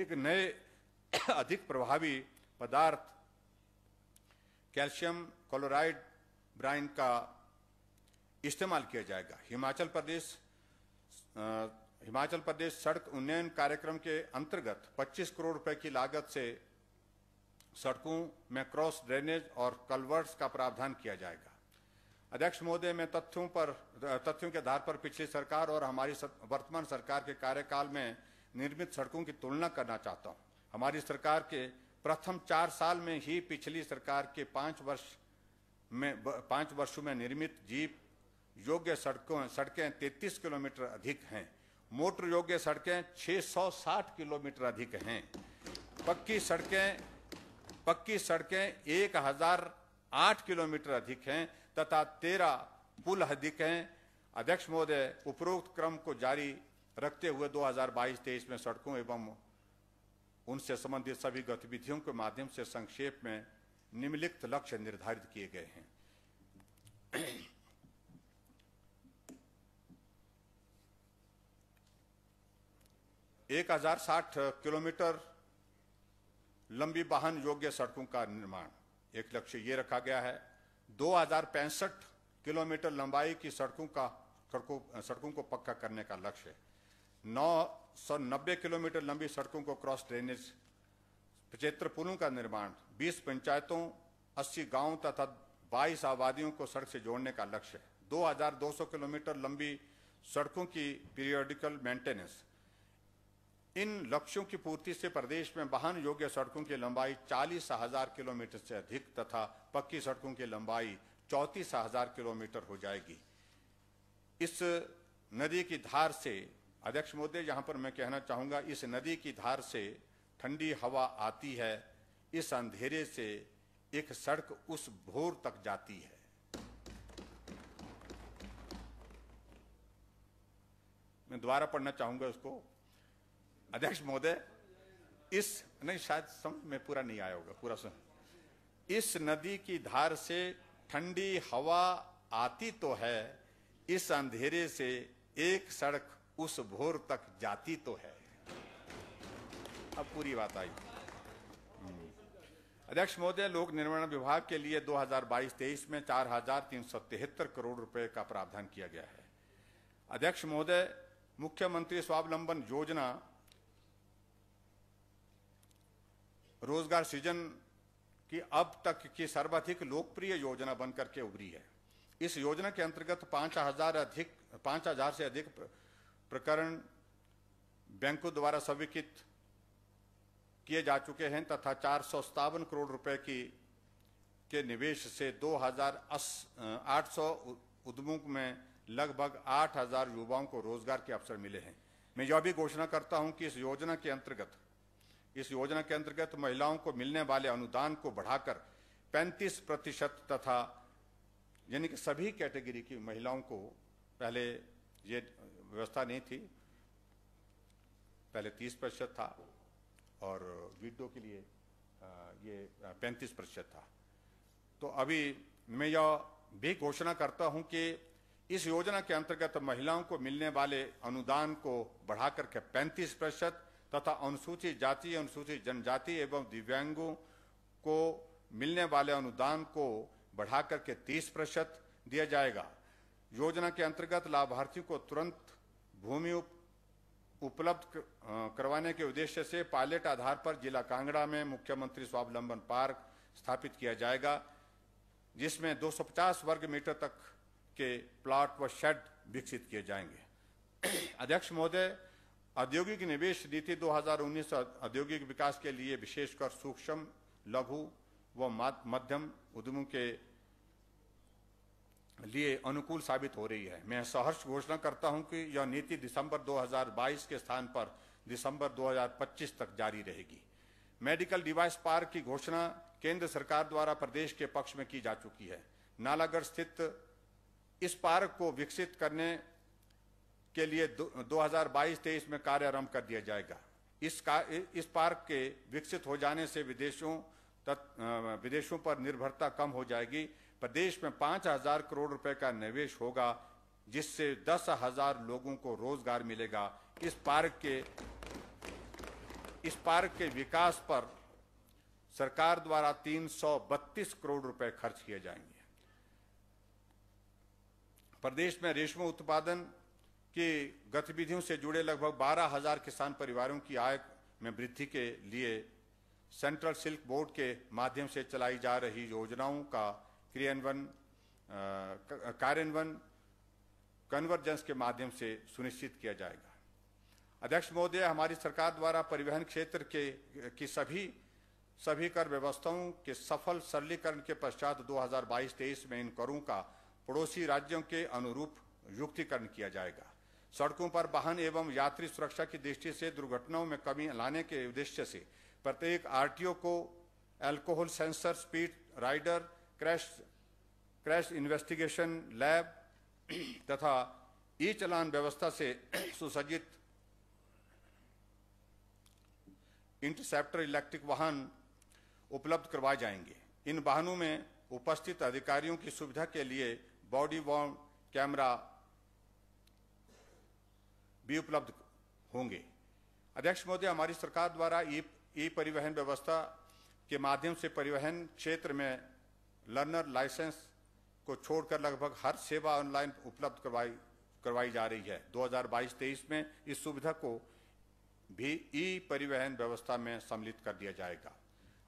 एक नए [coughs] अधिक प्रभावी पदार्थ कैल्शियम क्लोराइड ब्राइन का इस्तेमाल किया जाएगा हिमाचल प्रदेश आ, हिमाचल प्रदेश सड़क उन्नयन कार्यक्रम के अंतर्गत 25 करोड़ रुपए की लागत से सड़कों में क्रॉस ड्रेनेज और कलवर्ट्स का प्रावधान किया जाएगा अध्यक्ष महोदय में तथ्यों पर तथ्यों के आधार पर पिछली सरकार और हमारी वर्तमान सरकार के कार्यकाल में निर्मित सड़कों की तुलना करना चाहता हूं हमारी सरकार के प्रथम चार साल में ही पिछली सरकार के पांच वर्ष में पांच वर्षों में निर्मित जीप योग्य सड़कों सड़कें 33 किलोमीटर अधिक हैं मोटर योग्य सड़कें 660 किलोमीटर अधिक हैं पक्की सड़कें पक्की सड़कें 1008 किलोमीटर अधिक हैं तथा 13 पुल अधिक हैं अध्यक्ष महोदय उपरोक्त क्रम को जारी रखते हुए 2022-23 में सड़कों एवं उनसे संबंधित सभी गतिविधियों के माध्यम से संक्षेप में निम्नलिखित लक्ष्य निर्धारित किए गए हैं 1060 किलोमीटर लंबी वाहन योग्य सड़कों का निर्माण एक लक्ष्य ये रखा गया है दो किलोमीटर लंबाई की सड़कों का सड़कों सड़कों को पक्का करने का लक्ष्य है नौ किलोमीटर लंबी सड़कों को क्रॉस ड्रेनेज पचहत्तर पुलों का निर्माण 20 पंचायतों 80 गांवों तथा 22 आबादियों को सड़क से जोड़ने का लक्ष्य है 2200 किलोमीटर लंबी सड़कों की पीरियोडिकल मेंटेनेंस इन लक्ष्यों की पूर्ति से प्रदेश में वाहन योग्य सड़कों की लंबाई चालीस हजार किलोमीटर से अधिक तथा पक्की सड़कों की लंबाई चौतीस हजार किलोमीटर हो जाएगी इस नदी की धार से अध्यक्ष मोदी यहाँ पर मैं कहना चाहूंगा इस नदी की धार से ठंडी हवा आती है इस अंधेरे से एक सड़क उस भोर तक जाती है मैं दोबारा पढ़ना चाहूंगा उसको अध्यक्ष महोदय इस नहीं शायद समझ में पूरा नहीं आया होगा पूरा सुन इस नदी की धार से ठंडी हवा आती तो है इस अंधेरे से एक सड़क उस भोर तक जाती तो है अब पूरी बात आई हम्म। अध्यक्ष महोदय लोक निर्माण विभाग के लिए 2022-23 में चार हजार तीन सौ तिहत्तर करोड़ रुपए का प्रावधान किया गया है अध्यक्ष महोदय मुख्यमंत्री स्वावलंबन योजना रोजगार सृजन की अब तक की सर्वाधिक लोकप्रिय योजना बनकर के उभरी है इस योजना के अंतर्गत पांच हजार अधिक पांच हजार से अधिक प्रकरण बैंकों द्वारा स्वीकृत किए जा चुके हैं तथा चार सौ सत्तावन करोड़ रुपए की के निवेश से दो हजार आठ सौ उद्यमों में लगभग आठ हजार युवाओं को रोजगार के अवसर मिले हैं मैं यह भी घोषणा करता हूं कि इस योजना के अंतर्गत इस योजना के अंतर्गत महिलाओं को मिलने वाले अनुदान को बढ़ाकर 35 प्रतिशत तथा यानी कि सभी कैटेगरी की महिलाओं को पहले ये व्यवस्था नहीं थी पहले 30 प्रतिशत था और विडो के लिए ये 35 प्रतिशत था तो अभी मैं यह भी घोषणा करता हूं कि इस योजना के अंतर्गत महिलाओं को मिलने वाले अनुदान को बढ़ाकर के 35 प्रतिशत तथा अनुसूचित जाति अनुसूचित जनजाति एवं दिव्यांगों को मिलने वाले अनुदान को बढ़ा करके 30 प्रतिशत दिया जाएगा योजना के अंतर्गत लाभार्थियों को तुरंत भूमि उप, उपलब्ध करवाने के उद्देश्य से पायलट आधार पर जिला कांगड़ा में मुख्यमंत्री स्वावलंबन पार्क स्थापित किया जाएगा जिसमें 250 वर्ग मीटर तक के प्लॉट व शेड विकसित किए जाएंगे अध्यक्ष महोदय औद्योगिक निवेश नीति 2019 औद्योगिक विकास के लिए विशेषकर सूक्ष्म लघु व मध्यम उद्यमों के लिए अनुकूल साबित हो रही है मैं सहर्ष घोषणा करता हूं कि यह नीति दिसंबर 2022 के स्थान पर दिसंबर 2025 तक जारी रहेगी मेडिकल डिवाइस पार्क की घोषणा केंद्र सरकार द्वारा प्रदेश के पक्ष में की जा चुकी है नालागढ़ स्थित इस पार्क को विकसित करने के लिए 2022-23 में कार्य आरंभ कर दिया जाएगा इस का, इस पार्क के विकसित हो जाने से विदेशों तत, विदेशों पर निर्भरता कम हो जाएगी प्रदेश में पांच हजार करोड़ रुपए का निवेश होगा जिससे दस हजार लोगों को रोजगार मिलेगा इस पार्क के इस पार्क के विकास पर सरकार द्वारा 332 करोड़ रुपए खर्च किए जाएंगे प्रदेश में रेशम उत्पादन की गतिविधियों से जुड़े लगभग बारह हजार किसान परिवारों की आय में वृद्धि के लिए सेंट्रल सिल्क बोर्ड के माध्यम से चलाई जा रही योजनाओं का क्रियान्वयन कार्यान्वयन कन्वर्जेंस के माध्यम से सुनिश्चित किया जाएगा अध्यक्ष महोदय हमारी सरकार द्वारा परिवहन क्षेत्र के की सभी सभी कर व्यवस्थाओं के सफल सरलीकरण के पश्चात 2022-23 में इन करों का पड़ोसी राज्यों के अनुरूप युक्तिकरण किया जाएगा सड़कों पर वाहन एवं यात्री सुरक्षा की दृष्टि से दुर्घटनाओं में कमी लाने के उद्देश्य से प्रत्येक आरटीओ को alcohol sensor speed rider crash crash investigation lab तथा ई चलान व्यवस्था से [clears throat] सुसज्जित इंटरसेप्टर इलेक्ट्रिक वाहन उपलब्ध करवाए जाएंगे इन वाहनों में उपस्थित अधिकारियों की सुविधा के लिए बॉडी वॉर्म कैमरा भी उपलब्ध होंगे अध्यक्ष महोदय हमारी सरकार द्वारा ई परिवहन व्यवस्था के माध्यम से परिवहन क्षेत्र में लर्नर लाइसेंस को छोड़कर लगभग हर सेवा ऑनलाइन उपलब्ध करवाई करवाई जा रही है 2022-23 में इस सुविधा को भी ई परिवहन व्यवस्था में सम्मिलित कर दिया जाएगा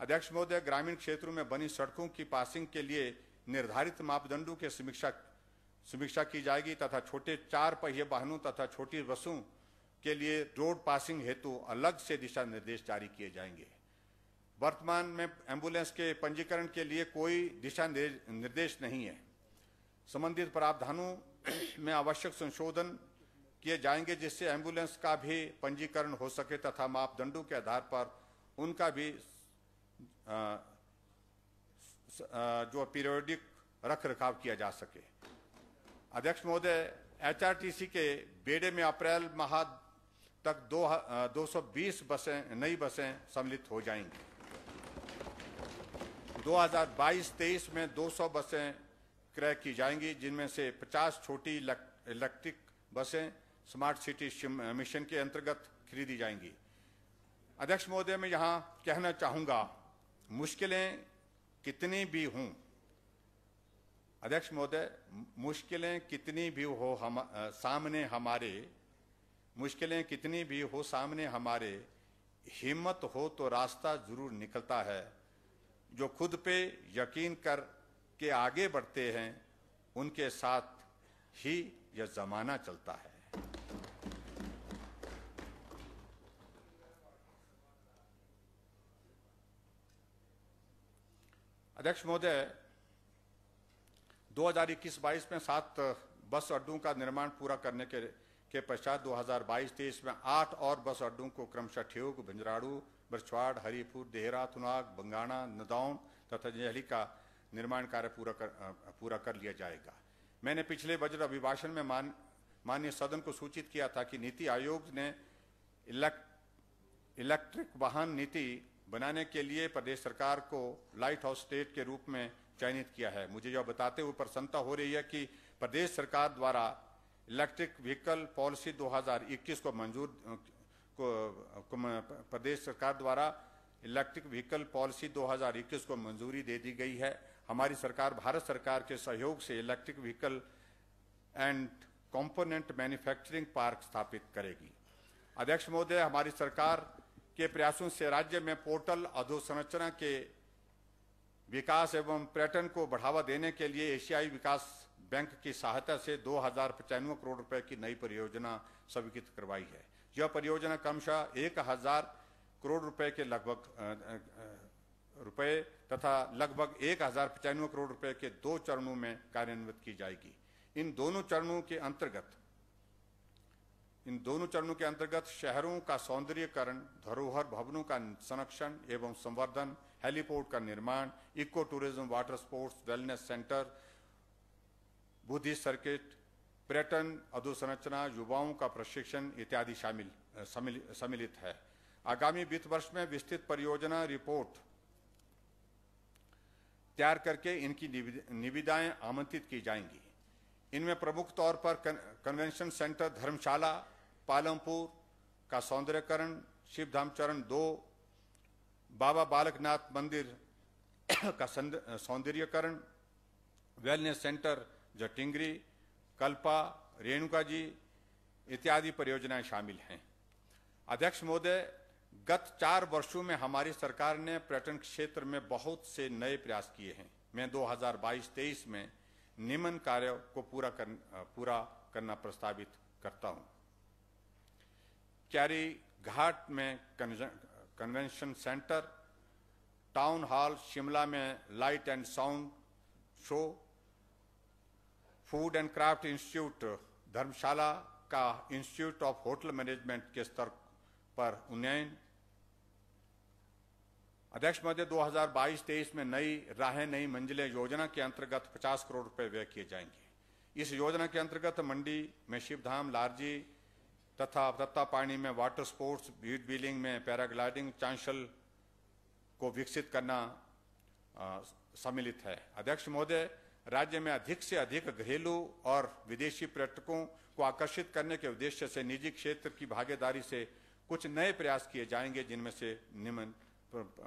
अध्यक्ष महोदय ग्रामीण क्षेत्रों में बनी सड़कों की पासिंग के लिए निर्धारित मापदंडों की समीक्षा समीक्षा की जाएगी तथा छोटे चार पहिए वाहनों तथा छोटी बसों के लिए रोड पासिंग हेतु अलग से दिशा निर्देश जारी किए जाएंगे वर्तमान में एम्बुलेंस के पंजीकरण के लिए कोई दिशा निर्देश नहीं है संबंधित प्रावधानों [clears throat] में आवश्यक संशोधन किए जाएंगे जिससे एम्बुलेंस का भी पंजीकरण हो सके तथा मापदंडों के आधार पर उनका भी जो पीरियोडिक रख रखाव किया जा सके अध्यक्ष महोदय एचआरटीसी के बेड़े में अप्रैल माह तक दो, दो बीस बसें नई बसें सम्मिलित हो जाएंगी 2022-23 में 200 बसें क्रय की जाएंगी जिनमें से 50 छोटी इलेक्ट्रिक बसें स्मार्ट सिटी मिशन के अंतर्गत खरीदी जाएंगी अध्यक्ष महोदय मैं यहाँ कहना चाहूँगा मुश्किलें कितनी भी हों अध्यक्ष महोदय मुश्किलें कितनी भी हो हम आ, सामने हमारे मुश्किलें कितनी भी हो सामने हमारे हिम्मत हो तो रास्ता जरूर निकलता है जो खुद पे यकीन कर के आगे बढ़ते हैं उनके साथ ही यह जमाना चलता है अध्यक्ष महोदय दो हजार में सात बस अड्डों का निर्माण पूरा करने के के पश्चात 2022-23 में आठ और बस अड्डों को क्रमशः ठियोग भिंजराड़ू बरछवाड़ हरिपुर देहरा तुनाग बंगाना नदौन तथा जहली का निर्माण कार्य पूरा कर पूरा कर लिया जाएगा मैंने पिछले बजट अभिभाषण में मान माननीय सदन को सूचित किया था कि नीति आयोग ने इलेक्ट इलेक्ट्रिक वाहन नीति बनाने के लिए प्रदेश सरकार को लाइट हाउस स्टेट के रूप में चयनित किया है मुझे जो बताते हुए प्रसन्नता हो रही है कि प्रदेश सरकार द्वारा इलेक्ट्रिक व्हीकल पॉलिसी 2021 को मंजूर को, को प्रदेश सरकार द्वारा इलेक्ट्रिक व्हीकल पॉलिसी 2021 को मंजूरी दे दी गई है हमारी सरकार भारत सरकार के सहयोग से electric vehicle and component manufacturing park स्थापित करेगी अध्यक्ष महोदय हमारी सरकार के प्रयासों से राज्य में पोर्टल अधोसंरचना के विकास एवं पर्यटन को बढ़ावा देने के लिए एशियाई विकास बैंक की सहायता से दो हजार पचानवे करोड़ रुपए की नई परियोजना स्वीकृत करवाई है यह परियोजना क्रमशः एक हजार करोड़ रुपए के लगभग रुपए तथा लगभग एक हजार पचानवे करोड़ रुपए के दो चरणों में कार्यान्वित की जाएगी इन दोनों चरणों के अंतर्गत इन दोनों चरणों के अंतर्गत शहरों का सौंदर्यकरण धरोहर भवनों का संरक्षण एवं संवर्धन हेलीपोर्ट का निर्माण eco tourism water sports wellness centre बुद्धि सर्किट पर्यटन अधोसंरचना युवाओं का प्रशिक्षण इत्यादि शामिल सम्मिलित है आगामी वित्त वर्ष में विस्तृत परियोजना रिपोर्ट तैयार करके इनकी निविदाएं आमंत्रित की जाएंगी इनमें प्रमुख तौर पर कन्वेंशन सेंटर धर्मशाला पालमपुर का सौंदर्यकरण शिवधाम चरण दो बाबा बालकनाथ मंदिर का सौंदर्यकरण वेलनेस सेंटर जटिंगरी कल्पा रेणुका जी इत्यादि परियोजनाएं शामिल हैं अध्यक्ष महोदय गत चार वर्षों में हमारी सरकार ने पर्यटन क्षेत्र में बहुत से नए प्रयास किए हैं मैं 2022-23 में निम्न कार्य को पूरा कर, पूरा करना प्रस्तावित करता हूं क्यारी घाट में convention centre town hall Shimla में light and sound show food and craft institute Dharamshala का इंस्टीट्यूट ऑफ होटल मैनेजमेंट के स्तर पर उन्नयन अध्यक्ष महोदय 2022-23 में नई राहें नई मंजिलें योजना के अंतर्गत 50 करोड़ रुपए व्यय किए जाएंगे इस योजना के अंतर्गत मंडी में शिवधाम लारजी तथा तत्ता पानी में वाटर स्पोर्ट्स बीट बिलिंग में पैराग्लाइडिंग चांशल को विकसित करना सम्मिलित है अध्यक्ष महोदय राज्य में अधिक से अधिक घरेलू और विदेशी पर्यटकों को आकर्षित करने के उद्देश्य से निजी क्षेत्र की भागीदारी से कुछ नए प्रयास किए जाएंगे जिनमें से निम्न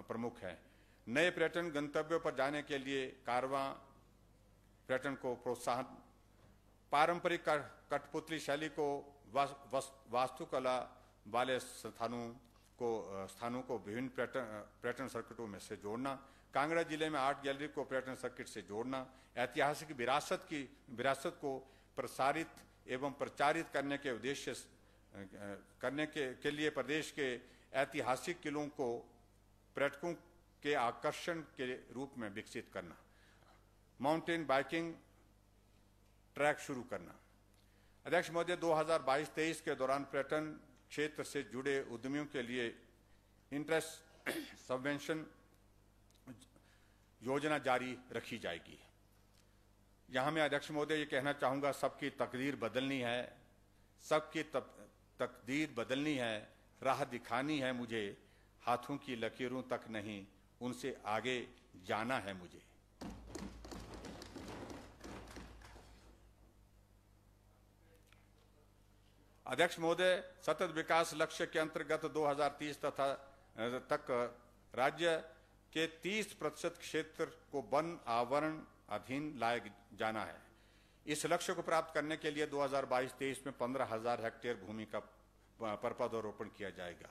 प्रमुख है नए पर्यटन गंतव्यों पर जाने के लिए कारवा पर्यटन को प्रोत्साहन पारंपरिक कठपुतली शैली को वास्तुकला वाले स्थानों को स्थानों को विभिन्न पर्यटन पर्यटन सर्किटों में से जोड़ना कांगड़ा जिले में आर्ट गैलरी को पर्यटन सर्किट से जोड़ना ऐतिहासिक विरासत की विरासत को प्रसारित एवं प्रचारित करने के उद्देश्य करने के, के लिए प्रदेश के ऐतिहासिक किलों को पर्यटकों के आकर्षण के रूप में विकसित करना माउंटेन बाइकिंग ट्रैक शुरू करना अध्यक्ष महोदय 2022-23 के दौरान पर्यटन क्षेत्र से जुड़े उद्यमियों के लिए इंटरेस्ट सबवेंशन योजना जारी रखी जाएगी यहां मैं अध्यक्ष महोदय ये कहना चाहूंगा सबकी तकदीर बदलनी है सबकी तकदीर बदलनी है राह दिखानी है मुझे हाथों की लकीरों तक नहीं उनसे आगे जाना है मुझे अध्यक्ष महोदय सतत विकास लक्ष्य के अंतर्गत 2030 तथा तक राज्य के 30 प्रतिशत क्षेत्र को वन आवरण अधीन लाया जाना है इस लक्ष्य को प्राप्त करने के लिए 2022-23 में पंद्रह हजार हेक्टेयर भूमि का पर्पादोरोपण किया जाएगा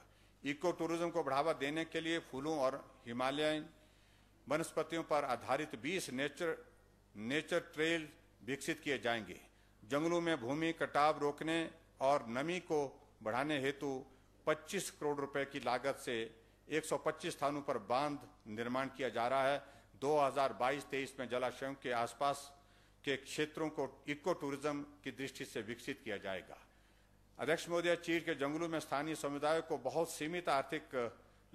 इको टूरिज्म को बढ़ावा देने के लिए फूलों और हिमालयन वनस्पतियों पर आधारित 20 नेचर नेचर ट्रेल विकसित किए जाएंगे जंगलों में भूमि कटाव रोकने और नमी को बढ़ाने हेतु 25 करोड़ रुपए की लागत से 125 स्थानों पर बांध निर्माण किया जा रहा है 2022-23 में जलाशयों के आसपास के क्षेत्रों को इको टूरिज्म की दृष्टि से विकसित किया जाएगा अध्यक्ष महोदय चीर के जंगलों में स्थानीय समुदायों को बहुत सीमित आर्थिक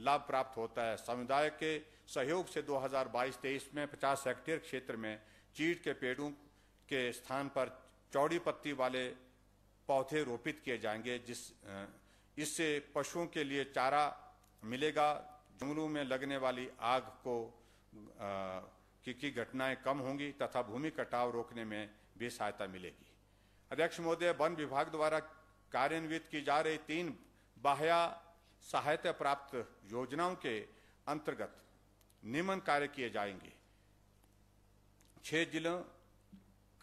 लाभ प्राप्त होता है समुदाय के सहयोग से 2022-23 में 50 हेक्टेयर क्षेत्र में चीड़ के पेड़ों के स्थान पर चौड़ी पत्ती वाले पौधे रोपित किए जाएंगे जिस इससे पशुओं के लिए चारा मिलेगा जंगलों में लगने वाली आग को की, घटनाएं कम होंगी तथा भूमि कटाव रोकने में भी सहायता मिलेगी अध्यक्ष महोदय वन विभाग द्वारा कार्यान्वित की जा रही तीन बाह्या सहायता प्राप्त योजनाओं के अंतर्गत निम्न कार्य किए जाएंगे छह जिलों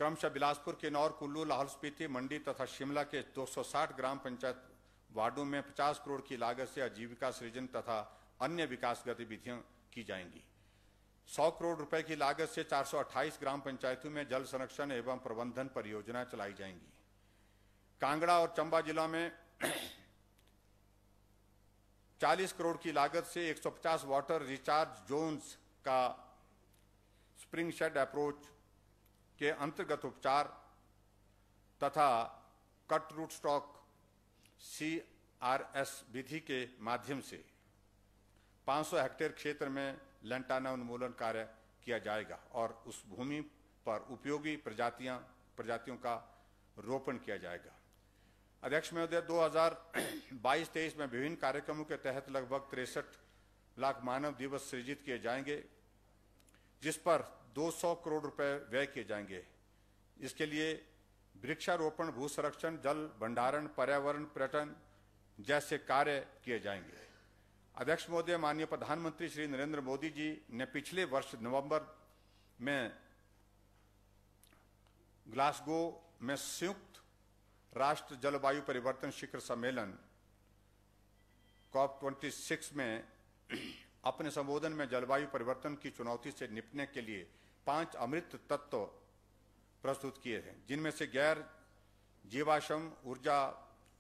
क्रमशः बिलासपुर किन्नौर कुल्लू लाहौल स्पीति मंडी तथा शिमला के 260 ग्राम पंचायत वार्डों में 50 करोड़ की लागत से आजीविका सृजन तथा अन्य विकास गतिविधियां की जाएंगी 100 करोड़ रुपए की लागत से 428 ग्राम पंचायतों में जल संरक्षण एवं प्रबंधन परियोजना चलाई जाएंगी कांगड़ा और चंबा जिला में 40 [clears throat] करोड़ की लागत से 150 वाटर रिचार्ज जोन्स का स्प्रिंग शेड अप्रोच के अंतर्गत उपचार तथा cut root stock C R S विधि के माध्यम से 500 हेक्टेयर क्षेत्र में लंटाना उन्मूलन कार्य किया जाएगा और उस भूमि पर उपयोगी प्रजातियां प्रजातियों का रोपण किया जाएगा अध्यक्ष महोदय 2022-23 में विभिन्न कार्यक्रमों के तहत लगभग तिरसठ लाख मानव दिवस सृजित किए जाएंगे जिस पर 200 करोड़ रुपए व्यय किए जाएंगे इसके लिए वृक्षारोपण भू संरक्षण जल भंडारण पर्यावरण पर्यटन जैसे कार्य किए जाएंगे अध्यक्ष महोदय माननीय प्रधानमंत्री श्री नरेंद्र मोदी जी ने पिछले वर्ष नवंबर में ग्लासगो में संयुक्त राष्ट्र जलवायु परिवर्तन शिखर सम्मेलन कॉप 26 में [clears throat] अपने संबोधन में जलवायु परिवर्तन की चुनौती से निपटने के लिए पांच अमृत तत्व प्रस्तुत किए हैं जिनमें से गैर जीवाश्रम ऊर्जा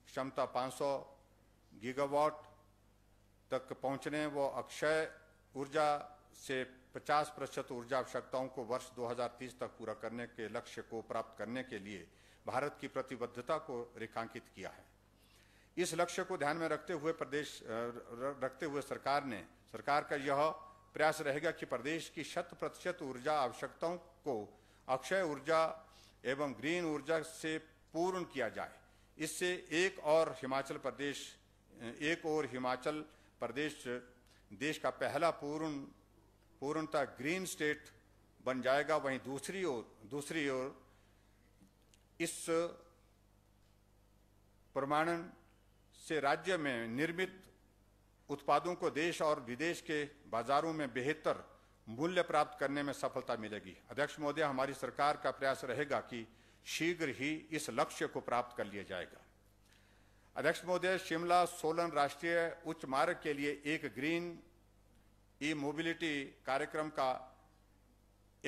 क्षमता 500 गीगावाट तक पहुंचने व अक्षय ऊर्जा से 50 प्रतिशत ऊर्जा आवश्यकताओं को वर्ष 2030 तक पूरा करने के लक्ष्य को प्राप्त करने के लिए भारत की प्रतिबद्धता को रेखांकित किया है इस लक्ष्य को ध्यान में रखते हुए प्रदेश रखते हुए सरकार ने सरकार का यह प्रयास रहेगा कि प्रदेश की शत प्रतिशत ऊर्जा आवश्यकताओं को अक्षय ऊर्जा एवं ग्रीन ऊर्जा से पूर्ण किया जाए इससे एक और हिमाचल प्रदेश एक और हिमाचल प्रदेश देश का पहला पूर्ण पूर्णतः ग्रीन स्टेट बन जाएगा वहीं दूसरी ओर दूसरी ओर इस प्रमाणन से राज्य में निर्मित उत्पादों को देश और विदेश के बाजारों में बेहतर मूल्य प्राप्त करने में सफलता मिलेगी अध्यक्ष महोदय हमारी सरकार का प्रयास रहेगा कि शीघ्र ही इस लक्ष्य को प्राप्त कर लिया जाएगा अध्यक्ष महोदय शिमला सोलन राष्ट्रीय उच्च मार्ग के लिए एक ग्रीन ई मोबिलिटी कार्यक्रम का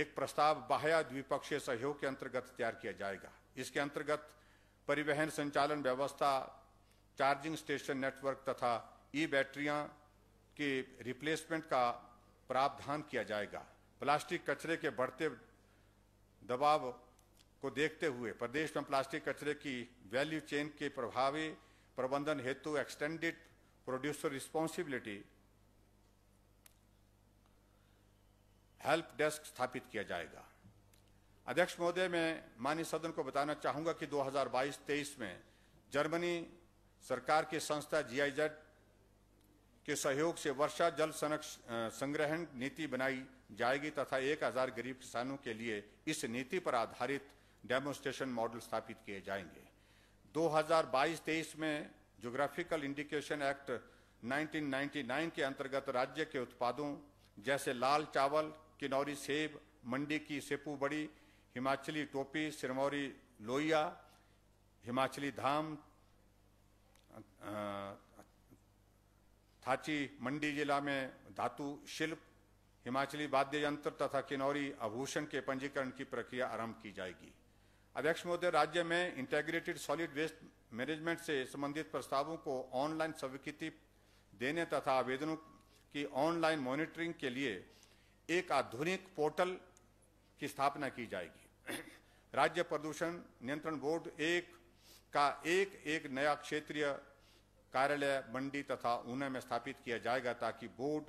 एक प्रस्ताव बाह्या द्विपक्षीय सहयोग के अंतर्गत तैयार किया जाएगा इसके अंतर्गत परिवहन संचालन व्यवस्था चार्जिंग स्टेशन नेटवर्क तथा ई बैटरियां के रिप्लेसमेंट का प्रावधान किया जाएगा प्लास्टिक कचरे के बढ़ते दबाव को देखते हुए प्रदेश में प्लास्टिक कचरे की वैल्यू चेन के प्रभावी प्रबंधन हेतु extended producer responsibility help desk स्थापित किया जाएगा अध्यक्ष महोदय मैं माननीय सदन को बताना चाहूंगा कि 2022-23 में जर्मनी सरकार की संस्था जीआईजेड के सहयोग से वर्षा जल संग्रहण नीति बनाई जाएगी तथा एक हजार गरीब किसानों के लिए इस नीति पर आधारित डेमोस्ट्रेशन मॉडल स्थापित किए जाएंगे 2022-23 में जोग्राफिकल इंडिकेशन एक्ट 1999 के अंतर्गत राज्य के उत्पादों जैसे लाल चावल किनौरी सेब मंडी की सेपू बड़ी हिमाचली टोपी सिरमौरी लोहिया हिमाचली धाम आ, थाची मंडी जिला में धातु शिल्प हिमाचली वाद्य यंत्र तथा किनौरी आभूषण के पंजीकरण की प्रक्रिया आरंभ की जाएगी अध्यक्ष महोदय राज्य में इंटेग्रेटेड सॉलिड वेस्ट मैनेजमेंट से संबंधित प्रस्तावों को ऑनलाइन स्वीकृति देने तथा आवेदनों की ऑनलाइन मॉनिटरिंग के लिए एक आधुनिक पोर्टल की स्थापना की जाएगी [clears throat] राज्य प्रदूषण नियंत्रण बोर्ड एक का एक एक नया क्षेत्रीय कार्यालय मंडी तथा ऊना में स्थापित किया जाएगा ताकि बोर्ड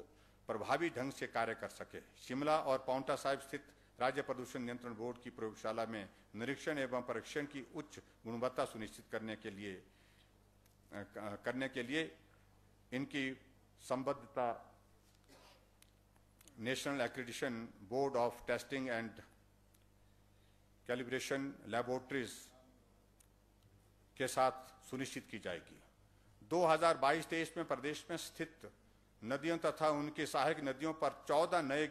प्रभावी ढंग से कार्य कर सके शिमला और पाउंटा साहिब स्थित राज्य प्रदूषण नियंत्रण बोर्ड की प्रयोगशाला में निरीक्षण एवं परीक्षण की उच्च गुणवत्ता सुनिश्चित करने के लिए करने के लिए इनकी संबद्धता national accreditation board of testing and calibration laboratories के साथ सुनिश्चित की जाएगी 2022-23 में प्रदेश में स्थित नदियों तथा उनकी सहायक नदियों पर 14 नए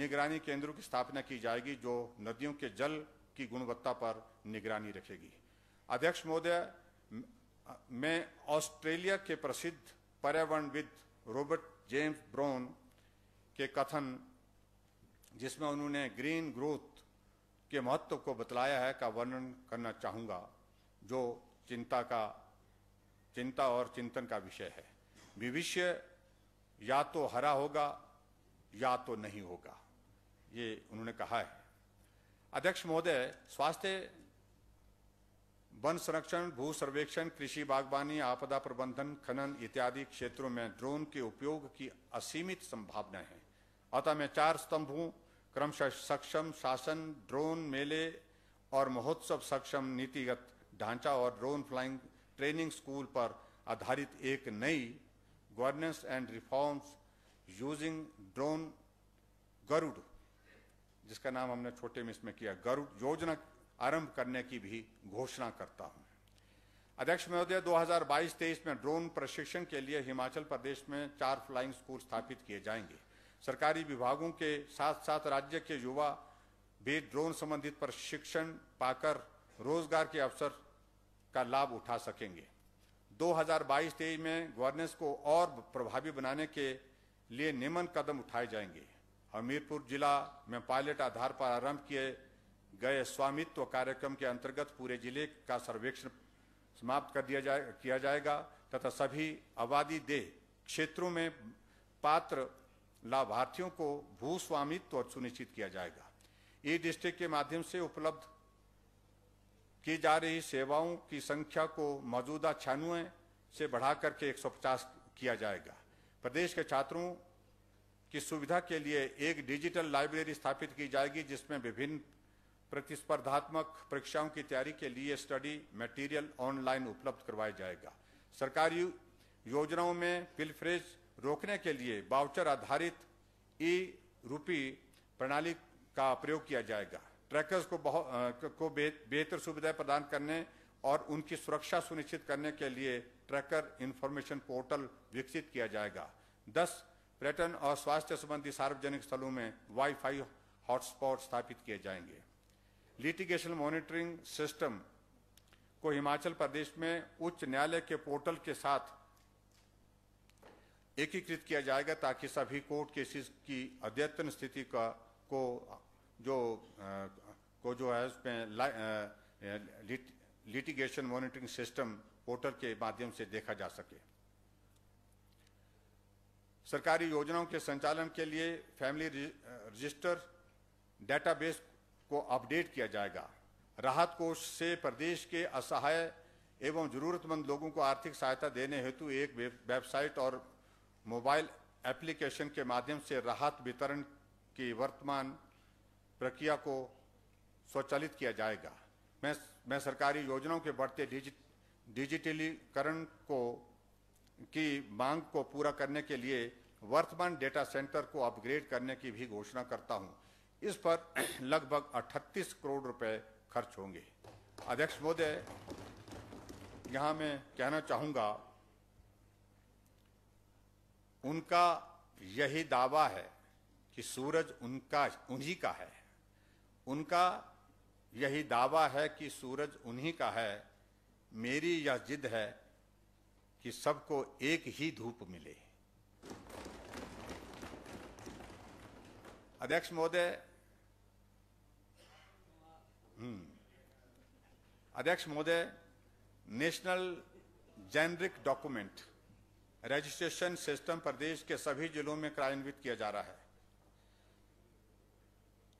निगरानी केंद्रों की स्थापना की जाएगी जो नदियों के जल की गुणवत्ता पर निगरानी रखेगी अध्यक्ष महोदय मैं ऑस्ट्रेलिया के प्रसिद्ध पर्यावरणविद रॉबर्ट जेम्स ब्राउन के कथन जिसमें उन्होंने ग्रीन ग्रोथ के महत्व को बतलाया है का वर्णन करना चाहूँगा जो चिंता का चिंता और चिंतन का विषय है भविष्य या तो हरा होगा या तो नहीं होगा ये उन्होंने कहा है अध्यक्ष महोदय स्वास्थ्य वन संरक्षण भू सर्वेक्षण कृषि बागवानी आपदा प्रबंधन खनन इत्यादि क्षेत्रों में ड्रोन के उपयोग की असीमित संभावना है अतः मैं चार स्तंभों क्रमशः सक्षम शासन ड्रोन मेले और महोत्सव सक्षम नीतिगत ढांचा और ड्रोन फ्लाइंग ट्रेनिंग स्कूल पर आधारित एक नई governance and reforms using drone Garud जिसका नाम हमने छोटे में इसमें किया गरुड़ योजना आरंभ करने की भी घोषणा करता हूं अध्यक्ष महोदय 2022-23 में ड्रोन प्रशिक्षण के लिए हिमाचल प्रदेश में चार फ्लाइंग स्कूल स्थापित किए जाएंगे सरकारी विभागों के साथ साथ राज्य के युवा भी ड्रोन संबंधित प्रशिक्षण पाकर रोजगार के अवसर का लाभ उठा सकेंगे 2022-23 में गवर्नेंस को और प्रभावी बनाने के लिए निमन कदम उठाए जाएंगे हमीरपुर जिला में पायलट आधार पर आरंभ किए गए स्वामित्व कार्यक्रम के अंतर्गत पूरे जिले का सर्वेक्षण समाप्त कर दिया जाए किया जाएगा तथा सभी आबादी देह क्षेत्रों में पात्र लाभार्थियों को भू स्वामित्व सुनिश्चित किया जाएगा ई डिस्ट्रिक्ट के माध्यम से उपलब्ध की जा रही सेवाओं की संख्या को मौजूदा छियानवे से बढ़ा करके 150 किया जाएगा प्रदेश के छात्रों की सुविधा के लिए एक डिजिटल लाइब्रेरी स्थापित की जाएगी जिसमें विभिन्न प्रतिस्पर्धात्मक परीक्षाओं की तैयारी के लिए स्टडी मटेरियल ऑनलाइन उपलब्ध करवाया जाएगा सरकारी योजनाओं में पिलफ्रेज रोकने के लिए बाउचर आधारित ई रूपी प्रणाली का प्रयोग किया जाएगा ट्रैकर्स को बहुत को बेहतर सुविधाएं प्रदान करने और उनकी सुरक्षा सुनिश्चित करने के लिए ट्रैकर इंफॉर्मेशन पोर्टल विकसित किया जाएगा दस पर्यटन और स्वास्थ्य संबंधी सार्वजनिक स्थलों में वाईफाई हॉटस्पॉट स्थापित किए जाएंगे लिटिगेशन मॉनिटरिंग सिस्टम को हिमाचल प्रदेश में उच्च न्यायालय के पोर्टल के साथ एकीकृत किया जाएगा ताकि सभी कोर्ट केसेस की अद्यतन स्थिति का को जो आ, को जो है उसमें लिटिगेशन मॉनिटरिंग सिस्टम पोर्टल के माध्यम से देखा जा सके सरकारी योजनाओं के संचालन के लिए फैमिली रजिस्टर डेटाबेस को अपडेट किया जाएगा राहत कोष से प्रदेश के असहाय एवं जरूरतमंद लोगों को आर्थिक सहायता देने हेतु एक वेबसाइट और मोबाइल एप्लीकेशन के माध्यम से राहत वितरण की वर्तमान प्रक्रिया को स्वचालित किया जाएगा मैं मैं सरकारी योजनाओं के बढ़ते डिजिट डिजिटलीकरण को की मांग को पूरा करने के लिए वर्तमान डेटा सेंटर को अपग्रेड करने की भी घोषणा करता हूं इस पर [clears throat] लगभग 38 करोड़ रुपए खर्च होंगे अध्यक्ष महोदय यहां मैं कहना चाहूंगा उनका यही दावा है कि सूरज उनका उन्हीं का है उनका यही दावा है कि सूरज उन्हीं का है मेरी यह जिद है कि सबको एक ही धूप मिले अध्यक्ष महोदय हम्म, अध्यक्ष महोदय national generic document registration system प्रदेश के सभी जिलों में कार्यान्वित किया जा रहा है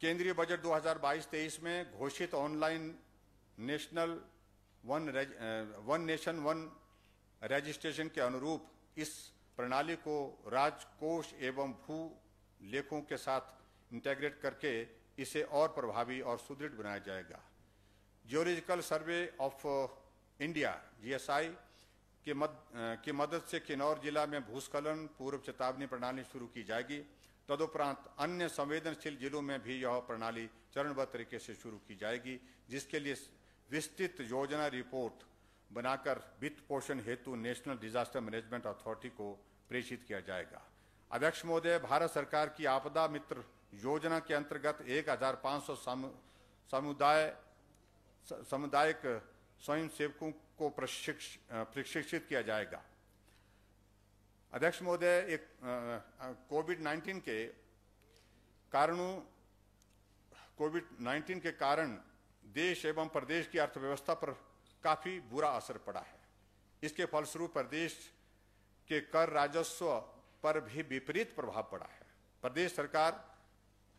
केंद्रीय बजट 2022-23 में घोषित online national one one nation one registration के अनुरूप इस प्रणाली को राजकोष एवं भू लेखों के साथ इंटेग्रेट करके इसे और प्रभावी और सुदृढ़ बनाया जाएगा geological survey of India GSI S मद, की मदद से किन्नौर जिला में भूस्खलन पूर्व चेतावनी प्रणाली शुरू की जाएगी तदुपरांत अन्य संवेदनशील जिलों में भी यह प्रणाली चरणबद्ध तरीके से शुरू की जाएगी जिसके लिए विस्तृत योजना रिपोर्ट बनाकर वित्त पोषण हेतु नेशनल डिजास्टर मैनेजमेंट अथॉरिटी को प्रेषित किया जाएगा अध्यक्ष महोदय भारत सरकार की आपदा मित्र योजना के अंतर्गत 1500 समुदाय सामुदायिक स्वयंसेवकों को प्रशिक्षित किया जाएगा अध्यक्ष महोदय एक कोविड 19 के कारणों कोविड 19 के कारण देश एवं प्रदेश की अर्थव्यवस्था पर काफी बुरा असर पड़ा है इसके फलस्वरूप प्रदेश के कर राजस्व पर भी विपरीत प्रभाव पड़ा है प्रदेश सरकार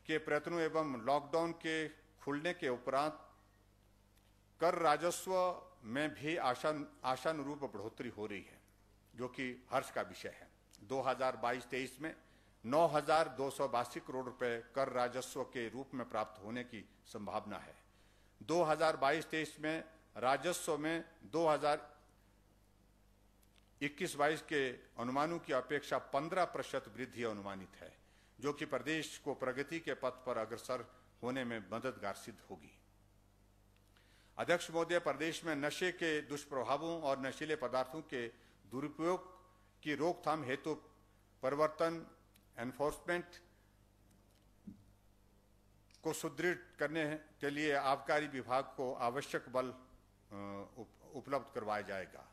के प्रयत्नों एवं लॉकडाउन के खुलने के उपरांत कर राजस्व में भी आशा आशानुरूप बढ़ोतरी हो रही है जो कि हर्ष का विषय है 2022-23 में नौ करोड़ रुपए कर राजस्व के रूप में प्राप्त होने की संभावना है 2022-23 में राजस्व में 2021 हजार के अनुमानों की अपेक्षा 15 प्रतिशत वृद्धि अनुमानित है जो कि प्रदेश को प्रगति के पथ पर अग्रसर होने में मददगार सिद्ध होगी अध्यक्ष महोदय प्रदेश में नशे के दुष्प्रभावों और नशीले पदार्थों के दुरुपयोग की रोकथाम हेतु परिवर्तन एनफोर्समेंट को सुदृढ़ करने के लिए आबकारी विभाग को आवश्यक बल उपलब्ध करवाया जाएगा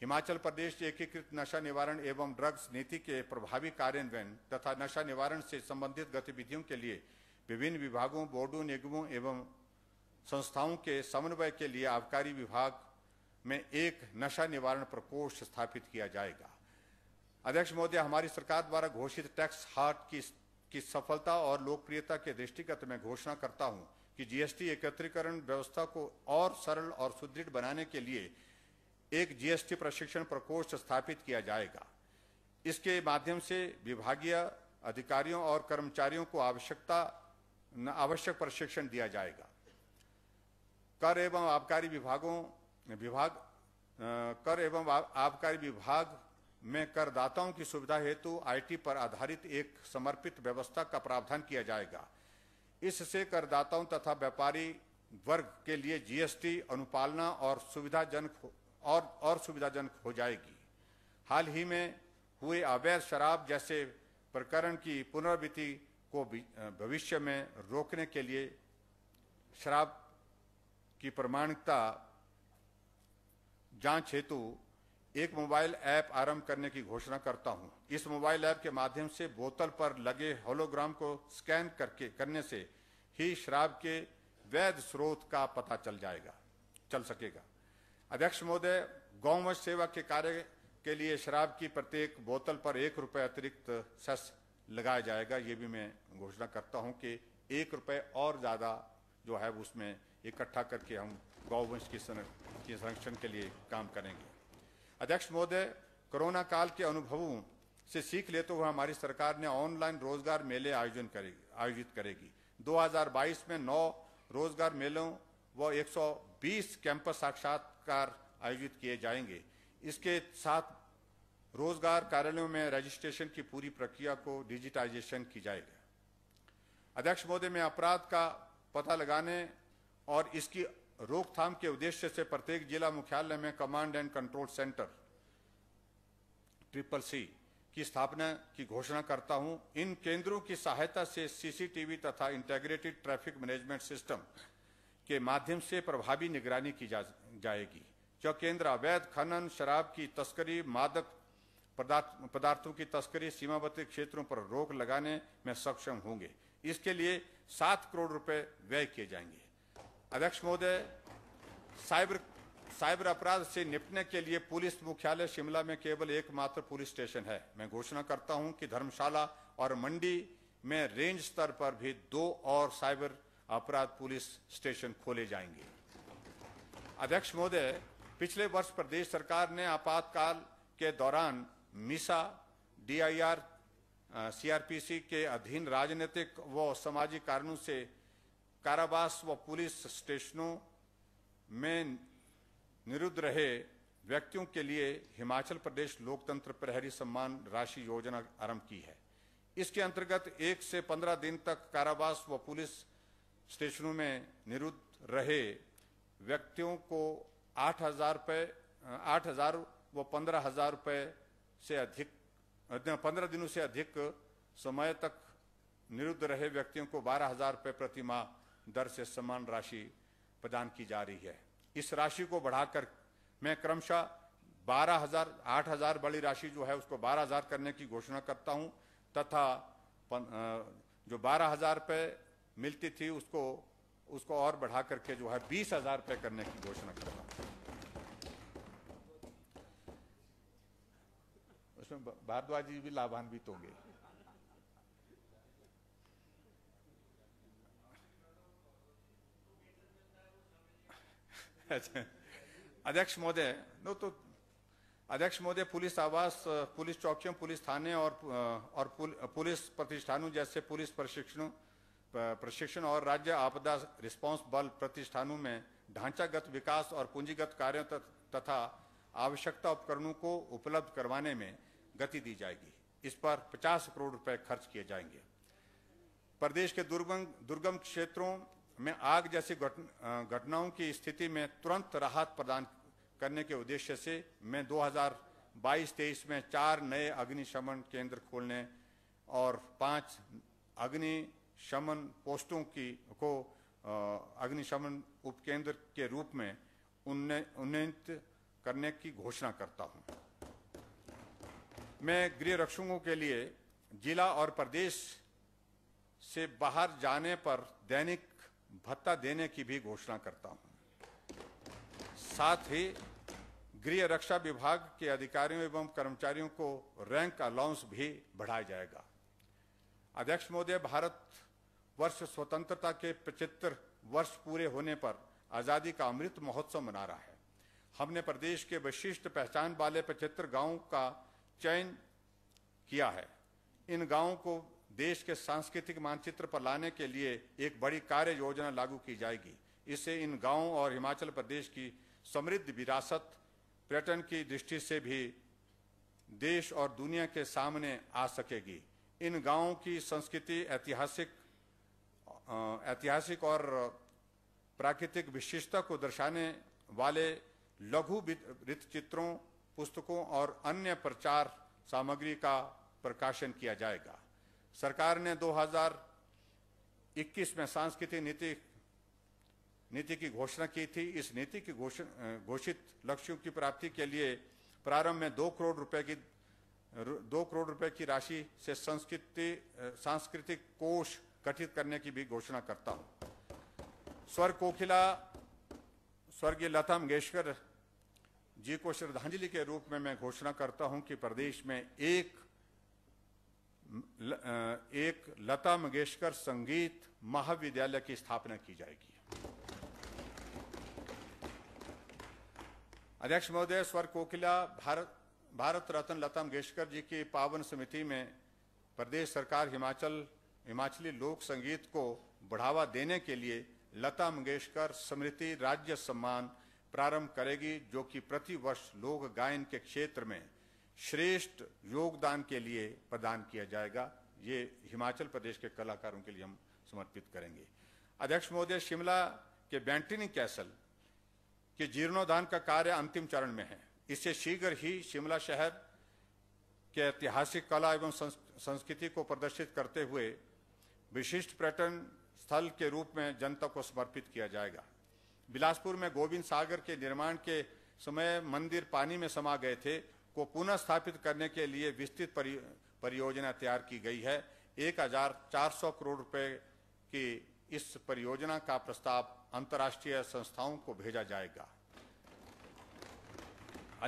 हिमाचल प्रदेश एकीकृत नशा निवारण एवं ड्रग्स नीति के प्रभावी कार्यान्वयन तथा नशा निवारण से संबंधित गतिविधियों के लिए विभिन्न विभागों बोर्डों निगमों एवं संस्थाओं के समन्वय के लिए आबकारी विभाग में एक नशा निवारण प्रकोष्ठ स्थापित किया जाएगा अध्यक्ष महोदय हमारी सरकार द्वारा घोषित टैक्स हार्ट की की सफलता और लोकप्रियता के दृष्टिगत मैं घोषणा करता हूं कि जीएसटी एकत्रीकरण व्यवस्था को और सरल और सुदृढ़ बनाने के लिए एक जीएसटी प्रशिक्षण प्रकोष्ठ स्थापित किया जाएगा इसके माध्यम से विभागीय अधिकारियों और कर्मचारियों को आवश्यकता आवश्यक प्रशिक्षण दिया जाएगा कर एवं आबकारी विभागों विभाग कर एवं आबकारी विभाग में करदाताओं की सुविधा हेतु आईटी पर आधारित एक समर्पित व्यवस्था का प्रावधान किया जाएगा इससे करदाताओं तथा व्यापारी वर्ग के लिए जीएसटी अनुपालना और सुविधाजनक और और सुविधाजनक हो जाएगी हाल ही में हुए अवैध शराब जैसे प्रकरण की पुनर्वृत्ति को भविष्य में रोकने के लिए शराब की प्रमाणिकता जांच हेतु एक मोबाइल ऐप आरंभ करने की घोषणा करता हूं इस मोबाइल ऐप के माध्यम से बोतल पर लगे होलोग्राम को स्कैन करके करने से ही शराब के वैध स्रोत का पता चल जाएगा चल सकेगा अध्यक्ष महोदय गौवश सेवा के कार्य के लिए शराब की प्रत्येक बोतल पर एक रुपए अतिरिक्त सेस लगाया जाएगा ये भी मैं घोषणा करता हूँ कि एक रुपये और ज़्यादा जो है उसमें इकट्ठा करके हम गौवंश के संरक्षण के लिए काम करेंगे अध्यक्ष महोदय कोरोना काल के अनुभवों से सीख लेते हुए हमारी सरकार ने ऑनलाइन रोजगार मेले आयोजन करेगी आयोजित करेगी 2022 में 9 रोजगार मेलों व 120 कैंपस साक्षात्कार आयोजित किए जाएंगे इसके साथ रोजगार कार्यालयों में रजिस्ट्रेशन की पूरी प्रक्रिया को डिजिटाइजेशन की जाएगी अध्यक्ष महोदय में अपराध का पता लगाने और इसकी रोकथाम के उद्देश्य से प्रत्येक जिला मुख्यालय में command and control centre triple C की स्थापना की घोषणा करता हूं इन केंद्रों की सहायता से सीसीटीवी तथा इंटेग्रेटेड ट्रैफिक मैनेजमेंट सिस्टम के माध्यम से प्रभावी निगरानी की जा, जाएगी जो केंद्र अवैध खनन शराब की तस्करी मादक पदार्थ पदार्थों की तस्करी सीमावर्ती क्षेत्रों पर रोक लगाने में सक्षम होंगे इसके लिए सात करोड़ रुपए व्यय किए जाएंगे अध्यक्ष महोदय साइबर साइबर अपराध से निपटने के लिए पुलिस मुख्यालय शिमला में केवल एकमात्र पुलिस स्टेशन है मैं घोषणा करता हूं कि धर्मशाला और मंडी में रेंज स्तर पर भी दो और साइबर अपराध पुलिस स्टेशन खोले जाएंगे अध्यक्ष महोदय पिछले वर्ष प्रदेश सरकार ने आपातकाल के दौरान मिसा डीआईआर सीआरपीसी के अधीन राजनीतिक व सामाजिक कारणों से कारावास व पुलिस स्टेशनों में निरुद्ध रहे व्यक्तियों के लिए हिमाचल प्रदेश लोकतंत्र प्रहरी सम्मान राशि योजना आरंभ की है इसके अंतर्गत एक से पंद्रह दिन तक कारावास व पुलिस स्टेशनों में निरुद्ध रहे व्यक्तियों को आठ हजार रुपये आठ हजार व पंद्रह हजार रुपये से अधिक पंद्रह दिनों से अधिक समय तक निरुद्ध रहे व्यक्तियों को बारह हजार रुपये प्रतिमाह दर से समान राशि प्रदान की जा रही है इस राशि को बढ़ाकर मैं क्रमशः बारह हजार आठ हजार बड़ी राशि जो है उसको बारह हजार करने की घोषणा करता हूं तथा जो बारह हजार रुपये मिलती थी उसको उसको और बढ़ा करके जो है बीस हजार रुपये करने की घोषणा करता हूं उसमें भी लाभान्वित होंगे [laughs] अध्यक्ष महोदय नो तो अध्यक्ष महोदय पुलिस आवास पुलिस चौकियों पुलिस थाने और और पुल, पुलिस प्रतिष्ठानों जैसे पुलिस प्रशिक्षणों प्रशिक्षण और राज्य आपदा रिस्पांस बल प्रतिष्ठानों में ढांचागत विकास और पूंजीगत कार्यों तथा आवश्यकता उपकरणों को उपलब्ध करवाने में गति दी जाएगी इस पर 50 करोड़ रुपए खर्च किए जाएंगे प्रदेश के दुर्गम दुर्गम क्षेत्रों में आग जैसी घटनाओं की स्थिति में तुरंत राहत प्रदान करने के उद्देश्य से मैं 2022-23 में चार नए अग्निशमन केंद्र खोलने और पांच अग्निशमन पोस्टों की को अग्निशमन उपकेंद्र के रूप में उन्नत करने की घोषणा करता हूं मैं गृह रक्षकों के लिए जिला और प्रदेश से बाहर जाने पर दैनिक भत्ता देने की भी घोषणा करता हूं साथ ही गृह रक्षा विभाग के अधिकारियों एवं कर्मचारियों को रैंक अलाउंस भी बढ़ाया जाएगा अध्यक्ष महोदय भारत वर्ष स्वतंत्रता के पचहत्तर वर्ष पूरे होने पर आज़ादी का अमृत महोत्सव मना रहा है हमने प्रदेश के विशिष्ट पहचान वाले पचहत्तर गांवों का चयन किया है इन गांवों को देश के सांस्कृतिक मानचित्र पर लाने के लिए एक बड़ी कार्य योजना लागू की जाएगी इससे इन गांवों और हिमाचल प्रदेश की समृद्ध विरासत पर्यटन की दृष्टि से भी देश और दुनिया के सामने आ सकेगी इन गांवों की संस्कृति ऐतिहासिक ऐतिहासिक और प्राकृतिक विशेषता को दर्शाने वाले लघु चित्रों पुस्तकों और अन्य प्रचार सामग्री का प्रकाशन किया जाएगा सरकार ने 2021 में सांस्कृतिक नीति नीति की घोषणा की थी इस नीति की घोषित लक्ष्यों की प्राप्ति के लिए प्रारंभ में दो करोड़ रुपए की दो करोड़ रुपए की राशि से संस्कृति सांस्कृतिक कोष गठित करने की भी घोषणा करता हूं स्वर्ग कोखिला स्वर्गीय लता मंगेशकर जी को श्रद्धांजलि के रूप में मैं घोषणा करता हूं कि प्रदेश में एक एक लता मंगेशकर संगीत महाविद्यालय की स्थापना की जाएगी अध्यक्ष महोदय स्वर कोकिला भारत भारत रत्न लता मंगेशकर जी की पावन समिति में प्रदेश सरकार हिमाचल हिमाचली लोक संगीत को बढ़ावा देने के लिए लता मंगेशकर स्मृति राज्य सम्मान प्रारंभ करेगी जो कि प्रति वर्ष लोक गायन के क्षेत्र में श्रेष्ठ योगदान के लिए प्रदान किया जाएगा ये हिमाचल प्रदेश के कलाकारों के लिए हम समर्पित करेंगे अध्यक्ष महोदय शिमला के बैंटिनी कैसल के जीर्णोद्धान का कार्य अंतिम चरण में है इससे शीघ्र ही शिमला शहर के ऐतिहासिक कला एवं संस्कृति को प्रदर्शित करते हुए विशिष्ट पर्यटन स्थल के रूप में जनता को समर्पित किया जाएगा बिलासपुर में गोविंद सागर के निर्माण के समय मंदिर पानी में समा गए थे को पुनः स्थापित करने के लिए विस्तृत परियोजना तैयार की गई है 1,400 करोड़ रुपए की इस परियोजना का प्रस्ताव अंतर्राष्ट्रीय संस्थाओं को भेजा जाएगा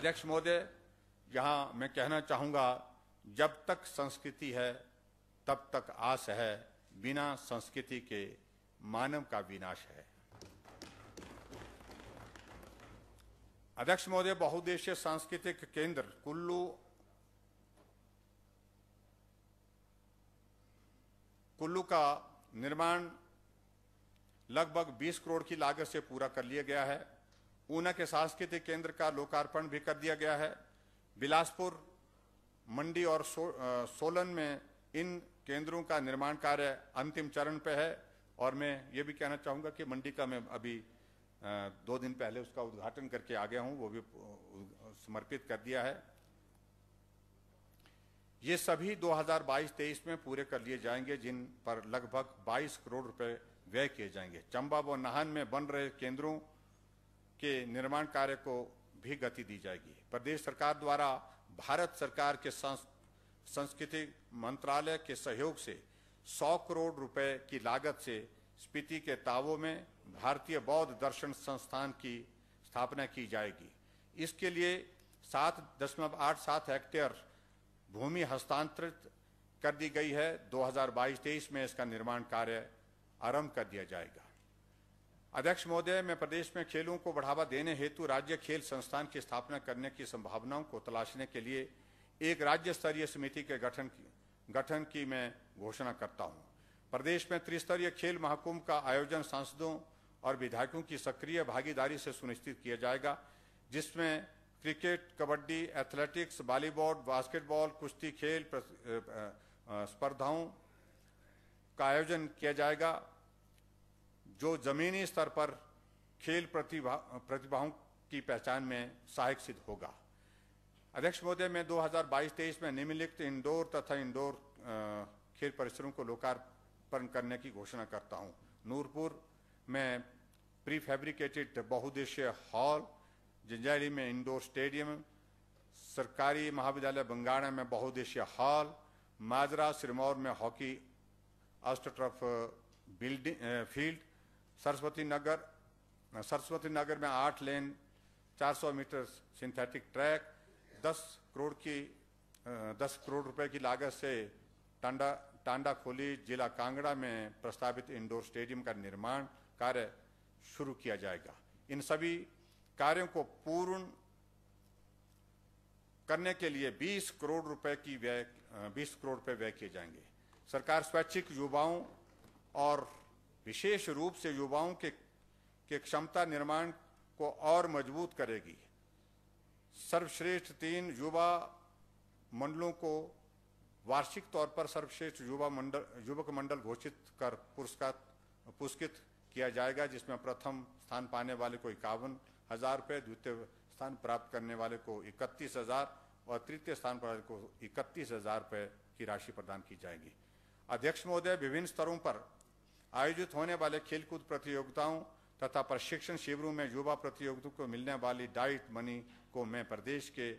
अध्यक्ष महोदय यहां मैं कहना चाहूंगा जब तक संस्कृति है तब तक आस है बिना संस्कृति के मानव का विनाश है अध्यक्ष महोदय बहुउद्देशीय सांस्कृतिक केंद्र कुल्लू कुल्लू का निर्माण लगभग 20 करोड़ की लागत से पूरा कर लिया गया है ऊना के सांस्कृतिक केंद्र का लोकार्पण भी कर दिया गया है बिलासपुर मंडी और सो, आ, सोलन में इन केंद्रों का निर्माण कार्य अंतिम चरण पर है और मैं ये भी कहना चाहूँगा कि मंडी का मैं अभी दो दिन पहले उसका उद्घाटन करके आ गया हूं वो भी समर्पित कर दिया है ये सभी 2022-23 में पूरे कर लिए जाएंगे जिन पर लगभग 22 करोड़ रुपए व्यय किए जाएंगे चंबा व नाहन में बन रहे केंद्रों के निर्माण कार्य को भी गति दी जाएगी प्रदेश सरकार द्वारा भारत सरकार के संस्कृति मंत्रालय के सहयोग से 100 करोड़ रुपए की लागत से स्पीति के तावों में भारतीय बौद्ध दर्शन संस्थान की स्थापना की जाएगी इसके लिए सात दशमलव आठ सात हेक्टेयर भूमि हस्तांतरित कर दी गई है 2022-23 में इसका निर्माण कार्य आरंभ कर दिया जाएगा अध्यक्ष महोदय मैं प्रदेश में खेलों को बढ़ावा देने हेतु राज्य खेल संस्थान की स्थापना करने की संभावनाओं को तलाशने के लिए एक राज्य स्तरीय समिति के गठन की गठन की मैं घोषणा करता हूं प्रदेश में त्रिस्तरीय खेल महाकुंभ का आयोजन सांसदों और विधायकों की सक्रिय भागीदारी से सुनिश्चित किया जाएगा जिसमें cricket kabaddi athletics volleyball basketball कुश्ती खेल स्पर्धाओं का आयोजन किया जाएगा जो जमीनी स्तर पर खेल प्रतिभा प्रतिभाओं की पहचान में सहायक सिद्ध होगा अध्यक्ष महोदय मैं 2022-23 में निम्नलिखित इंडोर तथा इंडोर खेल परिसरों को लोकार्पण करने की घोषणा करता हूं नूरपुर में प्री फेब्रिकेटेड बहुउद्देशीय हॉल जंजाली में इंडोर स्टेडियम सरकारी महाविद्यालय बंगाणा में बहुउद्देशीय हॉल माजरा सिरमौर में hockey astroturf building field Saraswati Nagar Saraswati Nagar में आठ lane 400 metre synthetic track 10 crore की uh, दस करोड़ रुपए की लागत से टांडा टांडा खोली जिला कांगड़ा में प्रस्तावित इंडोर स्टेडियम का निर्माण कार्य शुरू किया जाएगा इन सभी कार्यों को पूर्ण करने के लिए 20 करोड़ रुपए की व्यय 20 करोड़ रुपए व्यय किए जाएंगे सरकार स्वैच्छिक युवाओं और विशेष रूप से युवाओं के के क्षमता निर्माण को और मजबूत करेगी सर्वश्रेष्ठ तीन युवा मंडलों को वार्षिक तौर पर सर्वश्रेष्ठ युवा मंडल युवक मंडल घोषित कर पुरस्कार पुरस्कृत किया जाएगा जिसमें प्रथम स्थान पाने वाले को इक्यावन हजार रुपये द्वितीय स्थान प्राप्त करने वाले को इकतीस हजार और तृतीय स्थान पर को इकतीस हजार रुपये की राशि प्रदान की जाएगी अध्यक्ष महोदय विभिन्न स्तरों पर आयोजित होने वाले खेलकूद प्रतियोगिताओं तथा प्रशिक्षण शिविरों में युवा प्रतियोगियों को मिलने वाली डाइट मनी को मैं प्रदेश के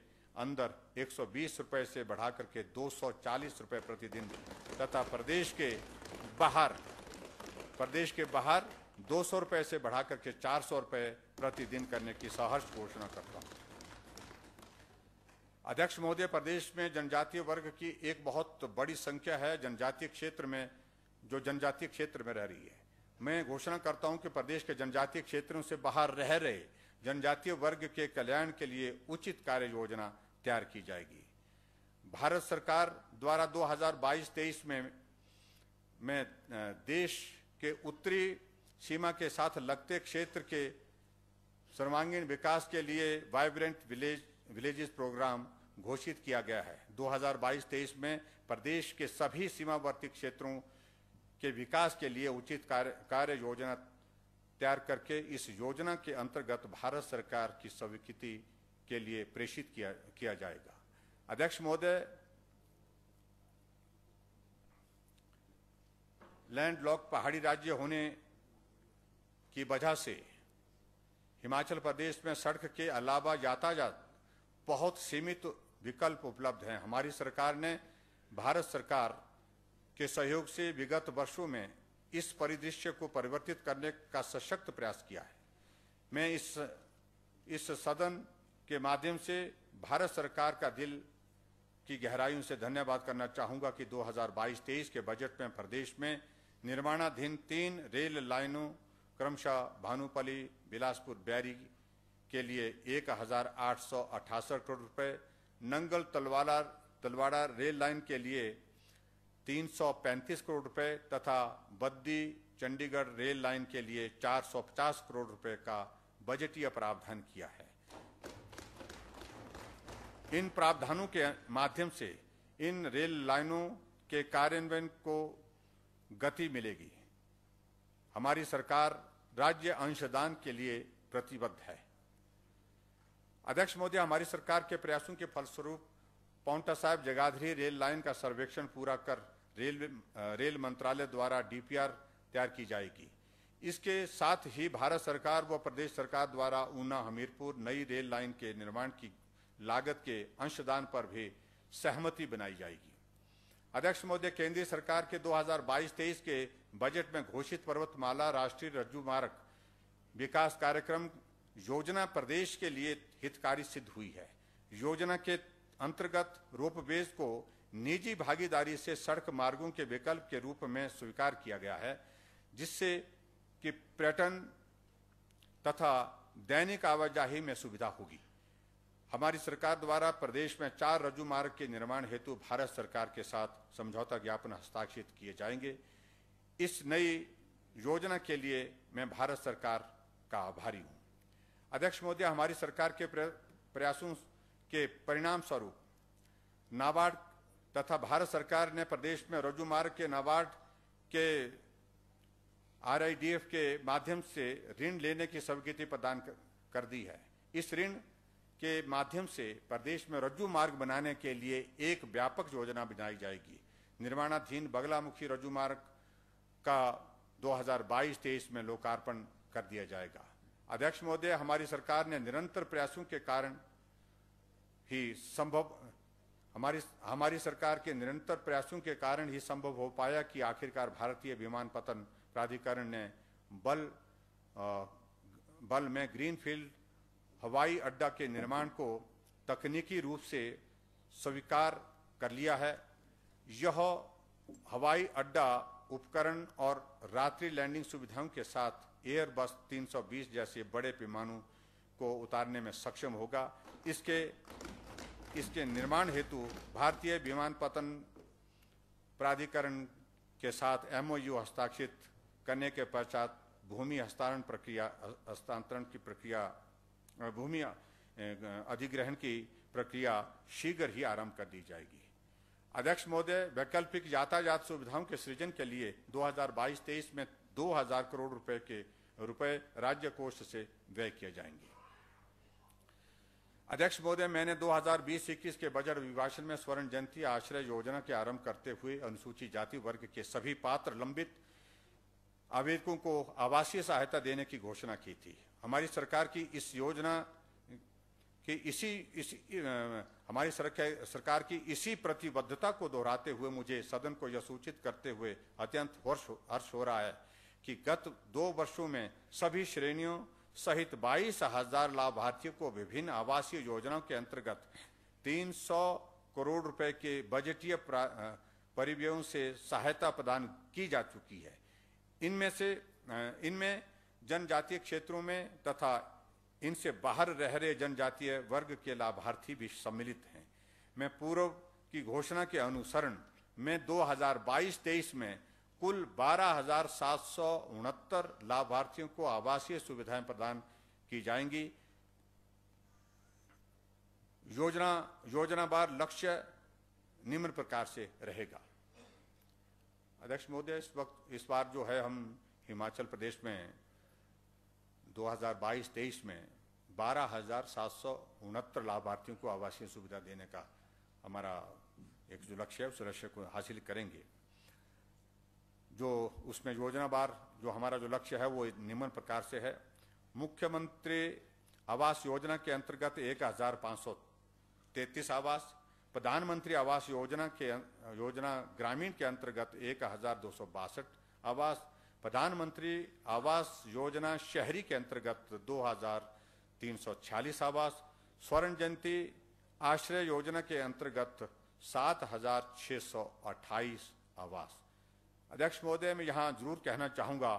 अंदर एक रुपए से बढ़ा करके दो रुपए प्रतिदिन तथा प्रदेश के बाहर प्रदेश के बाहर दो सौ रुपये से बढ़ा करके चार सौ रुपये प्रतिदिन करने की सहर्ष घोषणा करता हूँ अध्यक्ष महोदय प्रदेश में जनजातीय वर्ग की एक बहुत बड़ी संख्या है जनजातीय क्षेत्र में जो जनजातीय क्षेत्र में रह रही है मैं घोषणा करता हूं कि प्रदेश के जनजातीय क्षेत्रों से बाहर रह रहे जनजातीय वर्ग के कल्याण के लिए उचित कार्य योजना तैयार की जाएगी भारत सरकार द्वारा 2022-23 में में देश के उत्तरी सीमा के साथ लगते क्षेत्र के सर्वांगीण विकास के लिए वाइब्रेंट विलेज विलेजेस प्रोग्राम घोषित किया गया है 2022-23 में प्रदेश के सभी सीमावर्ती क्षेत्रों के विकास के लिए उचित कार्य, कार्य योजना तैयार करके इस योजना के अंतर्गत भारत सरकार की स्वीकृति के लिए प्रेषित किया किया जाएगा अध्यक्ष महोदय लैंड लॉक पहाड़ी राज्य होने की वजह से हिमाचल प्रदेश में सड़क के अलावा यातायात बहुत सीमित विकल्प उपलब्ध हैं हमारी सरकार ने भारत सरकार के सहयोग से विगत वर्षों में इस परिदृश्य को परिवर्तित करने का सशक्त प्रयास किया है मैं इस इस सदन के माध्यम से भारत सरकार का दिल की गहराइयों से धन्यवाद करना चाहूँगा कि 2022-23 के बजट में प्रदेश में निर्माणाधीन तीन रेल लाइनों क्रमशः भानुपली बिलासपुर बैरी के लिए एक करोड़ रुपए नंगल तलवाला तलवाड़ा रेल लाइन के लिए 335 करोड़ रुपए तथा बद्दी चंडीगढ़ रेल लाइन के लिए 450 करोड़ रुपए का बजटीय प्रावधान किया है इन प्रावधानों के माध्यम से इन रेल लाइनों के कार्यान्वयन को गति मिलेगी हमारी सरकार राज्य अंशदान के लिए प्रतिबद्ध है अध्यक्ष मोदी हमारी सरकार के प्रयासों के फलस्वरूप पौंटा साहब जगाधरी रेल लाइन का सर्वेक्षण पूरा कर रेल रेल मंत्रालय द्वारा डीपीआर तैयार की जाएगी इसके साथ ही भारत सरकार व प्रदेश सरकार द्वारा ऊना हमीरपुर नई रेल लाइन के निर्माण की लागत के अंशदान पर भी सहमति बनाई जाएगी अध्यक्ष महोदय केंद्रीय सरकार के 2022-23 के बजट में घोषित पर्वतमाला राष्ट्रीय रज्जू मार्ग विकास कार्यक्रम योजना प्रदेश के लिए हितकारी सिद्ध हुई है योजना के अंतर्गत रोपवेज को निजी भागीदारी से सड़क मार्गों के विकल्प के रूप में स्वीकार किया गया है जिससे कि पर्यटन तथा दैनिक आवाजाही में सुविधा होगी हमारी सरकार द्वारा प्रदेश में चार रज्जू मार्ग के निर्माण हेतु भारत सरकार के साथ समझौता ज्ञापन हस्ताक्षरित किए जाएंगे इस नई योजना के लिए मैं भारत सरकार का आभारी हूं अध्यक्ष महोदय हमारी सरकार के प्रयासों के परिणाम स्वरूप नाबार्ड तथा भारत सरकार ने प्रदेश में रज्जू मार्ग के नाबार्ड के आरआईडीएफ के माध्यम से ऋण लेने की स्वीकृति प्रदान कर दी है इस ऋण के माध्यम से प्रदेश में रज्जू मार्ग बनाने के लिए एक व्यापक योजना बनाई जाएगी निर्माणाधीन बगलामुखी रज्जू मार्ग का 2022-23 में लोकार्पण कर दिया जाएगा अध्यक्ष महोदय हमारी सरकार ने निरंतर प्रयासों के कारण ही संभव हमारी हमारी सरकार के निरंतर प्रयासों के कारण ही संभव हो पाया कि आखिरकार भारतीय विमानपतन प्राधिकरण ने बल आ, बल में ग्रीनफील्ड हवाई अड्डा के निर्माण को तकनीकी रूप से स्वीकार कर लिया है यह हवाई अड्डा उपकरण और रात्रि लैंडिंग सुविधाओं के साथ एयरबस 320 जैसे बड़े पैमानों को उतारने में सक्षम होगा इसके इसके निर्माण हेतु भारतीय विमानपतन प्राधिकरण के साथ एमओयू हस्ताक्षरित करने के पश्चात भूमि हस्तांतरण प्रक्रिया हस्तांतरण की प्रक्रिया भूमि अधिग्रहण की प्रक्रिया शीघ्र ही आरंभ कर दी जाएगी अध्यक्ष महोदय वैकल्पिक यातायात सुविधाओं के सृजन के लिए 2022-23 में 2000 करोड़ रुपए के रुपए राज्य कोष से व्यय किए जाएंगे अध्यक्ष महोदय मैंने 2020-21 के बजट अभिभाषण में स्वर्ण जयंती आश्रय योजना के आरंभ करते हुए अनुसूचित जाति वर्ग के सभी पात्र लंबित आवेदकों को आवासीय सहायता देने की घोषणा की थी हमारी सरकार की इस योजना की इसी इसी हमारी सरकार की इसी प्रतिबद्धता को दोहराते हुए मुझे सदन को यह सूचित करते हुए अत्यंत हर्ष हर्ष हो रहा है कि गत दो वर्षों में सभी श्रेणियों सहित बाईस हजार लाभार्थियों को विभिन्न आवासीय योजनाओं के अंतर्गत 300 करोड़ रुपए के बजटीय परिव्ययों से सहायता प्रदान की जा चुकी है इनमें से इनमें जनजातीय क्षेत्रों में तथा इनसे बाहर रह रहे जनजातीय वर्ग के लाभार्थी भी सम्मिलित हैं मैं पूर्व की घोषणा के अनुसरण में 2022 हजार में कुल बारह लाभार्थियों को आवासीय सुविधाएं प्रदान की जाएंगी योजना योजनावार लक्ष्य निम्न प्रकार से रहेगा अध्यक्ष महोदय इस वक्त इस बार जो है हम हिमाचल प्रदेश में 2022-23 में बारह लाभार्थियों को आवासीय सुविधा देने का हमारा एक जो लक्ष्य है उस लक्ष्य को हासिल करेंगे जो उसमें योजना बार जो हमारा जो लक्ष्य है वो निम्न प्रकार से है मुख्यमंत्री आवास योजना के अंतर्गत एक आवास प्रधानमंत्री आवास योजना के योजना ग्रामीण के अंतर्गत एक आवास प्रधानमंत्री आवास योजना शहरी के अंतर्गत 2346 आवास स्वर्ण जयंती आश्रय योजना के अंतर्गत 7628 आवास अध्यक्ष महोदय मैं यहाँ जरूर कहना चाहूँगा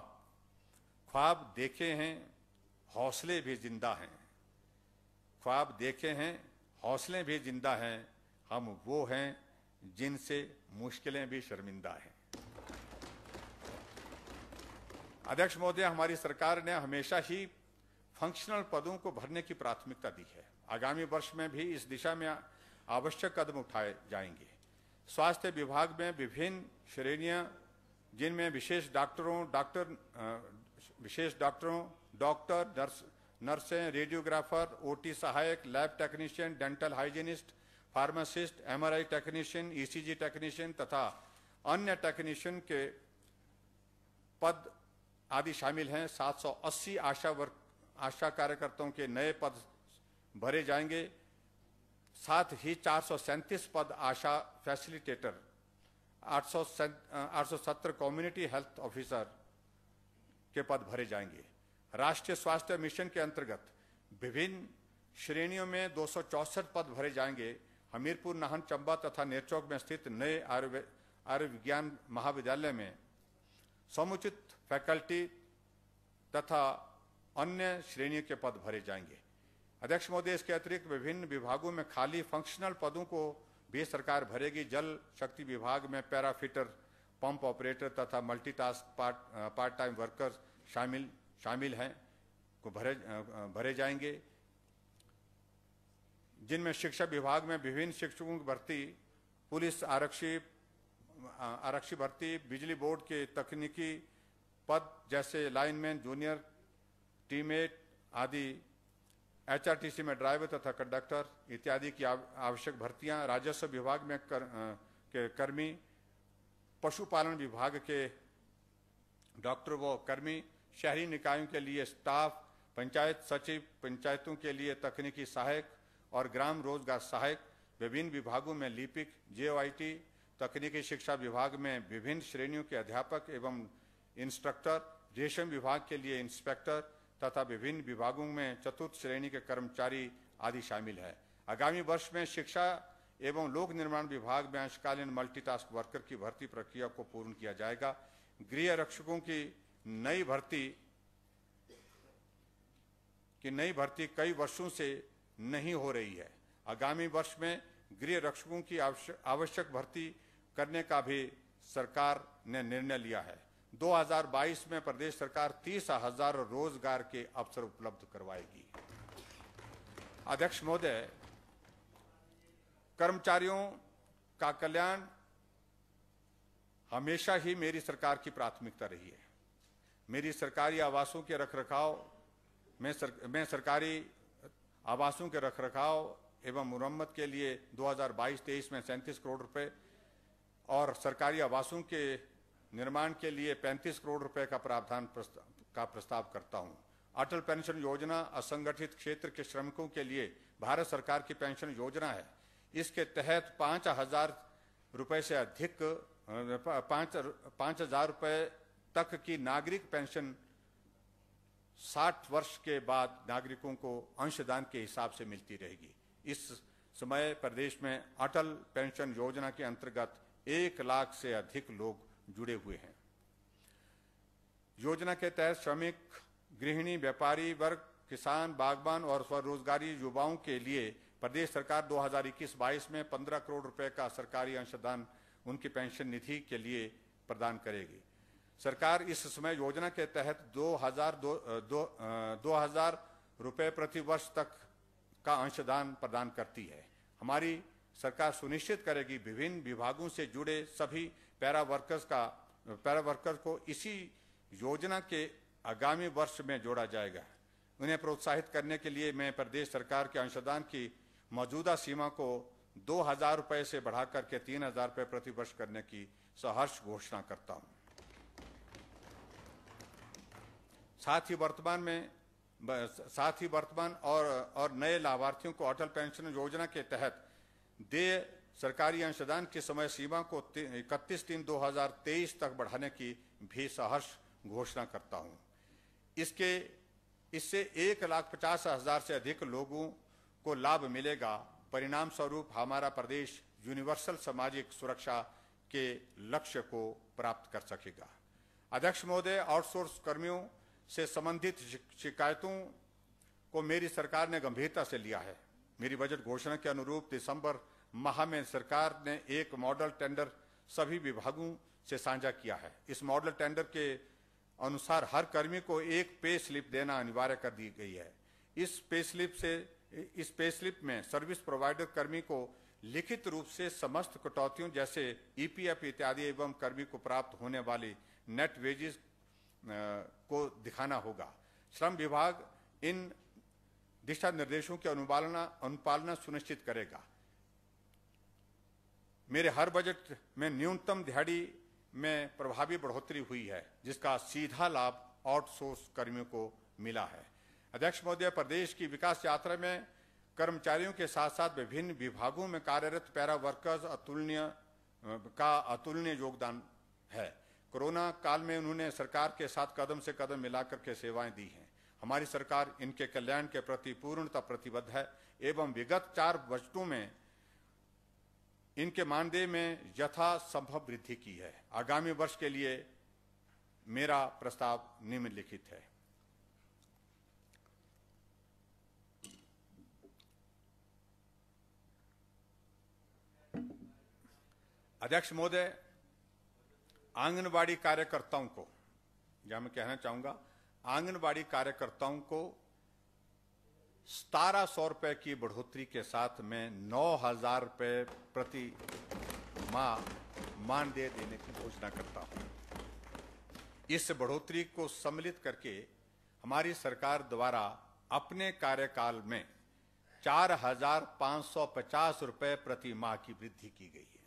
ख्वाब देखे हैं हौसले भी जिंदा हैं ख्वाब देखे हैं हौसले भी जिंदा हैं हम वो हैं जिनसे मुश्किलें भी शर्मिंदा हैं अध्यक्ष महोदय हमारी सरकार ने हमेशा ही फंक्शनल पदों को भरने की प्राथमिकता दी है आगामी वर्ष में भी इस दिशा में आवश्यक कदम उठाए जाएंगे स्वास्थ्य विभाग में विभिन्न श्रेणियां जिनमें विशेष डॉक्टरों डॉक्टर विशेष डॉक्टरों डॉक्टर नर्स नर्सें रेडियोग्राफर ओटी सहायक lab technician dental hygienist pharmacist MRI technician ECG technician तथा अन्य टेक्नीशियन के पद आदि शामिल हैं 780 आशा वर्क आशा कार्यकर्ताओं के नए पद भरे जाएंगे साथ ही चार पद आशा फैसिलिटेटर आठ सत्तर कम्युनिटी हेल्थ ऑफिसर के पद भरे जाएंगे राष्ट्रीय स्वास्थ्य मिशन के अंतर्गत विभिन्न श्रेणियों में दो पद भरे जाएंगे हमीरपुर नाहन चंबा तथा नेरचौक में स्थित नए आयुर्विज्ञान महाविद्यालय में समुचित फैकल्टी तथा अन्य श्रेणियों के पद भरे जाएंगे अध्यक्ष महोदय इसके अतिरिक्त विभिन्न विभागों में खाली फंक्शनल पदों को भी सरकार भरेगी जल शक्ति विभाग में पैराफिटर पंप ऑपरेटर तथा multitask part part time workers शामिल शामिल हैं को भरे भरे जाएंगे जिनमें शिक्षा विभाग में विभिन्न शिक्षकों की भर्ती पुलिस आरक्षी आरक्षी भर्ती बिजली बोर्ड के तकनीकी पद जैसे लाइनमैन जूनियर टीमेट आदि एचआरटीसी में ड्राइवर तथा कंडक्टर इत्यादि की आवश्यक भर्तियां राजस्व विभाग में कर, आ, के कर्मी पशुपालन विभाग के डॉक्टर व कर्मी शहरी निकायों के लिए स्टाफ पंचायत सचिव पंचायतों के लिए तकनीकी सहायक और ग्राम रोजगार सहायक विभिन्न विभागों में लिपिक जे तकनीकी शिक्षा विभाग में विभिन्न श्रेणियों के अध्यापक एवं इंस्ट्रक्टर रेशम विभाग के लिए इंस्पेक्टर तथा विभिन्न विभागों में चतुर्थ श्रेणी के कर्मचारी आदि शामिल है आगामी वर्ष में शिक्षा एवं लोक निर्माण विभाग में अंशकालीन मल्टीटास्क वर्कर की भर्ती प्रक्रिया को पूर्ण किया जाएगा गृह रक्षकों की नई भर्ती की नई भर्ती कई वर्षों से नहीं हो रही है आगामी वर्ष में गृह रक्षकों की आवश्यक भर्ती करने का भी सरकार ने निर्णय लिया है 2022 में प्रदेश सरकार तीस हजार रोजगार के अवसर उपलब्ध करवाएगी अध्यक्ष महोदय कर्मचारियों का कल्याण हमेशा ही मेरी सरकार की प्राथमिकता रही है मेरी सरकारी आवासों के रखरखाव में सर, मैं सरकारी आवासों के रखरखाव एवं मुरम्मत के लिए 2022-23 में सैंतीस करोड़ रुपए और सरकारी आवासों के निर्माण के लिए 35 करोड़ रुपए का प्रावधान प्रस्ता, का प्रस्ताव करता हूं। अटल पेंशन योजना असंगठित क्षेत्र के श्रमिकों के लिए भारत सरकार की पेंशन योजना है इसके तहत पाँच हजार रुपये से अधिक पाँच पाँच हजार रुपये तक की नागरिक पेंशन 60 वर्ष के बाद नागरिकों को अंशदान के हिसाब से मिलती रहेगी इस समय प्रदेश में अटल पेंशन योजना के अंतर्गत एक लाख से अधिक लोग जुड़े हुए हैं योजना के तहत श्रमिक गृहिणी व्यापारी वर्ग किसान बागवान और स्वरोजगारी युवाओं के लिए प्रदेश सरकार 2021-22 में 15 करोड़ रुपए का सरकारी अंशदान उनकी पेंशन निधि के लिए प्रदान करेगी सरकार इस समय योजना के तहत दो हजार दो, दो, दो हजार रुपये प्रति वर्ष तक का अंशदान प्रदान करती है हमारी सरकार सुनिश्चित करेगी विभिन्न विभागों से जुड़े सभी पैरा वर्कर्स का पैरा वर्कर्स को इसी योजना के आगामी वर्ष में जोड़ा जाएगा उन्हें प्रोत्साहित करने के लिए मैं प्रदेश सरकार के अंशदान की मौजूदा सीमा को दो हजार रुपये से बढ़ाकर के तीन हजार रुपये प्रति वर्ष करने की सहर्ष घोषणा करता हूँ साथ ही वर्तमान में साथ ही वर्तमान और और नए लाभार्थियों को अटल पेंशन योजना के तहत देय सरकारी अंशदान की समय सीमा को इकतीस तीन 2023 तक बढ़ाने की भी सहर्ष घोषणा करता हूं इसके इससे एक लाख पचास हजार से अधिक लोगों को लाभ मिलेगा परिणाम स्वरूप हमारा प्रदेश यूनिवर्सल सामाजिक सुरक्षा के लक्ष्य को प्राप्त कर सकेगा अध्यक्ष महोदय आउटसोर्स कर्मियों से संबंधित शिकायतों को मेरी सरकार ने गंभीरता से लिया है मेरी बजट घोषणा के अनुरूप दिसंबर माह में सरकार ने एक मॉडल टेंडर सभी विभागों से साझा किया है इस मॉडल टेंडर के अनुसार हर कर्मी को एक पे स्लिप देना अनिवार्य कर दी गई है इस पे स्लिप से इस पे स्लिप में सर्विस प्रोवाइडर कर्मी को लिखित रूप से समस्त कटौतियों जैसे ईपीएफ इत्यादि एवं कर्मी को प्राप्त होने वाली नेट वेजेस को दिखाना होगा श्रम विभाग इन दिशा निर्देशों की अनुपालना अनुपालना सुनिश्चित करेगा मेरे हर बजट में न्यूनतम दिहाड़ी में प्रभावी बढ़ोतरी हुई है जिसका सीधा लाभ आउटसोर्स कर्मियों को मिला है अध्यक्ष महोदय प्रदेश की विकास यात्रा में कर्मचारियों के साथ साथ विभिन्न विभागों में कार्यरत पैरा वर्कर्स अतुलनीय का अतुलनीय योगदान है कोरोना काल में उन्होंने सरकार के साथ कदम से कदम मिलाकर के सेवाएं दी हैं हमारी सरकार इनके कल्याण के प्रति पूर्णतः प्रतिबद्ध है एवं विगत चार बजटों में इनके मानदेय में यथासंभव वृद्धि की है आगामी वर्ष के लिए मेरा प्रस्ताव निम्नलिखित है अध्यक्ष महोदय आंगनबाड़ी कार्यकर्ताओं को या मैं कहना चाहूंगा आंगनबाड़ी कार्यकर्ताओं को सतारह सौ रुपये की बढ़ोतरी के साथ में नौ हजार रुपये प्रति माह मानदेय देने की घोषणा करता हूं इस बढ़ोतरी को सम्मिलित करके हमारी सरकार द्वारा अपने कार्यकाल में चार हजार पांच सौ पचास रुपये प्रति माह की वृद्धि की गई है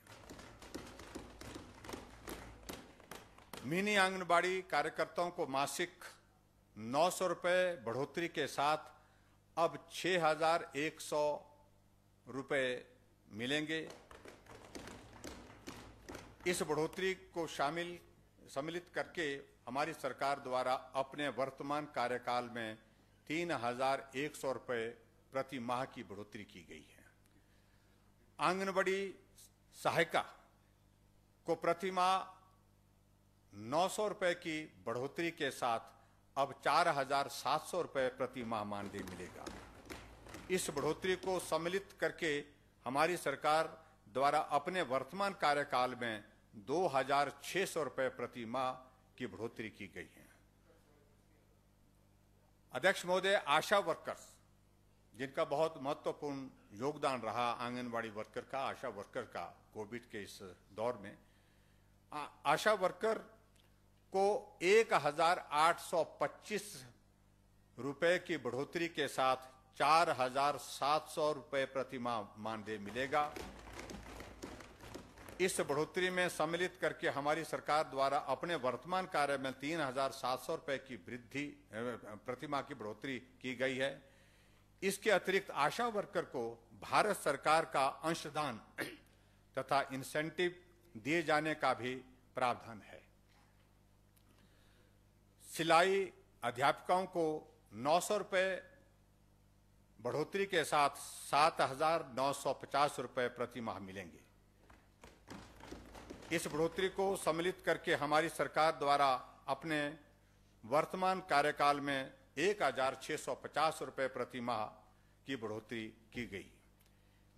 मिनी आंगनबाड़ी कार्यकर्ताओं को मासिक नौ सौ रुपये बढ़ोतरी के साथ अब 6,100 हजार एक सौ मिलेंगे इस बढ़ोतरी को शामिल सम्मिलित करके हमारी सरकार द्वारा अपने वर्तमान कार्यकाल में तीन हजार एक सौ रुपये प्रति माह की बढ़ोतरी की गई है आंगनबाड़ी सहायिका को प्रति माह 900 रुपए की बढ़ोतरी के साथ अब 4,700 रुपए प्रति माह मानदेय मिलेगा इस बढ़ोतरी को सम्मिलित करके हमारी सरकार द्वारा अपने वर्तमान कार्यकाल में 2,600 रुपए प्रति माह की बढ़ोतरी की गई है अध्यक्ष महोदय आशा वर्कर्स जिनका बहुत महत्वपूर्ण योगदान रहा आंगनबाड़ी वर्कर का आशा वर्कर का कोविड के इस दौर में आ, आशा वर्कर को 1825 रुपए की बढ़ोतरी के साथ 4,700 रुपए प्रति माह मानदेय मिलेगा इस बढ़ोतरी में सम्मिलित करके हमारी सरकार द्वारा अपने वर्तमान कार्य में 3,700 रुपए की वृद्धि प्रतिमा की बढ़ोतरी की गई है इसके अतिरिक्त आशा वर्कर को भारत सरकार का अंशदान तथा इंसेंटिव दिए जाने का भी प्रावधान है सिलाई अध्यापिकाओं को नौ सौ रुपये बढ़ोतरी के साथ सात हजार नौ सौ पचास रुपये प्रति माह मिलेंगे इस बढ़ोतरी को सम्मिलित करके हमारी सरकार द्वारा अपने वर्तमान कार्यकाल में एक हजार छह सौ पचास रुपये प्रति माह की बढ़ोतरी की गई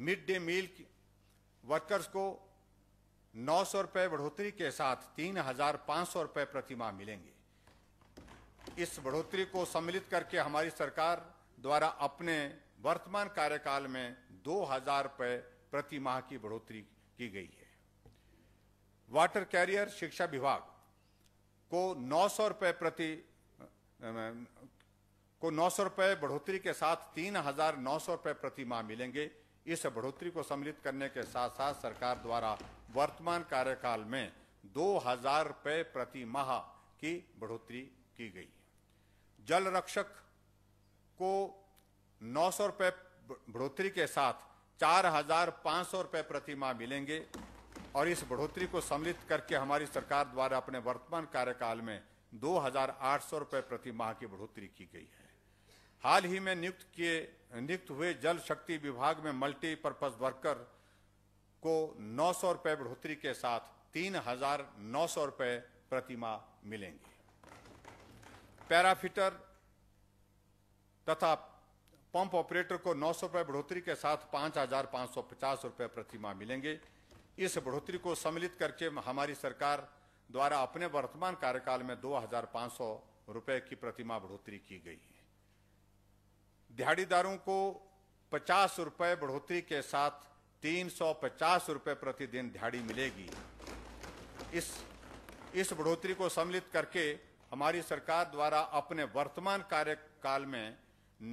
मिड डे मील वर्कर्स को नौ सौ रुपये बढ़ोतरी के साथ तीन हजार पाँच सौ रुपये प्रति माह मिलेंगे इस बढ़ोतरी को सम्मिलित करके हमारी सरकार द्वारा अपने वर्तमान कार्यकाल में दो हजार रुपये प्रति माह की बढ़ोतरी की गई है वाटर कैरियर शिक्षा विभाग को नौ सौ रुपये प्रति को नौ सौ रुपये बढ़ोतरी के साथ तीन हजार नौ सौ रुपए प्रति माह मिलेंगे इस बढ़ोतरी को सम्मिलित करने के साथ साथ सरकार द्वारा वर्तमान कार्यकाल में दो हजार रुपये प्रति माह की बढ़ोतरी की गई जल रक्षक को नौ सौ रुपये बढ़ोतरी के साथ चार हजार पाँच सौ रुपये प्रति माह मिलेंगे और इस बढ़ोतरी को सम्मिलित करके हमारी सरकार द्वारा अपने वर्तमान कार्यकाल में दो हजार आठ सौ रुपये प्रति माह की बढ़ोतरी की गई है हाल ही में नियुक्त किए नियुक्त हुए जल शक्ति विभाग में मल्टीपर्पज वर्कर को नौ सौ रुपये बढ़ोतरी के साथ तीन हजार नौ सौ रुपये प्रतिमा मिलेंगे पैराफिटर तथा पंप ऑपरेटर को नौ सौ बढ़ोतरी के साथ 5,550 हजार प्रति सौ पचास रुपये प्रतिमा मिलेंगे इस बढ़ोतरी को सम्मिलित करके हमारी सरकार द्वारा अपने वर्तमान कार्यकाल में दो हजार पाँच सौ रुपये की प्रतिमा बढ़ोतरी की गई है दिहाड़ीदारों को पचास रुपये बढ़ोतरी के साथ तीन सौ पचास रुपये प्रतिदिन दिहाड़ी मिलेगी इस इस बढ़ोतरी को सम्मिलित करके हमारी सरकार द्वारा अपने वर्तमान कार्यकाल में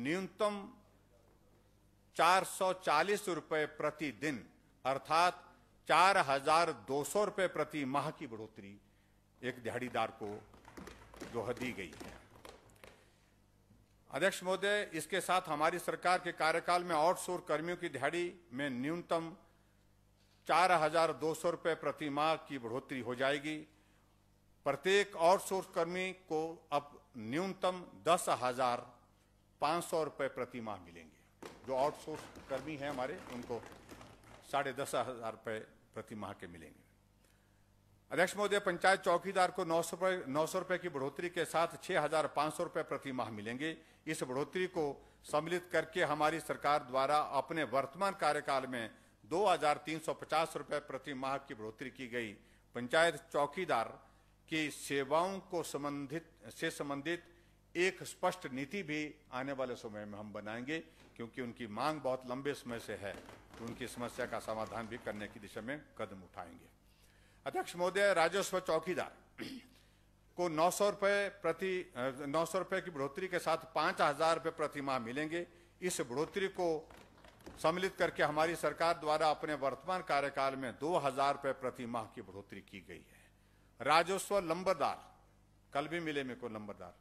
न्यूनतम 440 रुपए प्रति दिन अर्थात 4,200 रुपए प्रति माह की बढ़ोतरी एक दिहाड़ीदार को जो दी गई है अध्यक्ष महोदय इसके साथ हमारी सरकार के कार्यकाल में आउटसोर कर्मियों की दिहाड़ी में न्यूनतम 4,200 रुपए प्रति माह की बढ़ोतरी हो जाएगी प्रत्येक आउटसोर्स कर्मी को अब न्यूनतम दस हजार पाँच सौ रुपये प्रति माह मिलेंगे जो आउटसोर्स कर्मी हैं हमारे उनको साढ़े दस हजार रुपये प्रति माह के मिलेंगे अध्यक्ष महोदय पंचायत चौकीदार को नौ सौ नौ सौ रुपये की बढ़ोतरी के साथ छः हजार पाँच सौ रुपये प्रति माह मिलेंगे इस बढ़ोतरी को सम्मिलित करके हमारी सरकार द्वारा अपने वर्तमान कार्यकाल में दो हजार तीन सौ पचास रुपये प्रति माह की बढ़ोतरी की गई पंचायत चौकीदार कि सेवाओं को संबंधित से संबंधित एक स्पष्ट नीति भी आने वाले समय में हम बनाएंगे क्योंकि उनकी मांग बहुत लंबे समय से है तो उनकी समस्या का समाधान भी करने की दिशा में कदम उठाएंगे अध्यक्ष महोदय राजस्व चौकीदार को नौ सौ रुपये प्रति नौ सौ रुपये की बढ़ोतरी के साथ पाँच हजार रुपये प्रति माह मिलेंगे इस बढ़ोतरी को सम्मिलित करके हमारी सरकार द्वारा अपने वर्तमान कार्यकाल में दो हजार रुपये प्रति माह की बढ़ोतरी की गई है राजस्व लंबरदार कल भी मिले मेरे को लंबरदार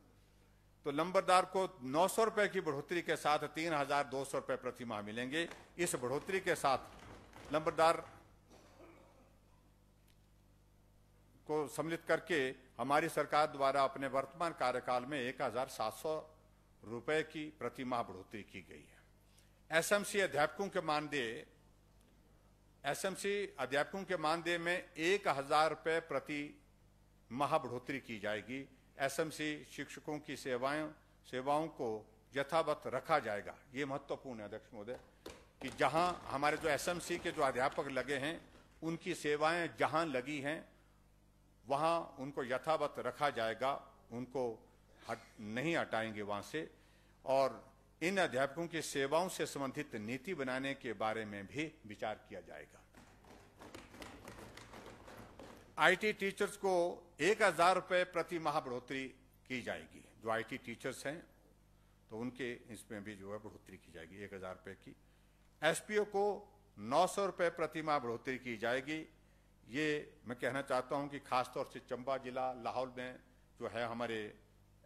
तो लंबरदार को नौ सौ रुपए की बढ़ोतरी के साथ तीन हजार दो सौ रुपए प्रति माह मिलेंगे इस बढ़ोतरी के साथ लंबरदार को सम्मिलित करके हमारी सरकार द्वारा अपने वर्तमान कार्यकाल में एक हजार सात सौ रुपए की प्रति माह बढ़ोतरी की गई है एसएमसी अध्यापकों के मानदेय एसएमसी अध्यापकों के मानदेय में एक हजार रुपये प्रति महाबढ़ोतरी की जाएगी एसएमसी शिक्षकों की सेवाएं सेवाओं को यथावत रखा जाएगा ये महत्वपूर्ण है अध्यक्ष महोदय कि जहां हमारे जो एसएमसी के जो अध्यापक लगे हैं उनकी सेवाएं जहां लगी हैं वहां उनको यथावत रखा जाएगा उनको हट, नहीं हटाएंगे वहां से और इन अध्यापकों की सेवाओं से संबंधित नीति बनाने के बारे में भी विचार किया जाएगा आईटी टीचर्स को एक हजार रुपये प्रति माह बढ़ोतरी की जाएगी जो आईटी टीचर्स हैं तो उनके इसमें भी जो है बढ़ोतरी की जाएगी एक हजार रुपये की एसपीओ को नौ सौ रुपये प्रति माह बढ़ोतरी की जाएगी ये मैं कहना चाहता हूँ कि खासतौर से चंबा जिला लाहौल में जो है हमारे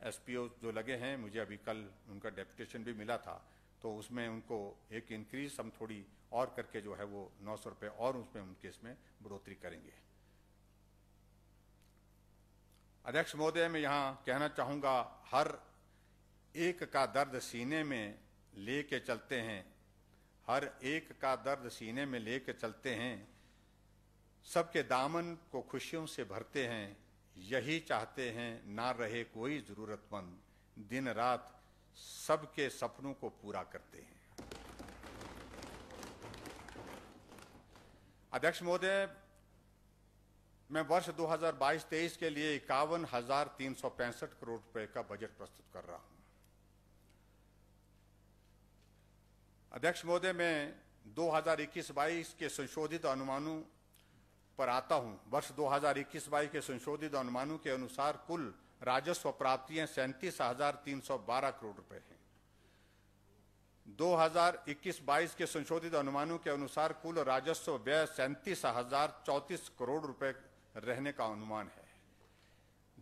एस जो लगे हैं मुझे अभी कल उनका डेप्यूटेशन भी मिला था तो उसमें उनको एक इंक्रीज हम थोड़ी और करके जो है वो नौ सौ रुपये और उसमें उनके इसमें बढ़ोतरी करेंगे अध्यक्ष महोदय मैं यहाँ कहना चाहूँगा हर एक का दर्द सीने में ले के चलते हैं हर एक का दर्द सीने में ले के चलते हैं सबके दामन को खुशियों से भरते हैं यही चाहते हैं ना रहे कोई ज़रूरतमंद दिन रात सबके सपनों को पूरा करते हैं अध्यक्ष महोदय मैं वर्ष 2022-23 के लिए इक्यावन हजार तीन सौ पैंसठ करोड़ रुपए का बजट प्रस्तुत कर रहा हूं अध्यक्ष महोदय मैं 2021-22 के संशोधित अनुमानों पर आता हूं वर्ष 2021-22 के संशोधित अनुमानों के अनुसार कुल राजस्व प्राप्तियां सैंतीस हजार तीन सौ बारह करोड़ रुपए हैं 2021-22 के संशोधित अनुमानों के अनुसार कुल राजस्व व्यय सैंतीस हजार करोड़ रुपए रहने का अनुमान है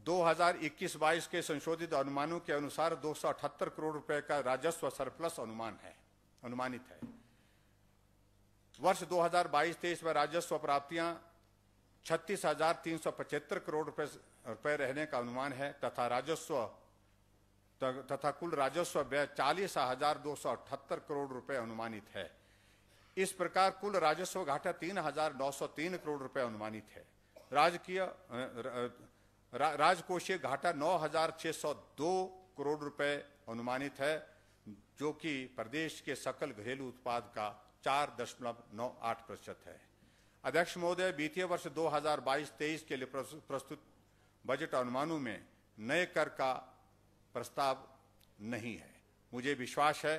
2021-22 के संशोधित अनुमानों के अनुसार दो करोड़ रुपए का राजस्व सरप्लस अनुमान है अनुमानित है वर्ष 2022-23 में राजस्व प्राप्तियां छत्तीस हजार तीन सौ पचहत्तर करोड़ रुपए रहने का अनुमान है तथा राजस्व तथा कुल राजस्व व्यय चालीस हजार दो सौ अठहत्तर करोड़ रुपए अनुमानित है इस प्रकार कुल राजस्व घाटा तीन हजार नौ सौ तीन करोड़ रुपए अनुमानित है राजकीय राजकोषीय घाटा 9,602 करोड़ रुपए अनुमानित है जो कि प्रदेश के सकल घरेलू उत्पाद का 4.98 प्रतिशत है अध्यक्ष महोदय वित्तीय वर्ष 2022-23 के लिए प्रस्तुत बजट अनुमानों में नए कर का प्रस्ताव नहीं है मुझे विश्वास है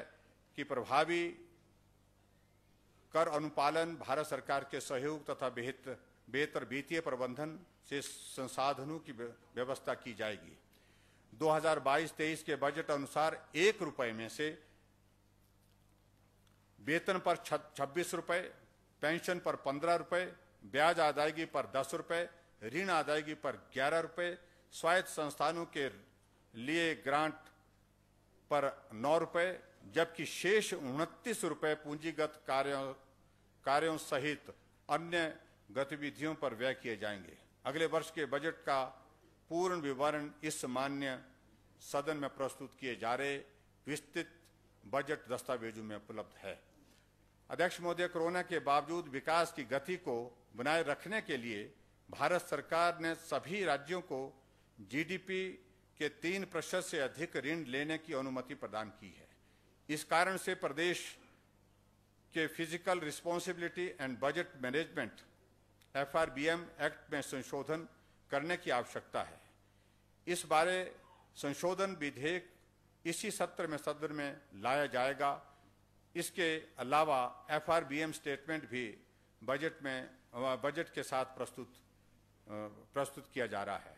कि प्रभावी कर अनुपालन भारत सरकार के सहयोग तथा बेहतर बेहतर वित्तीय प्रबंधन से संसाधनों की व्यवस्था की जाएगी 2022-23 के बजट अनुसार एक रुपए में से वेतन पर छब्बीस रुपए पेंशन पर पंद्रह रुपए ब्याज अदायगी पर दस रुपए ऋण अदायगी पर ग्यारह रुपए स्वायत्त संस्थानों के लिए ग्रांट पर नौ रुपए जबकि शेष उनतीस रुपए पूंजीगत कार्यों कार्यों सहित अन्य गतिविधियों पर व्यय किए जाएंगे अगले वर्ष के बजट का पूर्ण विवरण इस मान्य सदन में प्रस्तुत किए जा रहे विस्तृत बजट दस्तावेजों में उपलब्ध है अध्यक्ष महोदय कोरोना के बावजूद विकास की गति को बनाए रखने के लिए भारत सरकार ने सभी राज्यों को जीडीपी के तीन प्रतिशत से अधिक ऋण लेने की अनुमति प्रदान की है इस कारण से प्रदेश के fiscal responsibility and budget management FRBM act में संशोधन करने की आवश्यकता है इस बारे संशोधन विधेयक इसी सत्र में सदन में लाया जाएगा इसके अलावा एफआरबीएम स्टेटमेंट भी बजट में बजट के साथ प्रस्तुत प्रस्तुत किया जा रहा है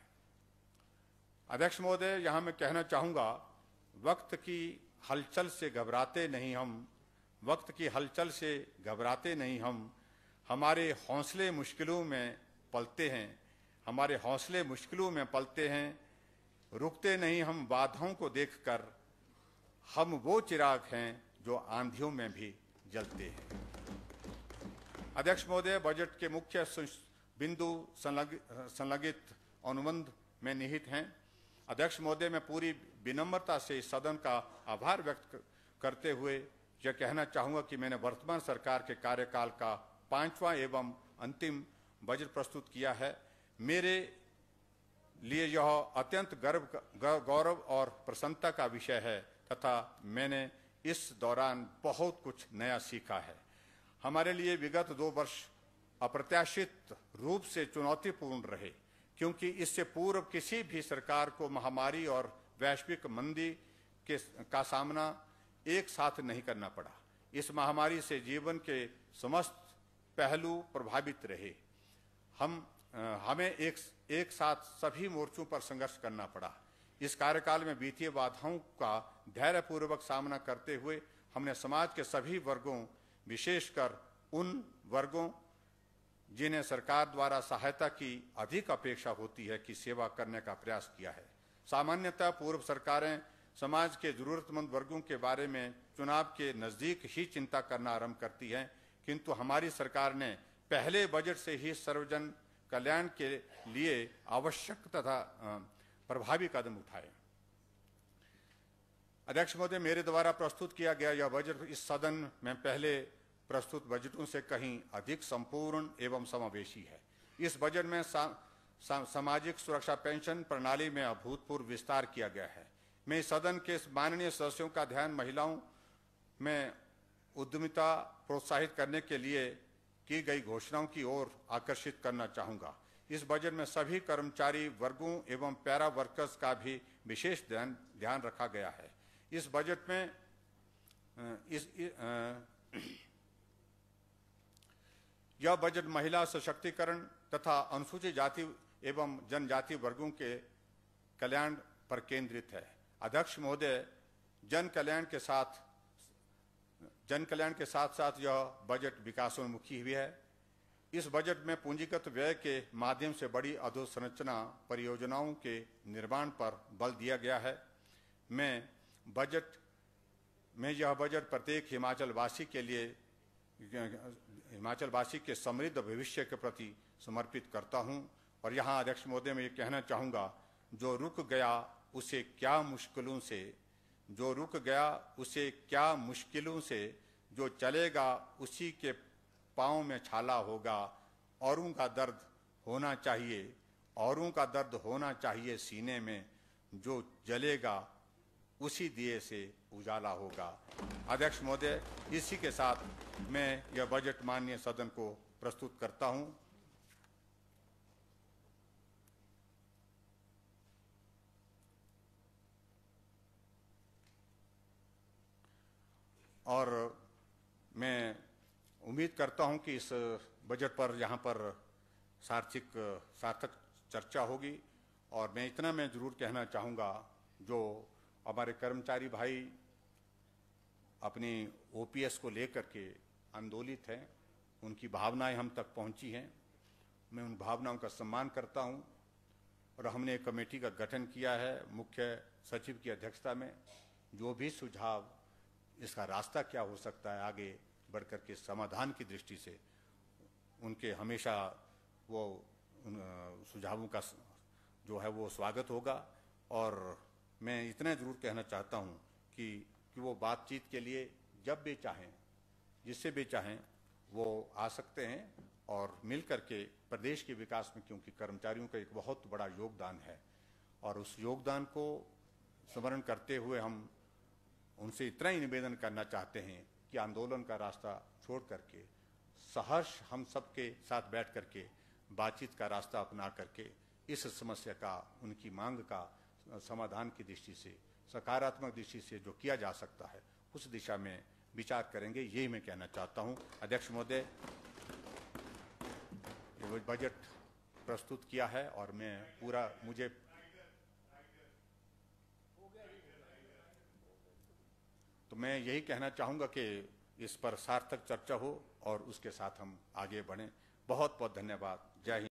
अध्यक्ष महोदय यहाँ मैं कहना चाहूँगा वक्त की हलचल से घबराते नहीं हम वक्त की हलचल से घबराते नहीं हम हमारे हौसले मुश्किलों में पलते हैं हमारे हौसले मुश्किलों में पलते हैं रुकते नहीं हम बाधाओं को देखकर हम वो चिराग हैं जो आंधियों में भी जलते हैं अध्यक्ष महोदय बजट के मुख्य बिंदु संलगित अनुबंध में निहित हैं अध्यक्ष महोदय मैं पूरी विनम्रता से इस सदन का आभार व्यक्त करते हुए यह कहना चाहूँगा कि मैंने वर्तमान सरकार के कार्यकाल का पांचवा एवं अंतिम बजट प्रस्तुत किया है मेरे लिए यह अत्यंत गर्व गौरव और प्रसन्नता का विषय है तथा मैंने इस दौरान बहुत कुछ नया सीखा है हमारे लिए विगत दो वर्ष अप्रत्याशित रूप से चुनौतीपूर्ण रहे क्योंकि इससे पूर्व किसी भी सरकार को महामारी और वैश्विक मंदी के का सामना एक साथ नहीं करना पड़ा इस महामारी से जीवन के समस्त पहलू प्रभावित रहे हम हमें एक एक साथ सभी मोर्चों पर संघर्ष करना पड़ा इस कार्यकाल में वित्तीय बाधाओं का धैर्यपूर्वक सामना करते हुए हमने समाज के सभी वर्गों विशेषकर उन वर्गों जिन्हें सरकार द्वारा सहायता की अधिक अपेक्षा होती है कि सेवा करने का प्रयास किया है सामान्यतः पूर्व सरकारें समाज के जरूरतमंद वर्गों के बारे में चुनाव के नज़दीक ही चिंता करना आरंभ करती हैं किंतु हमारी सरकार ने पहले बजट से ही सर्वजन कल्याण के लिए आवश्यक तथा प्रभावी कदम उठाए अध्यक्ष महोदय मेरे द्वारा प्रस्तुत किया गया यह बजट इस सदन में पहले प्रस्तुत बजटों से कहीं अधिक संपूर्ण एवं समावेशी है इस बजट में सा, सा, सामाजिक सुरक्षा पेंशन प्रणाली में अभूतपूर्व विस्तार किया गया है मैं सदन के माननीय सदस्यों का ध्यान महिलाओं में उद्यमिता प्रोत्साहित करने के लिए की गई घोषणाओं की ओर आकर्षित करना चाहूँगा इस बजट में सभी कर्मचारी वर्गों एवं पैरा वर्कर्स का भी विशेष ध्यान ध्यान रखा गया है इस बजट में इस, इस [clears throat] यह बजट महिला सशक्तिकरण तथा अनुसूचित जाति एवं जनजाति वर्गों के कल्याण पर केंद्रित है अध्यक्ष महोदय जन कल्याण के साथ जन कल्याण के साथ साथ यह बजट विकासोन्मुखी भी है इस बजट में पूंजीगत व्यय के माध्यम से बड़ी अधोसंरचना परियोजनाओं के निर्माण पर बल दिया गया है मैं बजट में यह बजट प्रत्येक हिमाचलवासी के लिए हिमाचलवासी के समृद्ध भविष्य के प्रति समर्पित करता हूं और यहां अध्यक्ष महोदय मैं ये कहना चाहूँगा जो रुक गया उसे क्या मुश्किलों से जो रुक गया उसे क्या मुश्किलों से जो चलेगा उसी के पाँव में छाला होगा औरों का दर्द होना चाहिए औरों का दर्द होना चाहिए सीने में जो जलेगा उसी दिए से उजाला होगा अध्यक्ष महोदय इसी के साथ मैं यह बजट माननीय सदन को प्रस्तुत करता हूं और मैं उम्मीद करता हूं कि इस बजट पर यहां पर सार्थक सार्थक चर्चा होगी और मैं इतना मैं ज़रूर कहना चाहूँगा जो हमारे कर्मचारी भाई अपनी ओपीएस को लेकर के आंदोलित हैं उनकी भावनाएं हम तक पहुंची हैं मैं उन भावनाओं का सम्मान करता हूं और हमने एक कमेटी का गठन किया है मुख्य सचिव की अध्यक्षता में जो भी सुझाव इसका रास्ता क्या हो सकता है आगे बढ़कर के समाधान की दृष्टि से उनके हमेशा वो सुझावों का जो है वो स्वागत होगा और मैं इतना ज़रूर कहना चाहता हूँ कि कि वो बातचीत के लिए जब भी चाहें जिससे भी चाहें वो आ सकते हैं और मिल के प्रदेश के विकास में क्योंकि कर्मचारियों का एक बहुत बड़ा योगदान है और उस योगदान को स्मरण करते हुए हम उनसे इतना ही निवेदन करना चाहते हैं कि आंदोलन का रास्ता छोड़ करके सहर्ष हम सबके साथ बैठ करके बातचीत का रास्ता अपना करके इस समस्या का उनकी मांग का समाधान की दृष्टि से सकारात्मक दृष्टि से जो किया जा सकता है उस दिशा में विचार करेंगे यही मैं कहना चाहता हूं अध्यक्ष महोदय बजट प्रस्तुत किया है और मैं पूरा मुझे तो मैं यही कहना चाहूंगा कि इस पर सार्थक चर्चा हो और उसके साथ हम आगे बढ़ें बहुत बहुत धन्यवाद जय हिंद